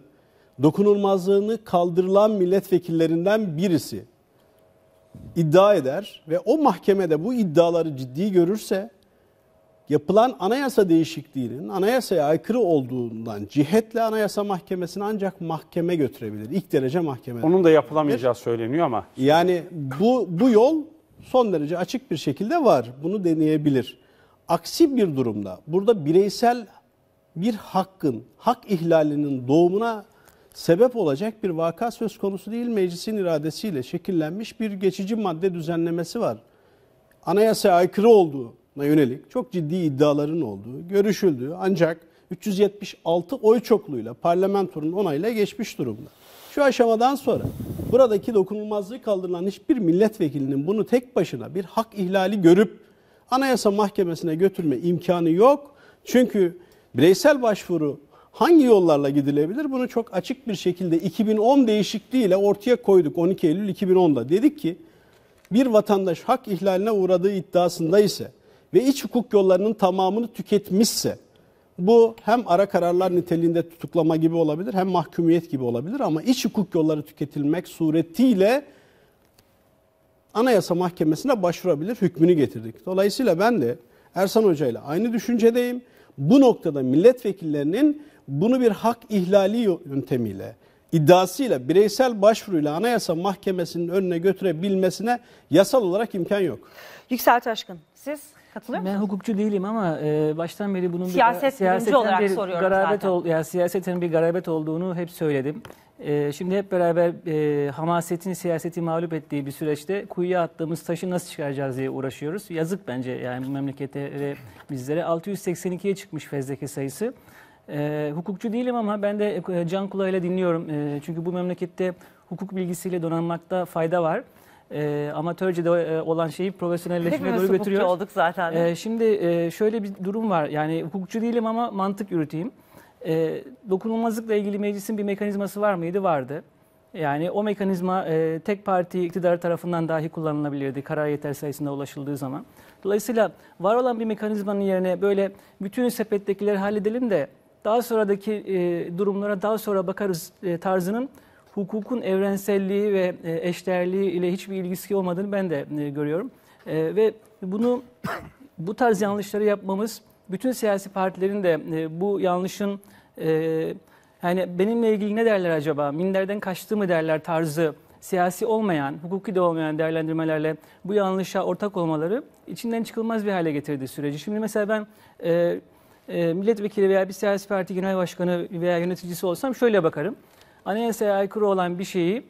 dokunulmazlığını kaldırılan milletvekillerinden birisi iddia eder ve o mahkemede bu iddiaları ciddi görürse yapılan anayasa değişikliğinin anayasaya aykırı olduğundan cihetle anayasa mahkemesini ancak mahkeme götürebilir. İlk derece mahkeme. Onun da yapılamayacağı söyleniyor ama. Yani bu, bu yol son derece açık bir şekilde var. Bunu deneyebilir. Aksi bir durumda burada bireysel bir hakkın, hak ihlalinin doğumuna sebep olacak bir vaka söz konusu değil. Meclisin iradesiyle şekillenmiş bir geçici madde düzenlemesi var. Anayasaya aykırı olduğu yönelik çok ciddi iddiaların olduğu görüşüldü. Ancak 376 oy çokluğuyla parlamentonun onayıyla geçmiş durumda. Şu aşamadan sonra buradaki dokunulmazlığı kaldırılan hiçbir milletvekilinin bunu tek başına bir hak ihlali görüp Anayasa Mahkemesi'ne götürme imkanı yok. Çünkü bireysel başvuru hangi yollarla gidilebilir? Bunu çok açık bir şekilde 2010 değişikliğiyle ortaya koyduk 12 Eylül 2010'da. Dedik ki bir vatandaş hak ihlaline uğradığı iddiasında ise ve iç hukuk yollarının tamamını tüketmişse bu hem ara kararlar niteliğinde tutuklama gibi olabilir hem mahkumiyet gibi olabilir ama iç hukuk yolları tüketilmek suretiyle Anayasa Mahkemesi'ne başvurabilir hükmünü getirdik. Dolayısıyla ben de Ersan Hoca ile aynı düşüncedeyim. Bu noktada milletvekillerinin bunu bir hak ihlali yöntemiyle, iddiasıyla, bireysel başvuruyla Anayasa Mahkemesi'nin önüne götürebilmesine yasal olarak imkan yok. Yüksel Taşkın, siz? Katılıyor musunuz? Ben hukukçu değilim ama e, baştan beri bunun siyaset bir, siyasetin olarak bir soruyorum garabet Ol, yani siyasetin bir garabet olduğunu hep söyledim. E, şimdi hep beraber e, hamasetin siyaseti mağlup ettiği bir süreçte kuyuya attığımız taşı nasıl çıkaracağız diye uğraşıyoruz. Yazık bence yani bu memlekete bizlere 682'ye çıkmış fezleke sayısı. E, hukukçu değilim ama ben de e, can kulağıyla dinliyorum. E, çünkü bu memlekette hukuk bilgisiyle donanmakta fayda var e, amatörce de e, olan şeyi profesyonelleşmeye doğru götürüyor. olduk zaten. E, şimdi e, şöyle bir durum var. Yani hukukçu değilim ama mantık yürüteyim. E, dokunulmazlıkla ilgili meclisin bir mekanizması var mıydı? Vardı. Yani o mekanizma e, tek parti iktidar tarafından dahi kullanılabilirdi karar yeter sayısına ulaşıldığı zaman. Dolayısıyla var olan bir mekanizmanın yerine böyle bütün sepettekileri halledelim de daha sonradaki e, durumlara daha sonra bakarız e, tarzının hukukun evrenselliği ve e, eşdeğerliği ile hiçbir ilgisi olmadığını ben de e, görüyorum. E, ve bunu bu tarz yanlışları yapmamız bütün siyasi partilerin de bu yanlışın yani benimle ilgili ne derler acaba? Minderden kaçtı mı derler tarzı siyasi olmayan, hukuki de olmayan değerlendirmelerle bu yanlışa ortak olmaları içinden çıkılmaz bir hale getirdi süreci. Şimdi mesela ben e, e, milletvekili veya bir siyasi parti genel başkanı veya yöneticisi olsam şöyle bakarım anayasaya aykırı olan bir şeyi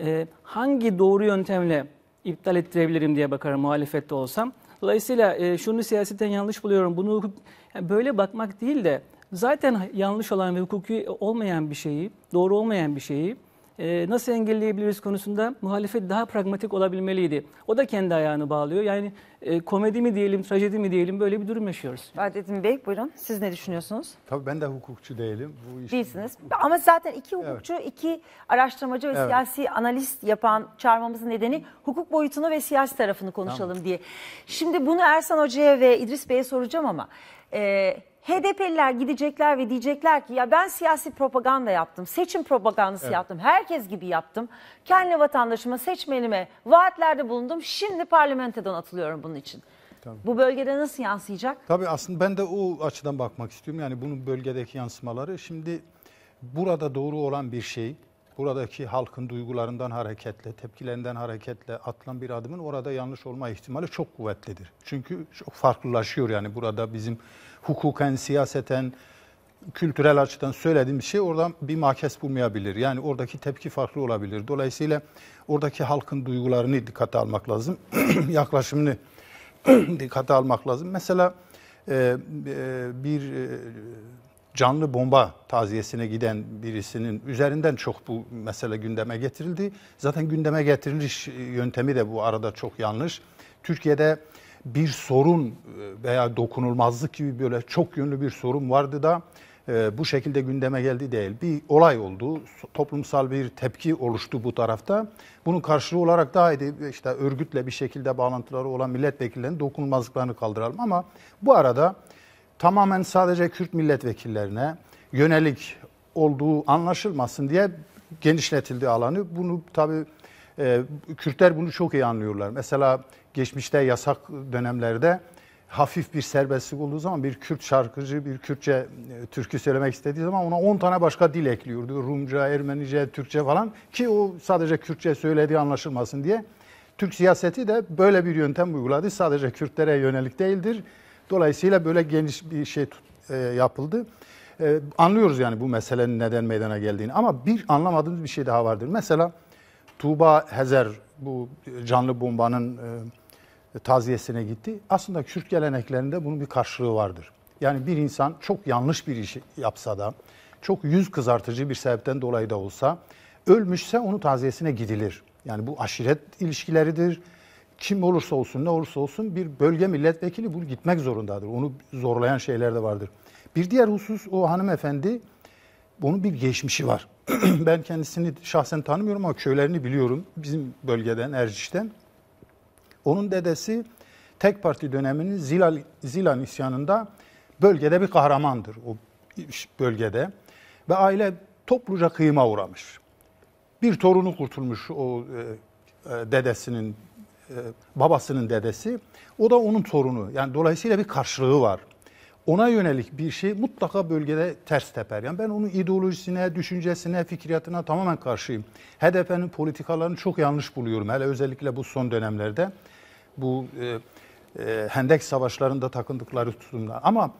e, hangi doğru yöntemle iptal ettirebilirim diye bakarım muhalefette olsam. Dolayısıyla e, şunu siyasetten yanlış buluyorum. Bunu hukuk, yani böyle bakmak değil de zaten yanlış olan ve hukuki olmayan bir şeyi, doğru olmayan bir şeyi ee, nasıl engelleyebiliriz konusunda muhalefet daha pragmatik olabilmeliydi. O da kendi ayağını bağlıyor. Yani e, komedi mi diyelim, trajedi mi diyelim böyle bir durum yaşıyoruz. Vahdettin Bey buyurun siz ne düşünüyorsunuz? Tabii ben de hukukçu değilim. Bu işin... Değilsiniz ama zaten iki hukukçu, evet. iki araştırmacı ve evet. siyasi analist yapan çağırmamızın nedeni hukuk boyutunu ve siyasi tarafını konuşalım tamam. diye. Şimdi bunu Ersan Hoca'ya ve İdris Bey'e soracağım ama... E, HDP'liler gidecekler ve diyecekler ki ya ben siyasi propaganda yaptım, seçim propagandası evet. yaptım, herkes gibi yaptım. Kendi vatandaşıma, seçmenime vaatlerde bulundum. Şimdi parlamentodan atılıyorum bunun için. Tabii. Bu bölgede nasıl yansıyacak? Tabii aslında ben de o açıdan bakmak istiyorum. Yani bunun bölgedeki yansımaları. Şimdi burada doğru olan bir şey, buradaki halkın duygularından hareketle, tepkilerinden hareketle atılan bir adımın orada yanlış olma ihtimali çok kuvvetlidir. Çünkü çok farklılaşıyor yani burada bizim hukuken, siyaseten, kültürel açıdan söylediğim bir şey oradan bir makes bulmayabilir. Yani oradaki tepki farklı olabilir. Dolayısıyla oradaki halkın duygularını dikkate almak lazım. Yaklaşımını dikkate almak lazım. Mesela e, e, bir e, canlı bomba taziyesine giden birisinin üzerinden çok bu mesele gündeme getirildi. Zaten gündeme getiriliş yöntemi de bu arada çok yanlış. Türkiye'de bir sorun e, veya dokunulmazlık gibi böyle çok yönlü bir sorun vardı da e, bu şekilde gündeme geldi değil. Bir olay oldu, toplumsal bir tepki oluştu bu tarafta. Bunun karşılığı olarak daha iyi işte örgütle bir şekilde bağlantıları olan milletvekillerinin dokunulmazlıklarını kaldıralım. Ama bu arada tamamen sadece Kürt milletvekillerine yönelik olduğu anlaşılmasın diye genişletildi alanı. Bunu tabii e, Kürtler bunu çok iyi anlıyorlar. Mesela geçmişte yasak dönemlerde hafif bir serbestlik olduğu zaman bir Kürt şarkıcı, bir Kürtçe e, türkü söylemek istediği zaman ona 10 tane başka dil ekliyordu. Rumca, Ermenice, Türkçe falan ki o sadece Kürtçe söylediği anlaşılmasın diye. Türk siyaseti de böyle bir yöntem uyguladı. Sadece Kürtlere yönelik değildir. Dolayısıyla böyle geniş bir şey e, yapıldı. E, anlıyoruz yani bu meselenin neden meydana geldiğini. Ama bir anlamadığımız bir şey daha vardır. Mesela Tuğba Hezer bu canlı bombanın e, taziyesine gitti. Aslında Kürt geleneklerinde bunun bir karşılığı vardır. Yani bir insan çok yanlış bir iş yapsa da, çok yüz kızartıcı bir sebepten dolayı da olsa, ölmüşse onu taziyesine gidilir. Yani bu aşiret ilişkileridir. Kim olursa olsun, ne olursa olsun bir bölge milletvekili bunu gitmek zorundadır. Onu zorlayan şeyler de vardır. Bir diğer husus o hanımefendi, onun bir geçmişi var. ben kendisini şahsen tanımıyorum ama köylerini biliyorum. Bizim bölgeden, Erciş'ten. Onun dedesi tek parti döneminin Zilan, Zilan isyanında bölgede bir kahramandır o bölgede. Ve aile topluca kıyıma uğramış. Bir torunu kurtulmuş o e, e, dedesinin, e, babasının dedesi. O da onun torunu. Yani dolayısıyla bir karşılığı var ona yönelik bir şey mutlaka bölgede ters teper. Yani ben onun ideolojisine, düşüncesine, fikriyatına tamamen karşıyım. HDP'nin politikalarını çok yanlış buluyorum. Hele özellikle bu son dönemlerde bu e, e, hendek savaşlarında takındıkları tutumlar. Ama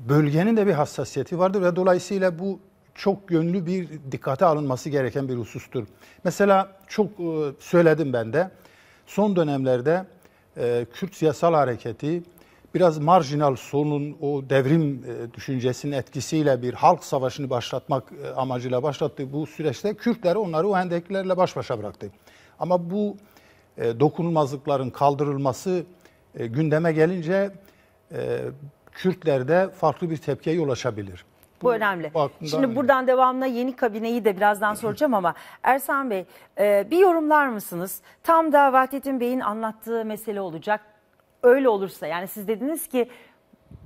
bölgenin de bir hassasiyeti vardır ve dolayısıyla bu çok yönlü bir dikkate alınması gereken bir husustur. Mesela çok e, söyledim ben de son dönemlerde e, Kürt siyasal hareketi biraz marjinal sonun o devrim e, düşüncesinin etkisiyle bir halk savaşını başlatmak e, amacıyla başlattığı bu süreçte Kürtleri onları o hendeklerle baş başa bıraktı. Ama bu e, dokunulmazlıkların kaldırılması gündeme gelince Kürtlerde farklı bir tepkiye yol açabilir. Bu, bu önemli. Şimdi buradan devamına yeni kabineyi de birazdan soracağım ama Ersan Bey bir yorumlar mısınız? Tam da Vahdettin Bey'in anlattığı mesele olacak öyle olursa yani siz dediniz ki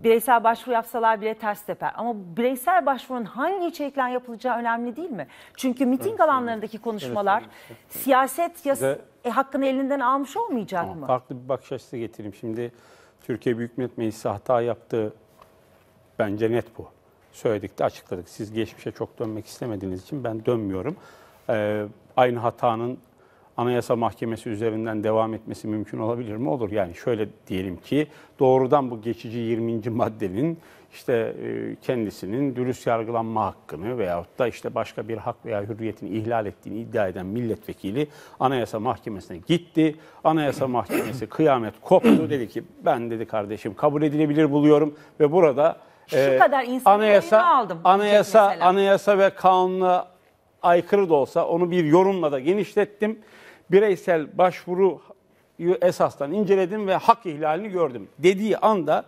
bireysel başvuru yapsalar bile ters teper. Ama bireysel başvurunun hangi içerikten yapılacağı önemli değil mi? Çünkü miting evet, alanlarındaki konuşmalar evet, evet, evet. siyaset yas e, hakkını elinden almış olmayacak tamam, mı? Farklı bir bakış açısı getireyim. Şimdi Türkiye Büyük Millet Meclisi hata yaptı. bence net bu. Söyledik de açıkladık. Siz geçmişe çok dönmek istemediğiniz için ben dönmüyorum. Ee, aynı hatanın Anayasa Mahkemesi üzerinden devam etmesi mümkün olabilir mi? Olur. Yani şöyle diyelim ki doğrudan bu geçici 20. maddenin işte e, kendisinin dürüst yargılanma hakkını veyahut da işte başka bir hak veya hürriyetini ihlal ettiğini iddia eden milletvekili Anayasa Mahkemesi'ne gitti. Anayasa Mahkemesi kıyamet koptu. Dedi ki ben dedi kardeşim kabul edilebilir buluyorum ve burada şu e, kadar anayasa, aldım. Anayasa, anayasa ve kanuna aykırı da olsa onu bir yorumla da genişlettim bireysel başvuru esastan inceledim ve hak ihlalini gördüm dediği anda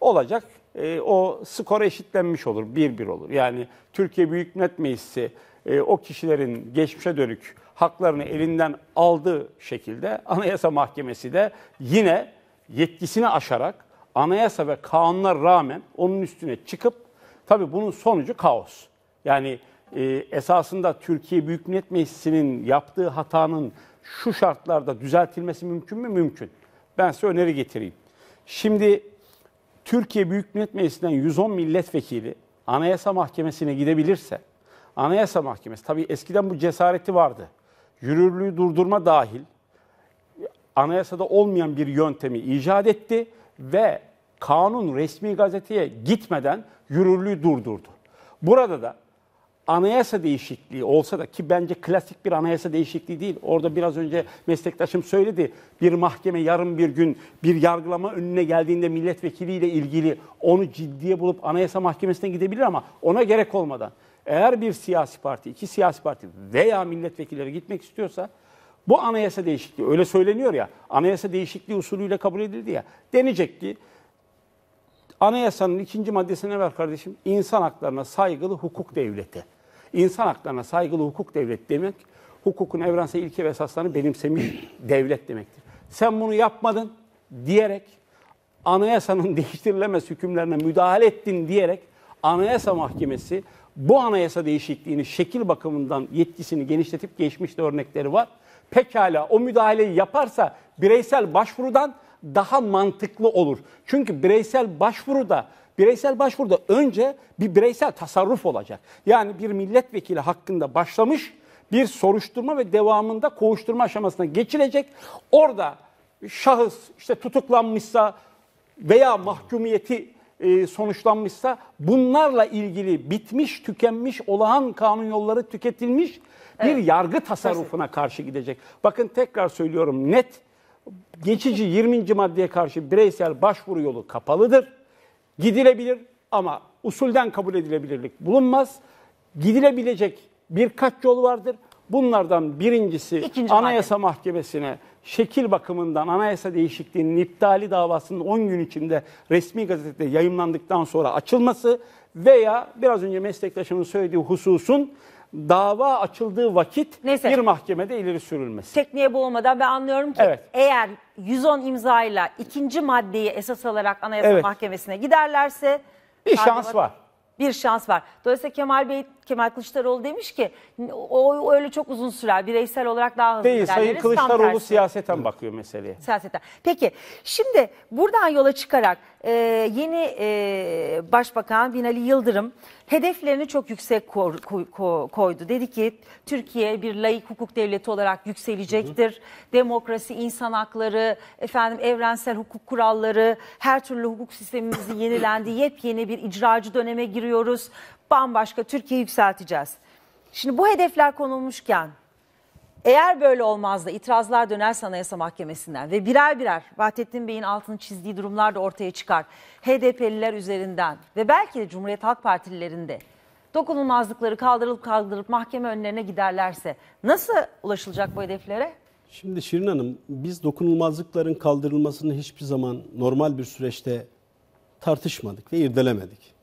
olacak e, o skor eşitlenmiş olur, bir bir olur. Yani Türkiye Büyük Millet Meclisi e, o kişilerin geçmişe dönük haklarını elinden aldığı şekilde Anayasa Mahkemesi de yine yetkisini aşarak anayasa ve kanunlar rağmen onun üstüne çıkıp tabii bunun sonucu kaos. Yani e, esasında Türkiye Büyük Millet Meclisi'nin yaptığı hatanın şu şartlarda düzeltilmesi mümkün mü? Mümkün. Ben size öneri getireyim. Şimdi Türkiye Büyük Millet Meclisi'nden 110 milletvekili Anayasa Mahkemesi'ne gidebilirse, Anayasa Mahkemesi tabii eskiden bu cesareti vardı. Yürürlüğü durdurma dahil anayasada olmayan bir yöntemi icat etti ve kanun resmi gazeteye gitmeden yürürlüğü durdurdu. Burada da anayasa değişikliği olsa da ki bence klasik bir anayasa değişikliği değil. Orada biraz önce meslektaşım söyledi. Bir mahkeme yarın bir gün bir yargılama önüne geldiğinde milletvekiliyle ilgili onu ciddiye bulup anayasa mahkemesine gidebilir ama ona gerek olmadan. Eğer bir siyasi parti, iki siyasi parti veya milletvekilleri gitmek istiyorsa bu anayasa değişikliği öyle söyleniyor ya anayasa değişikliği usulüyle kabul edildi ya denecek ki Anayasanın ikinci maddesine ver kardeşim. insan haklarına saygılı hukuk devleti. İnsan haklarına saygılı hukuk devlet demek, hukukun evrensel ilke ve esaslarını benimsemiş devlet demektir. Sen bunu yapmadın diyerek, anayasanın değiştirilemez hükümlerine müdahale ettin diyerek, Anayasa Mahkemesi bu anayasa değişikliğini şekil bakımından yetkisini genişletip geçmişte örnekleri var. Pekala o müdahaleyi yaparsa bireysel başvurudan daha mantıklı olur. Çünkü bireysel başvuruda Bireysel başvuruda önce bir bireysel tasarruf olacak. Yani bir milletvekili hakkında başlamış bir soruşturma ve devamında kovuşturma aşamasına geçilecek. Orada şahıs işte tutuklanmışsa veya mahkumiyeti e, sonuçlanmışsa bunlarla ilgili bitmiş, tükenmiş, olağan kanun yolları tüketilmiş bir evet. yargı tasarrufuna karşı gidecek. Bakın tekrar söylüyorum net geçici 20. maddeye karşı bireysel başvuru yolu kapalıdır. Gidilebilir ama usulden kabul edilebilirlik bulunmaz. Gidilebilecek birkaç yol vardır. Bunlardan birincisi İkinci Anayasa madde. Mahkemesi'ne şekil bakımından anayasa değişikliğinin iptali davasının 10 gün içinde resmi gazetede yayınlandıktan sonra açılması veya biraz önce meslektaşımın söylediği hususun dava açıldığı vakit Neyse. bir mahkemede ileri sürülmesi. Tekniğe bulunmadan ben anlıyorum ki Evet. eğer 110 imzayla ikinci maddeyi esas alarak Anayasa Evet. Mahkemesi'ne giderlerse Bir şans var. Bir şans var. Dolayısıyla Kemal Bey, Kemal Kılıçdaroğlu demiş ki o öyle çok uzun sürer. Bireysel olarak daha hızlı Değil. Sayın ilerleriz. Tam Kılıçdaroğlu siyaseten bakıyor meseleye. Siyaseten. Peki şimdi buradan yola çıkarak e, yeni e, Başbakan Binali Yıldırım hedeflerini çok yüksek ko ko koydu. Dedi ki Türkiye bir laik hukuk devleti olarak yükselecektir. Hı hı. Demokrasi, insan hakları, efendim evrensel hukuk kuralları, her türlü hukuk sistemimizin yenilendi. yepyeni bir icracı döneme giriyoruz. Bambaşka Türkiye yükselteceğiz. Şimdi bu hedefler konulmuşken eğer böyle olmaz da itirazlar dönerse Anayasa Mahkemesi'nden ve birer birer Vahdettin Bey'in altını çizdiği durumlar da ortaya çıkar. HDP'liler üzerinden ve belki de Cumhuriyet Halk Partililerinde dokunulmazlıkları kaldırılıp kaldırılıp mahkeme önlerine giderlerse nasıl ulaşılacak bu hedeflere? Şimdi Şirin Hanım biz dokunulmazlıkların kaldırılmasını hiçbir zaman normal bir süreçte tartışmadık ve irdelemedik.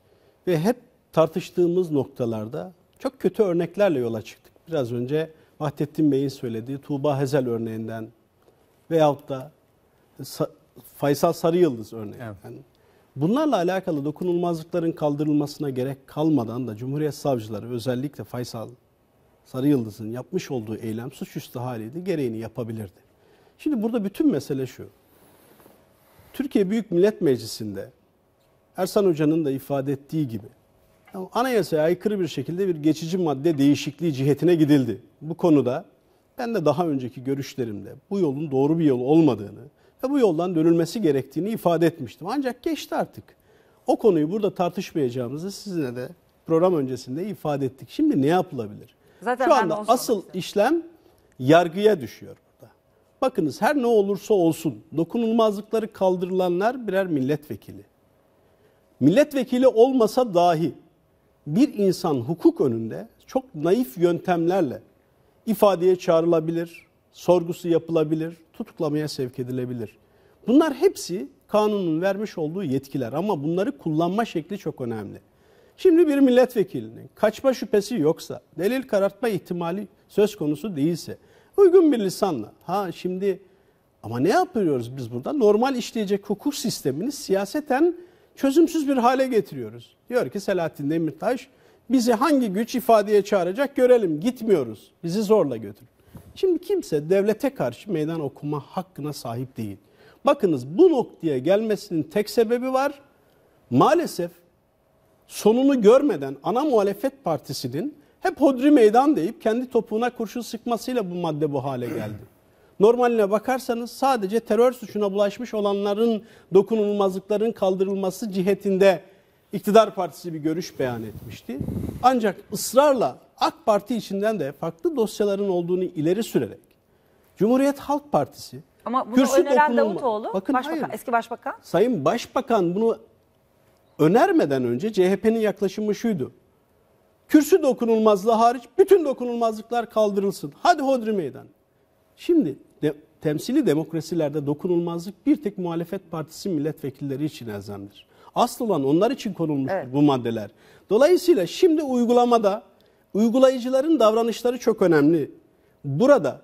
Ve hep tartıştığımız noktalarda çok kötü örneklerle yola çıktık. Biraz önce Vahdettin Bey'in söylediği Tuğba Hezel örneğinden veyahut da Sa Faysal Sarıyıldız örneğinden. Evet. Yani bunlarla alakalı dokunulmazlıkların kaldırılmasına gerek kalmadan da Cumhuriyet Savcıları özellikle Faysal Sarıyıldız'ın yapmış olduğu eylem suçüstü haliydi, gereğini yapabilirdi. Şimdi burada bütün mesele şu. Türkiye Büyük Millet Meclisi'nde Ersan Hoca'nın da ifade ettiği gibi Anayasaya aykırı bir şekilde bir geçici madde değişikliği cihetine gidildi. Bu konuda ben de daha önceki görüşlerimde bu yolun doğru bir yol olmadığını ve bu yoldan dönülmesi gerektiğini ifade etmiştim. Ancak geçti artık. O konuyu burada tartışmayacağımızı sizinle de program öncesinde ifade ettik. Şimdi ne yapılabilir? Zaten Şu anda asıl istiyorum. işlem yargıya düşüyor burada. Bakınız her ne olursa olsun dokunulmazlıkları kaldırılanlar birer milletvekili. Milletvekili olmasa dahi bir insan hukuk önünde çok naif yöntemlerle ifadeye çağrılabilir, sorgusu yapılabilir, tutuklamaya sevk edilebilir. Bunlar hepsi kanunun vermiş olduğu yetkiler ama bunları kullanma şekli çok önemli. Şimdi bir milletvekilinin kaçma şüphesi yoksa, delil karartma ihtimali söz konusu değilse, uygun bir lisanla, ha şimdi ama ne yapıyoruz biz burada? Normal işleyecek hukuk sistemini siyaseten çözümsüz bir hale getiriyoruz. Diyor ki Selahattin Demirtaş bizi hangi güç ifadeye çağıracak görelim gitmiyoruz. Bizi zorla götür. Şimdi kimse devlete karşı meydan okuma hakkına sahip değil. Bakınız bu noktaya gelmesinin tek sebebi var. Maalesef sonunu görmeden ana muhalefet partisinin hep hodri meydan deyip kendi topuğuna kurşun sıkmasıyla bu madde bu hale geldi. Normaline bakarsanız sadece terör suçuna bulaşmış olanların dokunulmazlıkların kaldırılması cihetinde iktidar partisi bir görüş beyan etmişti. Ancak ısrarla AK Parti içinden de farklı dosyaların olduğunu ileri sürerek Cumhuriyet Halk Partisi ama bunu kürsü öneren dokunulma. Davutoğlu, Bakın, başbakan, hayır. eski başbakan. Sayın Başbakan bunu önermeden önce CHP'nin yaklaşımı şuydu. Kürsü dokunulmazlığı hariç bütün dokunulmazlıklar kaldırılsın. Hadi hodri meydan. Şimdi de, temsili demokrasilerde dokunulmazlık bir tek muhalefet partisi milletvekilleri için elzemdir. Asıl olan onlar için konulmuştur evet. bu maddeler. Dolayısıyla şimdi uygulamada uygulayıcıların davranışları çok önemli. Burada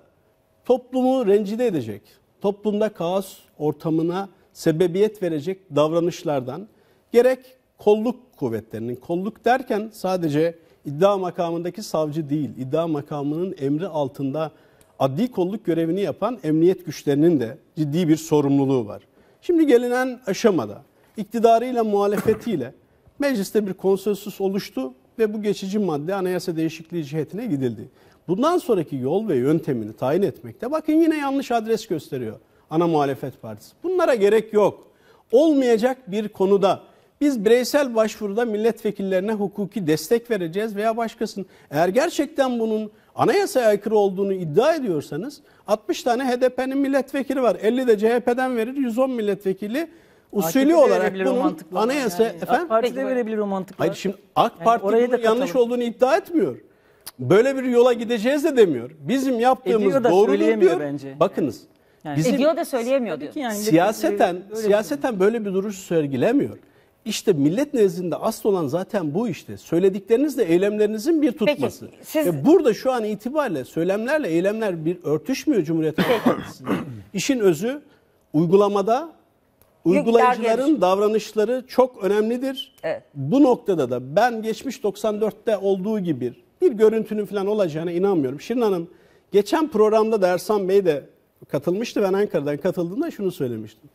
toplumu rencide edecek, toplumda kaos ortamına sebebiyet verecek davranışlardan gerek kolluk kuvvetlerinin, kolluk derken sadece iddia makamındaki savcı değil, iddia makamının emri altında adli kolluk görevini yapan emniyet güçlerinin de ciddi bir sorumluluğu var. Şimdi gelinen aşamada iktidarıyla muhalefetiyle mecliste bir konsensüs oluştu ve bu geçici madde anayasa değişikliği cihetine gidildi. Bundan sonraki yol ve yöntemini tayin etmekte bakın yine yanlış adres gösteriyor ana muhalefet partisi. Bunlara gerek yok. Olmayacak bir konuda biz bireysel başvuruda milletvekillerine hukuki destek vereceğiz veya başkasının eğer gerçekten bunun anayasaya aykırı olduğunu iddia ediyorsanız 60 tane HDP'nin milletvekili var. 50 de CHP'den verir 110 milletvekili usulü olarak bunun anayasa yani. efendim AK Parti de verebilir o mantıkla. Hayır şimdi AK Parti yani bunun yanlış olduğunu iddia etmiyor. Böyle bir yola gideceğiz de demiyor. Bizim yaptığımız Ediyor da diyor. Bence. Bakınız. Yani. Bizim Ediyor da söyleyemiyor diyor. Yani siyaseten böyle siyaseten böyle bir duruş sergilemiyor. İşte millet nezdinde asıl olan zaten bu işte. Söylediklerinizle eylemlerinizin bir tutması. Peki, siz... Ve burada şu an itibariyle söylemlerle eylemler bir örtüşmüyor Cumhuriyet Halk Partisi'nde. İşin özü uygulamada Uygulayıcıların davranışları çok önemlidir. Evet. Bu noktada da ben geçmiş 94'te olduğu gibi bir görüntünün falan olacağına inanmıyorum. Şirin Hanım geçen programda da Ersan Bey de katılmıştı. Ben Ankara'dan katıldığımda şunu söylemiştim.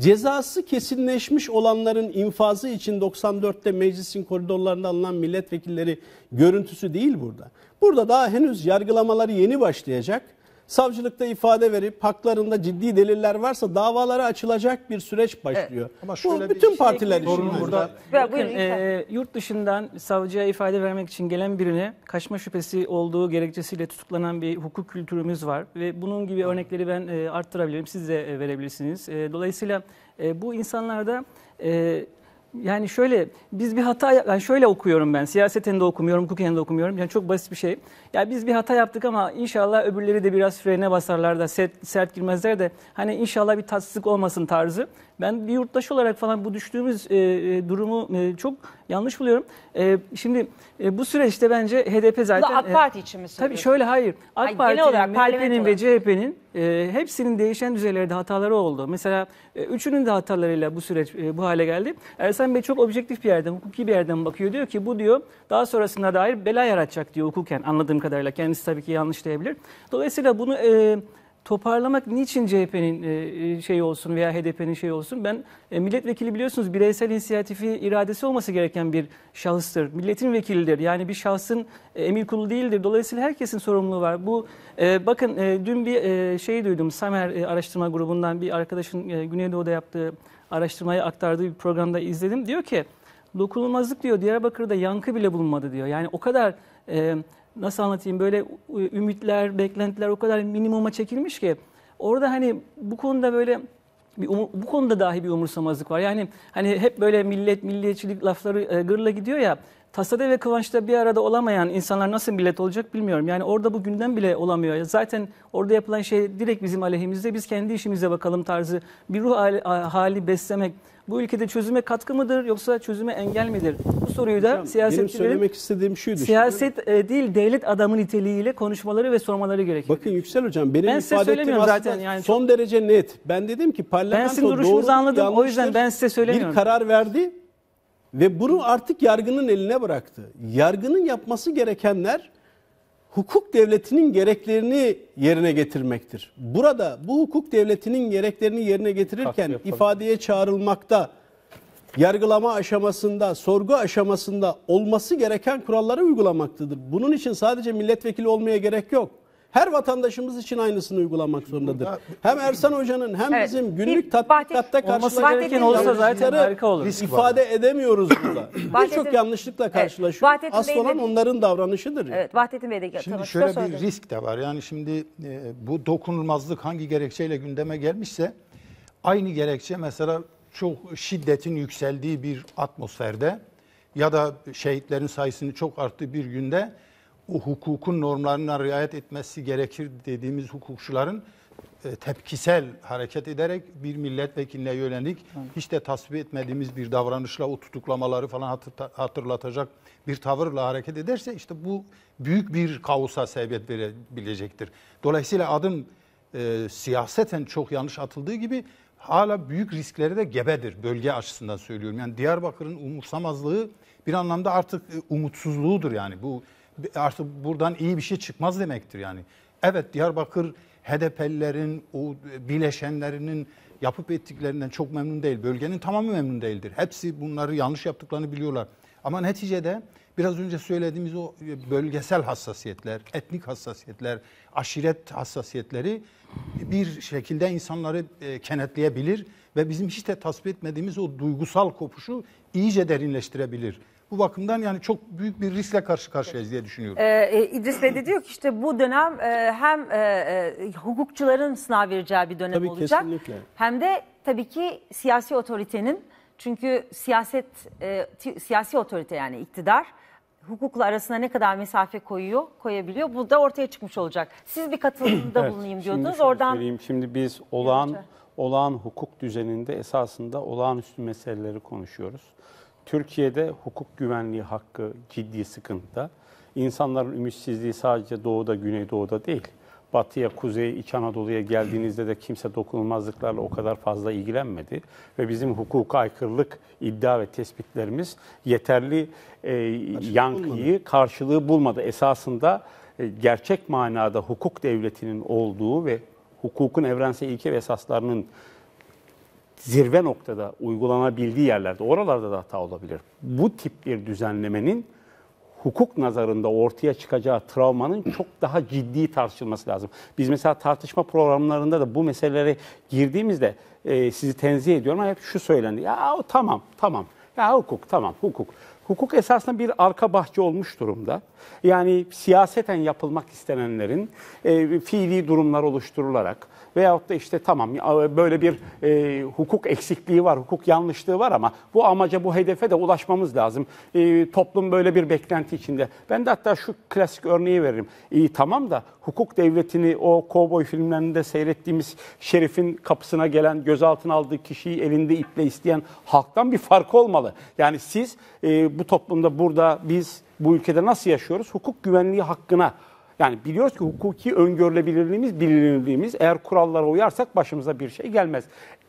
Cezası kesinleşmiş olanların infazı için 94'te meclisin koridorlarında alınan milletvekilleri görüntüsü değil burada. Burada daha henüz yargılamaları yeni başlayacak Savcılıkta ifade verip haklarında ciddi deliller varsa davalara açılacak bir süreç başlıyor. Evet. Ama şöyle Bu bütün şey partiler için. burada. Bakın, e, yurt dışından savcıya ifade vermek için gelen birine kaçma şüphesi olduğu gerekçesiyle tutuklanan bir hukuk kültürümüz var. Ve bunun gibi örnekleri ben e, arttırabilirim. Siz de e, verebilirsiniz. E, dolayısıyla e, bu insanlarda... E, yani şöyle biz bir hata yani şöyle okuyorum ben siyaseten de okumuyorum hukuken de okumuyorum yani çok basit bir şey. Ya biz bir hata yaptık ama inşallah öbürleri de biraz frene basarlar da sert, sert girmezler de hani inşallah bir tatsızlık olmasın tarzı. Ben bir yurttaş olarak falan bu düştüğümüz e, e, durumu e, çok yanlış buluyorum. E, şimdi e, bu süreçte bence HDP zaten... Bu AK e, Parti için mi Tabii şöyle hayır. AK Ay, MHP'nin ve CHP'nin e, hepsinin değişen düzeylerde hataları oldu. Mesela e, üçünün de hatalarıyla bu süreç e, bu hale geldi. Ersan Bey çok objektif bir yerden, hukuki bir yerden bakıyor. Diyor ki bu diyor daha sonrasına dair bela yaratacak diyor hukuken anladığım kadarıyla. Kendisi tabii ki yanlış diyebilir. Dolayısıyla bunu... E, toparlamak niçin CHP'nin e, e, şey olsun veya HDP'nin şey olsun? Ben e, milletvekili biliyorsunuz bireysel inisiyatifi iradesi olması gereken bir şahıstır. Milletin vekilidir. Yani bir şahsın emir kulu değildir. Dolayısıyla herkesin sorumluluğu var. Bu bakın dün bir şey duydum. Samer araştırma grubundan bir arkadaşın Güneydoğu'da yaptığı araştırmayı aktardığı bir programda izledim. Diyor ki dokunulmazlık diyor Diyarbakır'da yankı bile bulunmadı diyor. Yani o kadar e, nasıl anlatayım böyle ümitler, beklentiler o kadar minimuma çekilmiş ki orada hani bu konuda böyle bir umur, bu konuda dahi bir umursamazlık var. Yani hani hep böyle millet milliyetçilik lafları e, gırla gidiyor ya. Tasada ve kıvançta bir arada olamayan insanlar nasıl millet olacak bilmiyorum. Yani orada bu gündem bile olamıyor. Zaten orada yapılan şey direkt bizim aleyhimizde. Biz kendi işimize bakalım tarzı bir ruh hali, hali beslemek bu ülkede çözüme katkı mıdır yoksa çözüme engel midir? Bu soruyu da Hocam, siyasetçilerin... Benim söylemek istediğim şuydu. Siyaset şimdi. E, değil, devlet adamı niteliğiyle konuşmaları ve sormaları gerekiyor. Bakın Yüksel Hocam benim ben ifade ettiğim zaten yani son çok... derece net. Ben dedim ki parlamento ben sizin duruşunuzu anladım. O yüzden ben size söylemiyorum. Bir karar verdi ve bunu artık yargının eline bıraktı. Yargının yapması gerekenler hukuk devletinin gereklerini yerine getirmektir. Burada bu hukuk devletinin gereklerini yerine getirirken ifadeye çağrılmakta, yargılama aşamasında, sorgu aşamasında olması gereken kuralları uygulamaktadır. Bunun için sadece milletvekili olmaya gerek yok her vatandaşımız için aynısını uygulamak zorundadır. Hem Ersan Hoca'nın hem evet. bizim günlük tatbikatta karşılaşırken olsa zaten harika olur. ifade var. edemiyoruz burada. Birçok yanlışlıkla karşılaşıyoruz. Evet. Asıl Bey'de olan onların davranışıdır. Yani. Evet, Vahdettin Bey de Şimdi şöyle bir söyledim. risk de var. Yani şimdi e, bu dokunulmazlık hangi gerekçeyle gündeme gelmişse aynı gerekçe mesela çok şiddetin yükseldiği bir atmosferde ya da şehitlerin sayısının çok arttığı bir günde o hukukun normlarına riayet etmesi gerekir dediğimiz hukukçuların e, tepkisel hareket ederek bir milletvekiline yönelik hiç de tasvip etmediğimiz bir davranışla o tutuklamaları falan hatırlatacak bir tavırla hareket ederse işte bu büyük bir kaosa sebebiyet verebilecektir. Dolayısıyla adım e, siyaseten çok yanlış atıldığı gibi hala büyük riskleri de gebedir bölge açısından söylüyorum. Yani Diyarbakır'ın umursamazlığı bir anlamda artık e, umutsuzluğudur yani bu artık buradan iyi bir şey çıkmaz demektir yani. Evet Diyarbakır HDP'lilerin, o bileşenlerinin yapıp ettiklerinden çok memnun değil. Bölgenin tamamı memnun değildir. Hepsi bunları yanlış yaptıklarını biliyorlar. Ama neticede biraz önce söylediğimiz o bölgesel hassasiyetler, etnik hassasiyetler, aşiret hassasiyetleri bir şekilde insanları e, kenetleyebilir ve bizim hiç de tasvip etmediğimiz o duygusal kopuşu iyice derinleştirebilir. Bu bakımdan yani çok büyük bir riskle karşı karşıyayız diye düşünüyorum. Ee, e, İdris Bey de diyor ki işte bu dönem e, hem e, e, hukukçuların sınav vereceği bir dönem tabii olacak. Kesinlikle. Hem de tabii ki siyasi otoritenin çünkü siyaset e, siyasi otorite yani iktidar hukukla arasına ne kadar mesafe koyuyor, koyabiliyor. Bu da ortaya çıkmış olacak. Siz bir katılımda evet, bulunayım diyordunuz. Şimdi Oradan söyleyeyim. Şimdi biz olağan olağan hukuk düzeninde esasında olağanüstü meseleleri konuşuyoruz. Türkiye'de hukuk güvenliği hakkı ciddi sıkıntıda. İnsanların ümitsizliği sadece doğuda, güneydoğuda değil. Batıya, kuzeye, İç Anadolu'ya geldiğinizde de kimse dokunulmazlıklarla o kadar fazla ilgilenmedi. Ve bizim hukuka aykırılık iddia ve tespitlerimiz yeterli e, yankıyı, bulmadı. karşılığı bulmadı. Esasında e, gerçek manada hukuk devletinin olduğu ve hukukun evrensel ilke ve esaslarının zirve noktada uygulanabildiği yerlerde, oralarda da hata olabilir. Bu tip bir düzenlemenin hukuk nazarında ortaya çıkacağı travmanın çok daha ciddi tartışılması lazım. Biz mesela tartışma programlarında da bu meselelere girdiğimizde e, sizi tenzih ediyorum ama hep şu söylendi. Ya tamam, tamam. Ya hukuk, tamam, hukuk. Hukuk esasında bir arka bahçe olmuş durumda. Yani siyaseten yapılmak istenenlerin e, fiili durumlar oluşturularak, Veyahut da işte tamam e, böyle bir e, hukuk eksikliği var, hukuk yanlışlığı var ama bu amaca, bu hedefe de ulaşmamız lazım. E, toplum böyle bir beklenti içinde. Ben de hatta şu klasik örneği veririm. İyi e, tamam da hukuk devletini o kovboy filmlerinde seyrettiğimiz şerifin kapısına gelen, gözaltına aldığı kişiyi elinde iple isteyen halktan bir fark olmalı. Yani siz e, bu toplumda burada biz bu ülkede nasıl yaşıyoruz? Hukuk güvenliği hakkına yani biliyoruz ki hukuki öngörülebilirliğimiz, bilinirliğimiz eğer kurallara uyarsak başımıza bir şey gelmez.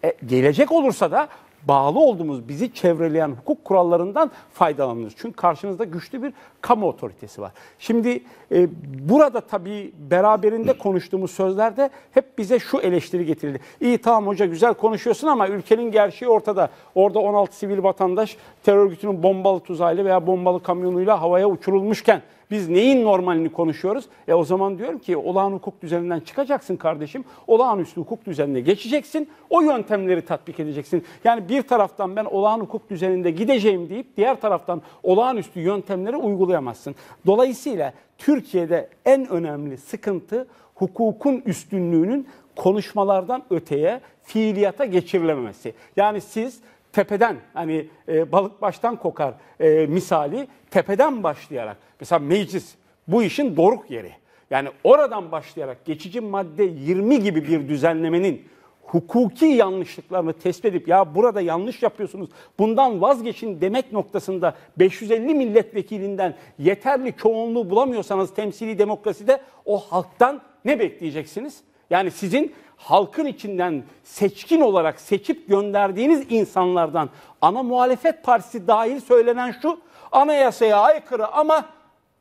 E, gelecek olursa da bağlı olduğumuz bizi çevreleyen hukuk kurallarından faydalanırız. Çünkü karşınızda güçlü bir kamu otoritesi var. Şimdi e, burada tabii beraberinde konuştuğumuz sözlerde hep bize şu eleştiri getirildi. İyi tamam hoca güzel konuşuyorsun ama ülkenin gerçeği ortada. Orada 16 sivil vatandaş terör örgütünün bombalı tuzağıyla veya bombalı kamyonuyla havaya uçurulmuşken biz neyin normalini konuşuyoruz? E o zaman diyorum ki olağan hukuk düzeninden çıkacaksın kardeşim. Olağanüstü hukuk düzenine geçeceksin. O yöntemleri tatbik edeceksin. Yani bir taraftan ben olağan hukuk düzeninde gideceğim deyip diğer taraftan olağanüstü yöntemleri uygulayamazsın. Dolayısıyla Türkiye'de en önemli sıkıntı hukukun üstünlüğünün konuşmalardan öteye fiiliyata geçirilememesi. Yani siz tepeden hani e, balık baştan kokar e, misali tepeden başlayarak mesela meclis bu işin doruk yeri. Yani oradan başlayarak geçici madde 20 gibi bir düzenlemenin hukuki yanlışlıklarını tespit edip ya burada yanlış yapıyorsunuz bundan vazgeçin demek noktasında 550 milletvekilinden yeterli çoğunluğu bulamıyorsanız temsili demokraside o halktan ne bekleyeceksiniz? Yani sizin halkın içinden seçkin olarak seçip gönderdiğiniz insanlardan ana muhalefet partisi dahil söylenen şu anayasaya aykırı ama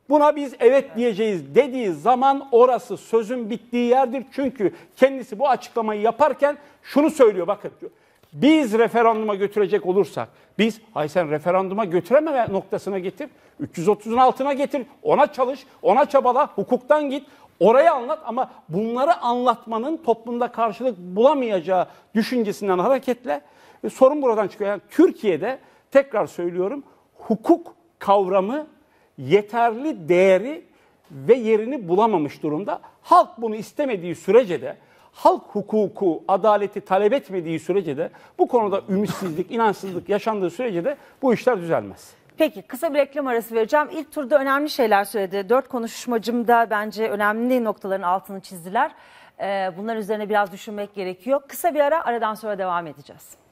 Buna biz evet diyeceğiz dediği zaman orası sözün bittiği yerdir. Çünkü kendisi bu açıklamayı yaparken şunu söylüyor bakın Biz referanduma götürecek olursak biz hay sen referanduma götürememe noktasına getir. 330'un altına getir. Ona çalış, ona çabala, hukuktan git. Orayı anlat ama bunları anlatmanın toplumda karşılık bulamayacağı düşüncesinden hareketle e, sorun buradan çıkıyor. Yani Türkiye'de tekrar söylüyorum hukuk kavramı yeterli değeri ve yerini bulamamış durumda. Halk bunu istemediği sürece de halk hukuku, adaleti talep etmediği sürece de bu konuda ümitsizlik, inançsızlık yaşandığı sürece de bu işler düzelmez. Peki kısa bir reklam arası vereceğim. İlk turda önemli şeyler söyledi. Dört konuşmacım da bence önemli noktaların altını çizdiler. Ee, Bunların üzerine biraz düşünmek gerekiyor. Kısa bir ara aradan sonra devam edeceğiz.